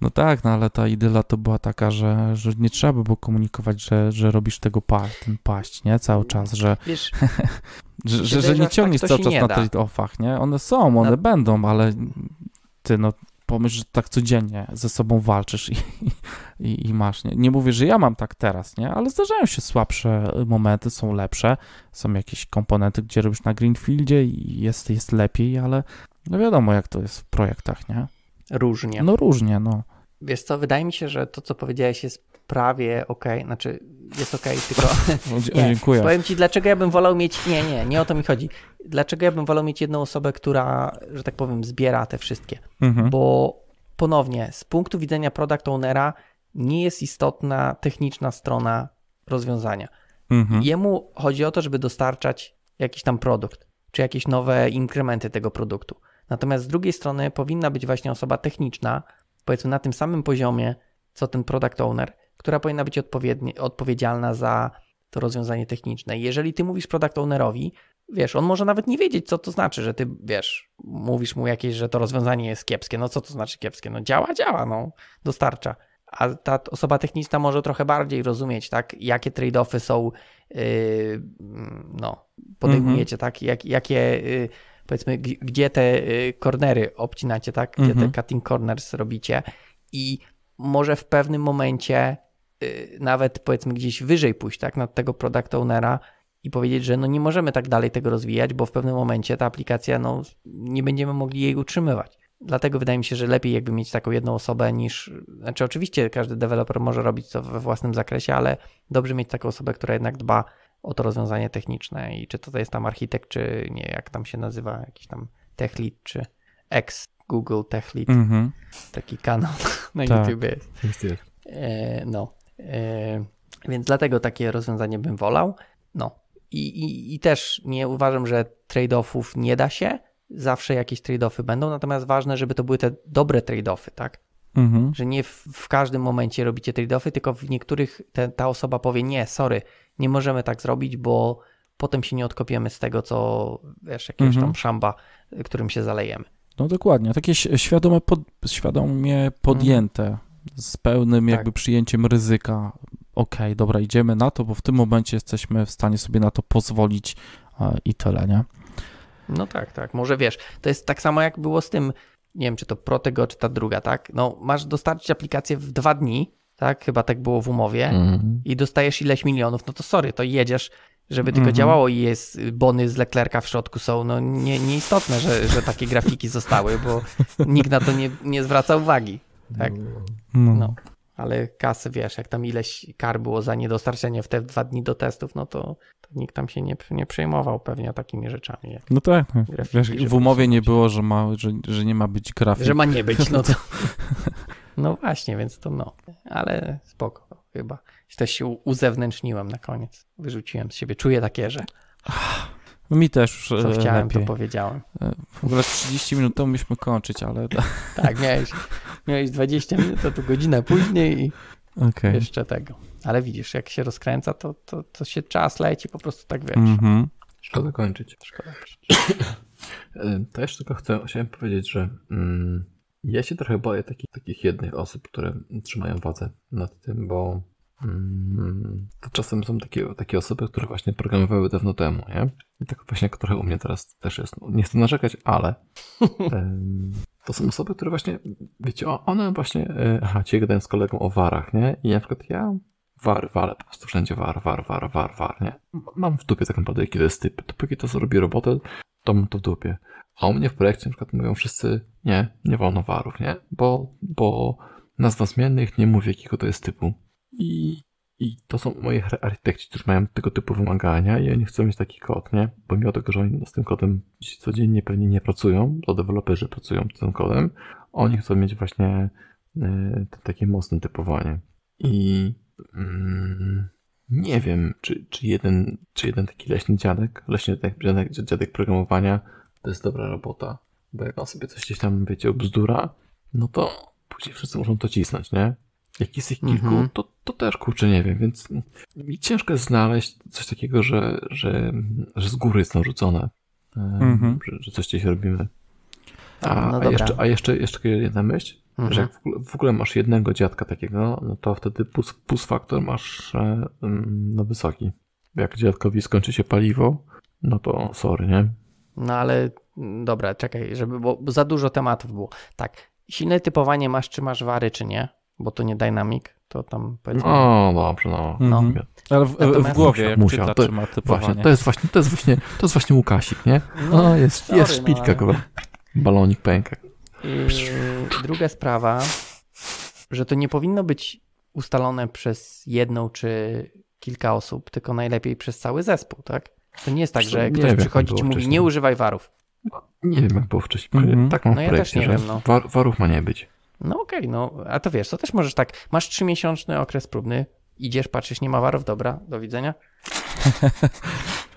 [SPEAKER 3] No tak, no ale ta idyla to była taka, że, że nie trzeba by było komunikować, że, że robisz tego pa, ten paść, nie? Cały czas, że, Wiesz, że, że, że, nie tak ciągniesz cały czas na tych ofach, nie? One są, one no. będą, ale ty no pomyśl, że tak codziennie ze sobą walczysz i, i, i masz. Nie, nie, mówię, że ja mam tak teraz, nie? Ale zdarzają się słabsze y, momenty, są lepsze. Są jakieś komponenty, gdzie robisz na Greenfieldzie i jest, jest lepiej, ale no wiadomo, jak to jest w projektach, nie? Różnie. No różnie, no.
[SPEAKER 2] Wiesz co, wydaje mi się, że to, co powiedziałeś, jest prawie okej, okay. znaczy jest okej, okay, tylko... nie, dziękuję. Powiem ci, dlaczego ja bym wolał mieć... Nie, nie, nie o to mi chodzi dlaczego ja bym wolał mieć jedną osobę, która, że tak powiem, zbiera te wszystkie? Mhm. Bo ponownie, z punktu widzenia product ownera nie jest istotna techniczna strona rozwiązania. Mhm. Jemu chodzi o to, żeby dostarczać jakiś tam produkt, czy jakieś nowe inkrementy tego produktu. Natomiast z drugiej strony powinna być właśnie osoba techniczna, powiedzmy na tym samym poziomie, co ten product owner, która powinna być odpowiedzialna za to rozwiązanie techniczne. Jeżeli ty mówisz product ownerowi, wiesz, on może nawet nie wiedzieć, co to znaczy, że ty, wiesz, mówisz mu jakieś, że to rozwiązanie jest kiepskie. No co to znaczy kiepskie? No działa, działa, no, dostarcza. A ta osoba techniczna może trochę bardziej rozumieć, tak, jakie trade-offy są, yy, no, podejmujecie, mhm. tak, Jak, jakie, yy, powiedzmy, gdzie te kornery y, obcinacie, tak, gdzie te mhm. cutting corners robicie i może w pewnym momencie yy, nawet, powiedzmy, gdzieś wyżej pójść, tak, nad tego product ownera, i powiedzieć, że no nie możemy tak dalej tego rozwijać, bo w pewnym momencie ta aplikacja, no nie będziemy mogli jej utrzymywać. Dlatego wydaje mi się, że lepiej jakby mieć taką jedną osobę niż, znaczy oczywiście każdy deweloper może robić to we własnym zakresie, ale dobrze mieć taką osobę, która jednak dba o to rozwiązanie techniczne i czy to jest tam architekt, czy nie, jak tam się nazywa, jakiś tam tech lead, czy ex Google tech lead, mm -hmm. taki kanał na tak, YouTubie jest. E, no, e, więc dlatego takie rozwiązanie bym wolał. No, i, i, i też nie uważam, że trade-offów nie da się. Zawsze jakieś trade-offy będą, natomiast ważne, żeby to były te dobre trade-offy, tak? Mhm. Że nie w, w, każdym momencie robicie trade-offy, tylko w niektórych te, ta osoba powie: Nie, sorry, nie możemy tak zrobić, bo potem się nie odkopiemy z tego, co wiesz, jakiegoś mhm. tam szamba, którym się zalejemy.
[SPEAKER 3] No dokładnie, takie świadome pod, świadomie podjęte, mhm. z pełnym tak. jakby przyjęciem ryzyka ok, dobra, idziemy na to, bo w tym momencie jesteśmy w stanie sobie na to pozwolić e, i tyle, nie?
[SPEAKER 2] No tak, tak, może wiesz, to jest tak samo jak było z tym, nie wiem, czy to Protego, czy ta druga, tak? No, masz dostarczyć aplikację w dwa dni, tak? Chyba tak było w umowie mm. i dostajesz ileś milionów, no to sorry, to jedziesz, żeby tylko mm -hmm. działało i jest bony z Leclerca w środku są, no nie, nieistotne, że, że takie grafiki zostały, bo nikt na to nie, nie zwraca uwagi, tak? No. no ale kasy, wiesz, jak tam ileś kar było za niedostarczenie w te dwa dni do testów, no to, to nikt tam się nie, nie przejmował pewnie takimi rzeczami. Jak no tak, no. grafiki, wiesz, w umowie
[SPEAKER 3] nie było, że, ma, że, że nie ma być grafiki. Że ma nie być, no
[SPEAKER 2] to... No właśnie, więc to no, ale spoko chyba. Też się uzewnętrzniłem na koniec, wyrzuciłem z siebie, czuję takie, że... Ah.
[SPEAKER 3] Mi też e, Co chciałem, lepiej. to powiedziałem. E, w ogóle 30 minut to myśmy kończyć, ale...
[SPEAKER 2] tak, miałeś, miałeś 20 minut, to tu godzinę później i okay. jeszcze tego. Ale widzisz, jak się rozkręca, to, to, to się czas leci, po prostu tak wiesz. Mm -hmm.
[SPEAKER 1] Szkoda kończyć. Szkoda kończyć. tylko chcę, chciałem powiedzieć, że mm, ja się trochę boję takich, takich jednych osób, które trzymają władzę nad tym, bo to mm, Czasem są takie, takie osoby, które właśnie programowały dawno temu, nie? I tak właśnie jak trochę u mnie teraz też jest. No, nie chcę narzekać, ale to są osoby, które właśnie, wiecie, one właśnie, e, aha, ci gadałem z kolegą o warach, nie? I na przykład ja war, wale, po prostu wszędzie war, war, war, war, war, nie? Mam w dupie tak naprawdę, kiedy jest typ. Dopóki to zrobi robotę, to mam to w dupie. A u mnie w projekcie na przykład mówią wszyscy, nie, nie wolno warów, nie? Bo, bo nazwa zmiennych nie mówi, jakiego to jest typu. I, i to są moje architekci, którzy mają tego typu wymagania i oni chcą mieć taki kod, nie? Bo tego, że oni z tym kodem codziennie pewnie nie pracują, to deweloperzy pracują z tym kodem, oni chcą mieć właśnie y, takie mocne typowanie. I mm, nie wiem, czy, czy, jeden, czy jeden taki leśny dziadek, leśny tak, dziadek, dziadek programowania to jest dobra robota. Bo jak on sobie coś gdzieś tam, wiecie, obzdura, no to później wszyscy muszą to cisnąć, nie? Jak jest ich kilku, mm -hmm. to, to też kurczę nie wiem, więc mi ciężko jest znaleźć coś takiego, że, że, że z góry jest narzucone, mm -hmm. że, że, coś gdzieś robimy. A, no a, jeszcze, a jeszcze, jeszcze jedna myśl, mm -hmm. że mhm. jak w ogóle, w ogóle, masz jednego dziadka takiego, no to wtedy plus, plus faktor masz e, mm, no wysoki. Jak dziadkowi skończy się paliwo, no to sorry, nie?
[SPEAKER 2] No ale dobra, czekaj, żeby, bo za dużo tematów było. Tak, silne typowanie masz, czy masz wary, czy nie bo to nie Dynamic, to tam powiedzmy. O,
[SPEAKER 1] dobrze, no. Mhm. no. Ale w, w, głowie jak musiał, czyta, to, to właśnie, to jest właśnie, to jest właśnie, to jest właśnie Łukasik, nie? No, no jest, sorry, jest szpiczka, no, ale... balonik pęka. I
[SPEAKER 2] druga sprawa, że to nie powinno być ustalone przez jedną czy kilka osób, tylko najlepiej przez cały zespół, tak? To nie jest tak, że ktoś wiem, przychodzi i mówi, nie używaj warów.
[SPEAKER 1] Nie wiem, jak było wcześniej. Mm -hmm. Tak mam no ja też nie wiem, no. war, warów ma nie być. No
[SPEAKER 2] okej, okay, no a to wiesz, to też możesz tak, masz trzymiesięczny okres próbny, idziesz, patrzysz, nie ma warów, dobra, do widzenia.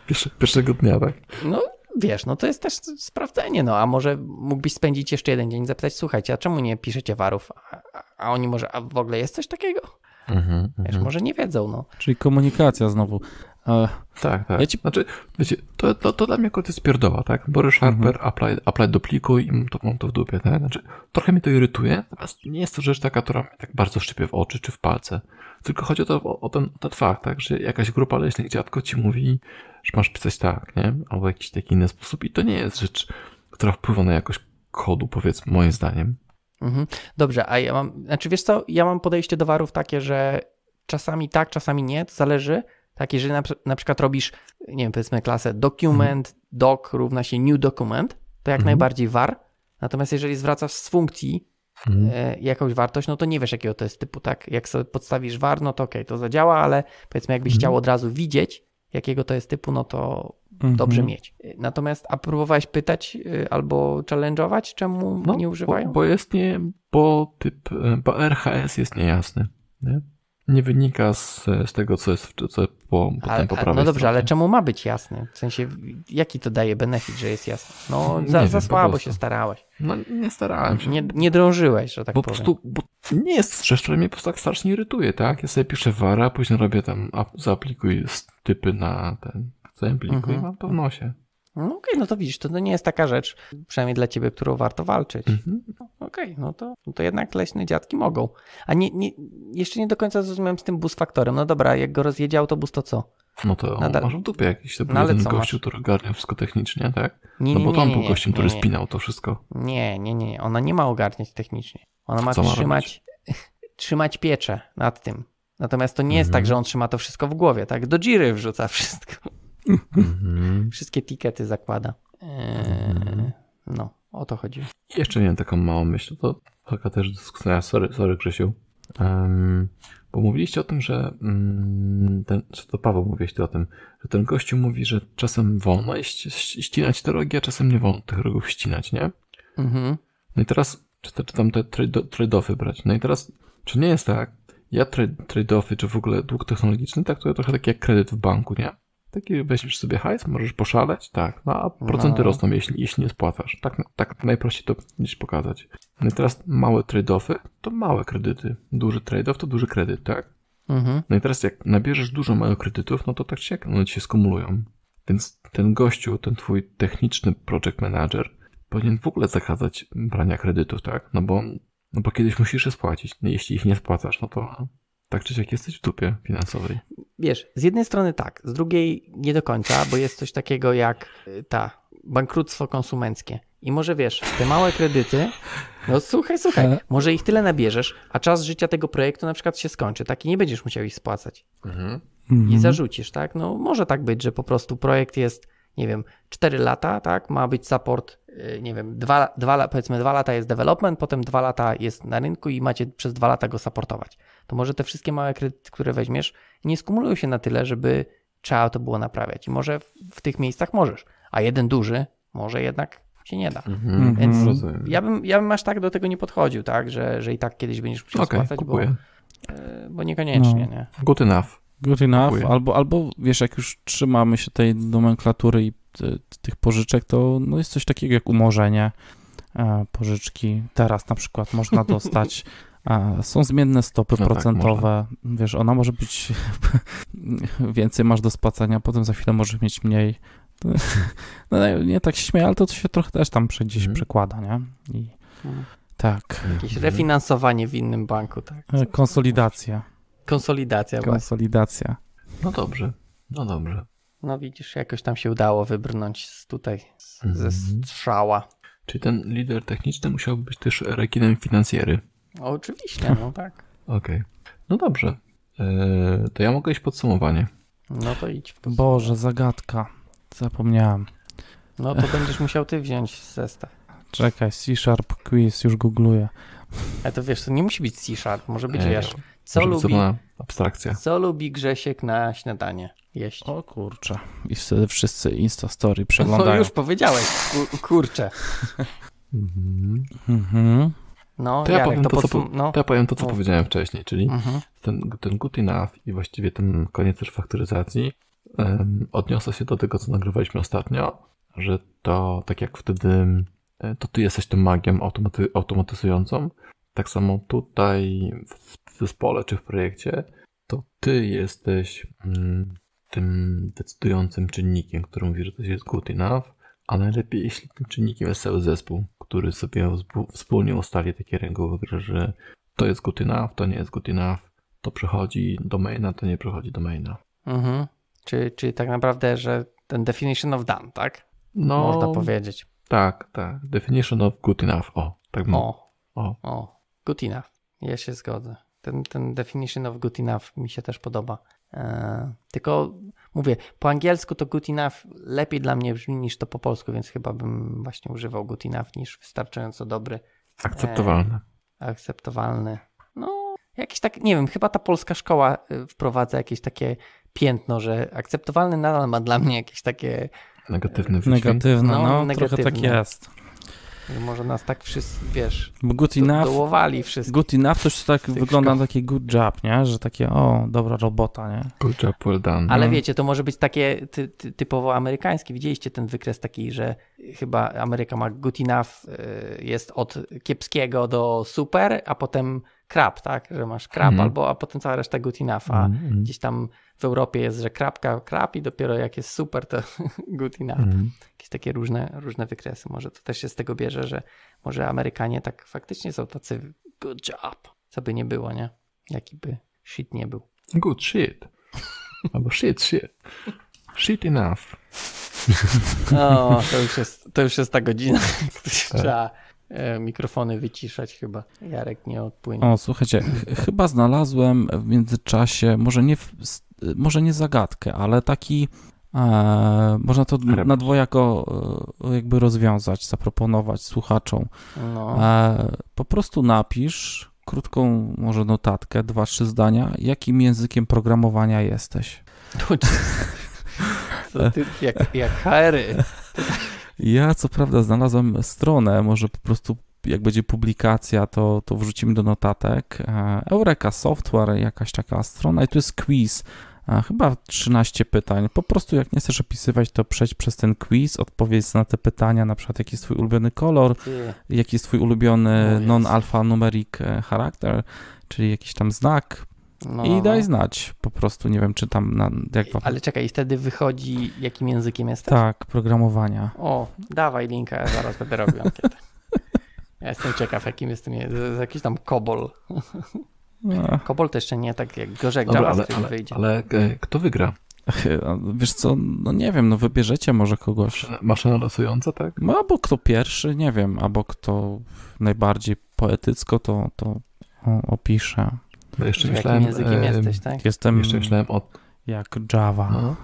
[SPEAKER 1] Pierwszego dnia, tak?
[SPEAKER 2] No wiesz, no to jest też sprawdzenie, no a może mógłbyś spędzić jeszcze jeden dzień, zapytać, słuchajcie, a czemu nie piszecie warów? A, a oni może, a w ogóle jest coś takiego?
[SPEAKER 4] Mhm, Wiesz, mhm. może
[SPEAKER 2] nie wiedzą. No.
[SPEAKER 1] Czyli komunikacja znowu ale... Tak, tak. Ja ci... Znaczy, wiecie, to, to, to dla mnie akurat jest pierdoła, tak? Bory mhm. Harper, mhm. apply, apply do pliku i mam to, mam to w dupie, tak? Znaczy, trochę mnie to irytuje, natomiast nie jest to rzecz taka, która mnie tak bardzo szczypie w oczy czy w palce. Tylko chodzi o, to, o, ten, o ten fakt, tak? Że jakaś grupa leśnych dziadko ci mówi, że masz pisać tak, nie? Albo w jakiś taki inny sposób i to nie jest rzecz, która wpływa na jakość kodu, powiedzmy, moim zdaniem.
[SPEAKER 2] Mhm. Dobrze, a ja mam, znaczy wiesz co, ja mam podejście do warów takie, że czasami tak, czasami nie, to zależy, tak, jeżeli na, na, przykład robisz, nie wiem, powiedzmy klasę document, mhm. doc równa się new document, to jak mhm. najbardziej var. Natomiast jeżeli zwracasz z funkcji mhm. e, jakąś wartość, no to nie wiesz jakiego to jest typu, tak? Jak sobie podstawisz var, no to okej, okay, to zadziała, ale powiedzmy jakbyś chciał od razu widzieć, jakiego to jest typu, no to dobrze mieć. E, natomiast a próbowałeś pytać e, albo challenge'ować, czemu no, nie używają? Bo, bo
[SPEAKER 1] jest nie, bo typ, bo RHS jest niejasny, nie? nie wynika z, z tego, co jest co po, po, ale, po no prawej No dobrze, stronie.
[SPEAKER 2] ale czemu ma być jasny? W sensie, jaki to daje benefit, że jest jasny? No, za, za wiem, słabo się starałeś. No, nie starałem się. Nie, nie drążyłeś, że tak bo powiem. Po prostu, bo
[SPEAKER 1] nie jest rzecz, która mnie po prostu tak strasznie irytuje, tak? Ja sobie piszę wara, później robię tam, zaaplikuj typy na ten, co pliku mhm. i mam
[SPEAKER 2] to w nosie. No okej, okay, no to widzisz, to, nie jest taka rzecz, przynajmniej dla ciebie, którą warto walczyć. Mhm. No okej, okay, no to, no to jednak leśne dziadki mogą. A nie, nie, jeszcze nie do końca zrozumiałem z tym bus faktorem. No dobra, jak go rozjedzie autobus, to co? No to Nadal... masz w dupie jakiś to był no, jeden gościu,
[SPEAKER 1] który ogarnia wszystko technicznie, tak? Nie, nie, no bo to on był gościem, który spinał to wszystko.
[SPEAKER 2] Nie, nie, nie, ona nie ma ogarniać technicznie. Ona ma trzymać, trzymać pieczę nad tym. Natomiast to nie jest tak, mhm. że on trzyma to wszystko w głowie, tak? Do dziury wrzuca wszystko. Mhm. Wszystkie tikety zakłada. Mhm. Eee, no, o to chodzi.
[SPEAKER 1] Jeszcze miałem taką małą myśl, to taka też dyskusja, sorry, sorry Krzysiu. Um, bo mówiliście o tym, że mm, ten, co to Paweł mówiłeś o tym, że ten gościu mówi, że czasem wolno ścinać te rogi, a czasem nie wolno tych rogów ścinać, nie? Mhm. No i teraz, czy, te, czy tam te trade-offy brać? No i teraz, czy nie jest tak, ja trade-offy, czy w ogóle dług technologiczny traktuję trochę tak jak kredyt w banku, nie? Taki weźmiesz sobie hajs, możesz poszaleć, tak, no a procenty no. rosną, jeśli, jeśli nie spłacasz. Tak, tak najprościej to gdzieś pokazać. No i teraz małe trade-offy to małe kredyty. Duży trade-off to duży kredyt, tak? Mhm. No i teraz jak nabierzesz dużo małych kredytów, no to tak się, one ci się skumulują. Więc ten gościu, ten twój techniczny project manager powinien w ogóle zakazać brania kredytów, tak? No bo, no bo kiedyś musisz je spłacić. No jeśli ich nie spłacasz, no to tak czy siak jesteś w dupie finansowej.
[SPEAKER 2] Wiesz, z jednej strony tak, z drugiej nie do końca, bo jest coś takiego jak y, ta bankructwo konsumenckie. I może wiesz, te małe kredyty, no słuchaj, słuchaj, może ich tyle nabierzesz, a czas życia tego projektu na przykład się skończy, tak? I nie będziesz musiał ich spłacać. Mhm. mhm. I zarzucisz, tak? No może tak być, że po prostu projekt jest nie wiem, 4 lata, tak, ma być support, y, nie wiem, 2, 2, powiedzmy 2 lata jest development, potem 2 lata jest na rynku i macie przez 2 lata go supportować. To może te wszystkie małe kredyty, które weźmiesz, nie skumulują się na tyle, żeby trzeba to było naprawiać. I może w, w tych miejscach możesz, a jeden duży może jednak się nie da. Mhm, mhm Więc rozumiem. ja bym, ja bym aż tak do tego nie podchodził, tak, że, że i tak kiedyś będziesz musiał okay, spłacać, bo, y, bo niekoniecznie. No. Nie? Good enough.
[SPEAKER 3] Good enough, Dziękuję. albo, albo wiesz, jak już trzymamy się tej nomenklatury i ty, tych pożyczek, to no, jest coś takiego jak umorzenie e, pożyczki. Teraz na przykład można dostać są zmienne stopy no tak, procentowe. Tak, Wiesz, ona może być więcej masz do spłacania, potem za chwilę możesz mieć mniej. No, no, nie tak się śmieję, ale to, się trochę też tam gdzieś mm. przekłada, nie? I, mhm. Tak. Jakieś
[SPEAKER 2] refinansowanie w innym banku, tak?
[SPEAKER 3] E, Konsolidacja.
[SPEAKER 2] Konsolidacja.
[SPEAKER 3] Konsolidacja. Właśnie. No
[SPEAKER 2] dobrze, no dobrze. No widzisz, jakoś tam się udało wybrnąć
[SPEAKER 1] z tutaj, z, ze mhm. strzała. Czy ten lider techniczny musiał być też rekinem finansjery? No,
[SPEAKER 2] oczywiście, no tak.
[SPEAKER 1] Okej. Okay. No dobrze. Eee, to ja mogę iść podsumowanie.
[SPEAKER 2] No to idź.
[SPEAKER 3] W Boże, zagadka. Zapomniałem.
[SPEAKER 2] No to będziesz musiał ty wziąć zestaw.
[SPEAKER 3] Czekaj, C-Sharp quiz, już googluję.
[SPEAKER 2] A to wiesz, to nie musi być C-Sharp, może być Ej, co lubi, abstrakcja. Co lubi Grzesiek na śniadanie jeść? O kurczę.
[SPEAKER 3] I wtedy wszyscy Insta Story no
[SPEAKER 2] przeglądają. No już powiedziałeś, Kurcze. kurczę.
[SPEAKER 4] Mhm. Mhm.
[SPEAKER 1] No, to, ja Jarek, to, podsum- no. to ja powiem to, co no. powiedziałem wcześniej, czyli mhm. ten, ten good enough i właściwie ten koniec refaktoryzacji um, odniosę się do tego, co nagrywaliśmy ostatnio, że to tak jak wtedy e, to ty jesteś tym magią automaty- automatyzującą, tak samo tutaj zespole czy w projekcie, to ty jesteś mm, tym decydującym czynnikiem, który mówi, że to jest good enough, a najlepiej jeśli tym czynnikiem jest cały zespół, który sobie wspólnie ustali takie reguły że to jest good enough, to nie jest good enough, to przechodzi do maina, to nie przechodzi do maina.
[SPEAKER 2] Mhm. Czyli, czyli tak naprawdę, że ten definition of done, tak? No, Można
[SPEAKER 1] powiedzieć. Tak, tak. Definition of good enough. O, tak o,
[SPEAKER 2] o. o. Good enough. Ja się zgodzę ten, ten definition of good enough mi się też podoba. E, tylko mówię, po angielsku to good enough lepiej dla mnie brzmi niż to po polsku, więc chyba bym właśnie używał good enough niż wystarczająco dobry. Akceptowalny. E, akceptowalny. No, jakiś tak, nie wiem, chyba ta polska szkoła e, wprowadza jakieś takie piętno, że akceptowalny nadal ma dla mnie jakieś takie.
[SPEAKER 1] Negatywny wydźwięk. Negatywne,
[SPEAKER 2] no, no trochę tak jest. Może nas tak wszyscy, wiesz, Bo good enough, dołowali
[SPEAKER 3] Good enough to tak wygląda na takie good job, nie? Że takie, o, dobra robota, nie?
[SPEAKER 1] Good job, well done. Ale no. wiecie,
[SPEAKER 2] to może być takie ty, ty, typowo amerykańskie. Widzieliście ten wykres taki, że chyba Ameryka ma good enough, y, jest od kiepskiego do super, a potem crap, tak? Że masz crap mm. albo a potem cała reszta good enough, a mm. gdzieś tam w Europie jest, że krapka krap i dopiero jak jest super, to good enough. Mhm. Jakieś takie różne, różne wykresy. Może to też się z tego bierze, że może Amerykanie tak faktycznie są tacy good job, co by nie było, nie? Jaki by shit nie był. Good
[SPEAKER 1] shit. Albo shit shit. Shit enough. No,
[SPEAKER 2] to już jest, to już jest ta godzina, tak. trzeba E, mikrofony wyciszać chyba. Jarek nie odpłynie. O, słuchajcie, ch chyba
[SPEAKER 3] znalazłem w międzyczasie, może nie, w, może nie zagadkę, ale taki e, można to na dwojako e, jakby rozwiązać, zaproponować słuchaczom. No. E, po prostu napisz krótką może notatkę, dwa, trzy zdania, jakim językiem programowania jesteś. To, ty,
[SPEAKER 4] jak, jak HR.
[SPEAKER 3] Ja co prawda znalazłem stronę, może po prostu jak będzie publikacja, to, to wrzucimy do notatek. E, Eureka Software, jakaś taka strona i tu jest quiz. E, chyba 13 pytań. Po prostu jak nie chcesz opisywać, to przejdź przez ten quiz, odpowiedz na te pytania, na przykład jaki jest twój ulubiony kolor, jaki jest twój ulubiony no non numeric e, charakter, czyli jakiś tam znak, no, I no, daj no. znać po prostu, nie wiem czy tam... Na, jak Ale
[SPEAKER 2] czekaj, i wtedy wychodzi jakim językiem jest? Tak, programowania. O, dawaj linka, zaraz będę robił ankietę. Ja jestem ciekaw, jakim jest tym, jakiś tam kobol. No. Kobol to jeszcze nie tak jak gorzej Dobra, Java, ale, ale, wyjdzie. Ale
[SPEAKER 3] e, kto wygra? Wiesz co, no nie wiem, no wybierzecie może kogoś. Maszyna
[SPEAKER 1] losująca, tak?
[SPEAKER 3] No albo kto pierwszy, nie wiem, albo kto najbardziej poetycko to, to opisze. No, jeszcze myślałem. językiem e, jesteś, tak? Jestem. Jeszcze myślałem od Jak Java. No.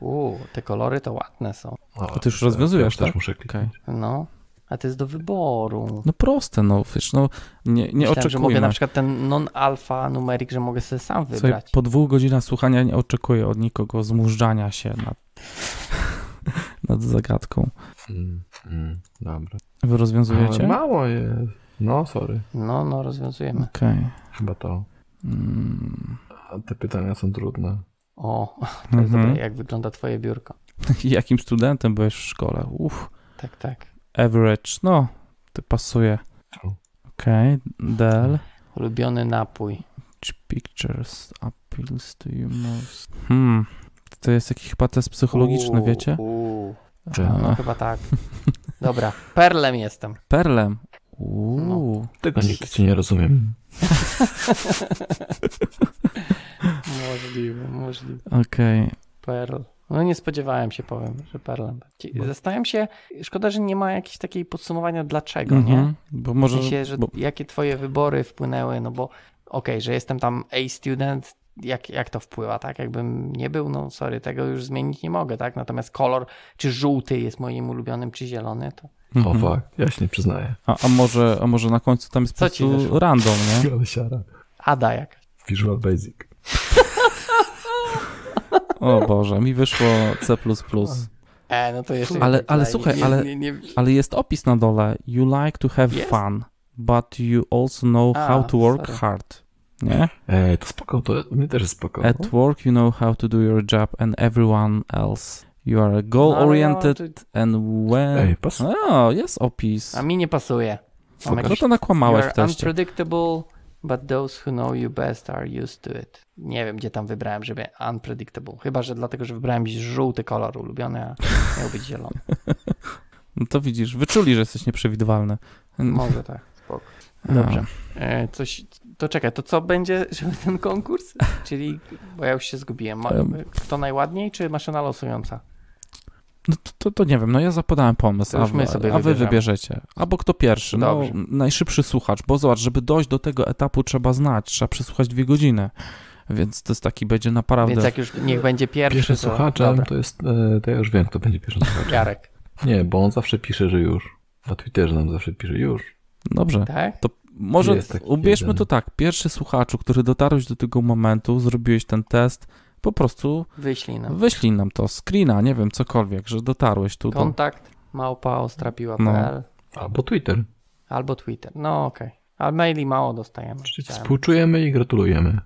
[SPEAKER 2] Uuu, te kolory to ładne są.
[SPEAKER 3] O, to ty już rozwiązujesz, tak? Muszę okay. No.
[SPEAKER 2] A to jest do wyboru. No proste,
[SPEAKER 3] no wiesz, no nie, nie oczekuję. oczekujmy. że mogę na
[SPEAKER 2] przykład ten non-alpha numerik, że mogę sobie sam wybrać. Słuchaj, po
[SPEAKER 3] dwóch godzinach słuchania nie oczekuję od nikogo zmużdżania się nad nad zagadką.
[SPEAKER 1] Mm, mm, dobra. Wy rozwiązujecie? Ale mało jest. No, sorry. No, no, rozwiązujemy. Okej. Okay. Chyba to. Mm. Te pytania są trudne.
[SPEAKER 2] O, to jest mhm. dobre. Jak wygląda twoje biurko?
[SPEAKER 1] Jakim studentem
[SPEAKER 3] byłeś w szkole? Uff. Tak, tak. Average, no, to pasuje. Okej, okay. Del.
[SPEAKER 2] Ulubiony napój.
[SPEAKER 3] Pictures appeals to you most. Hmm to jest jakiś chyba test psychologiczny, wiecie? Uuu. no, chyba tak.
[SPEAKER 1] Dobra, perlem jestem. Perlem? No. Uuu. No, tego nikt ci nie rozumiem.
[SPEAKER 2] możliwe, możliwe. Okej. Okay. Perl. No nie spodziewałem się, powiem, że perlem. Zastanawiam się, szkoda, że nie ma jakiejś takiej podsumowania dlaczego, mm -hmm, nie? Mhm. Bo może... W sensie, że bo... jakie twoje wybory wpłynęły, no bo okej, okay, że jestem tam A student, jak, jak to wpływa, tak? Jakbym nie był, no sorry, tego już zmienić nie mogę, tak? Natomiast kolor, czy żółty jest moim ulubionym, czy zielony, to...
[SPEAKER 3] Mhm. O fuck, ja się nie przyznaję. A, a, może, a może na końcu tam jest po prostu random,
[SPEAKER 1] nie? Siara.
[SPEAKER 2] Ada jak?
[SPEAKER 1] Visual Basic.
[SPEAKER 3] o Boże, mi wyszło C++.
[SPEAKER 2] E, no to jeszcze ale, ale słuchaj, ale, nie, nie, nie...
[SPEAKER 3] ale jest opis na dole. You like to have yes. fun, but you also know
[SPEAKER 1] a, how to work sorry. hard
[SPEAKER 3] nie? Ej, to spoko,
[SPEAKER 1] to mnie też jest spoko. At no.
[SPEAKER 3] work you know how to do your job and everyone else. You are goal oriented no, no, and when... Ej, pasuje. O, jest opis. A mi nie pasuje. Mam jakiś... No to nakłamałeś w teście.
[SPEAKER 2] unpredictable, but those who know you best are used to it. Nie wiem, gdzie tam wybrałem, żeby unpredictable. Chyba, że dlatego, że wybrałem żółty kolor ulubiony, a miał być zielony.
[SPEAKER 3] no to widzisz, wyczuli, że jesteś nieprzewidywalny. Może tak,
[SPEAKER 2] spoko. Dobrze. E, coś, to czekaj, to co będzie ten konkurs? Czyli, bo ja już się zgubiłem. Kto najładniej, czy maszyna losująca?
[SPEAKER 3] No to, to, to, nie wiem, no ja zapodałem pomysł, a, a, wy wybierzecie. Albo kto pierwszy, no najszybszy słuchacz, bo zobacz, żeby dojść do tego etapu trzeba znać, trzeba przesłuchać dwie godziny. Więc to jest taki, będzie naprawdę... Więc jak już niech będzie pierwszy... Pierwszy to... słuchaczem Dobra. to
[SPEAKER 1] jest, e, to ja już wiem, kto będzie pierwszy słuchaczem. Jarek. Nie, bo on zawsze pisze, że już. Na Twitterze nam zawsze pisze już. Dobrze, tak? to może ubierzmy jeden.
[SPEAKER 3] to tak. Pierwszy słuchaczu, który dotarłeś do tego momentu, zrobiłeś ten test, po prostu wyślij nam, wyślij nam to, screena, nie wiem, cokolwiek, że dotarłeś
[SPEAKER 1] tu.
[SPEAKER 2] Kontakt małpaostrapiła.pl no. Albo Twitter. Albo Twitter, no okej. Okay. Ale maili mało dostajemy. Czyli
[SPEAKER 1] współczujemy i gratulujemy.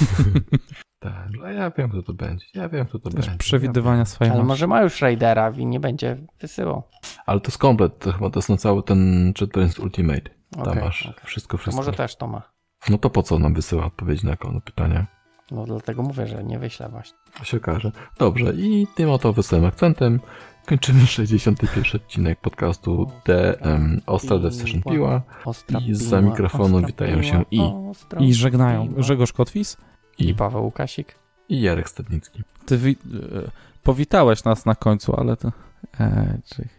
[SPEAKER 1] tak, ale no
[SPEAKER 2] ja wiem, co to będzie. Ja wiem, co to Też będzie. Przewidywania ja swoje. Ale może ma już Raidera i nie będzie wysyłał.
[SPEAKER 1] Ale to jest komplet, to chyba to jest na cały ten Cheatburns Ultimate. Tam okay, okay. wszystko, wszystko. może też to ma. No to po co nam wysyła odpowiedź na to pytanie?
[SPEAKER 2] No dlatego mówię, że nie wyśle właśnie.
[SPEAKER 1] To się okaże. Dobrze, i tym oto wesołym akcentem kończymy 61 odcinek podcastu DM tak. Ostra Decision Piła. Ostra I za mikrofonu witają się i...
[SPEAKER 3] I żegnają Grzegorz Kotwis. I, I Paweł Łukasik. I Jarek Stadnicki. Ty wi- e, powitałeś nas na końcu, ale to...
[SPEAKER 4] E, czy...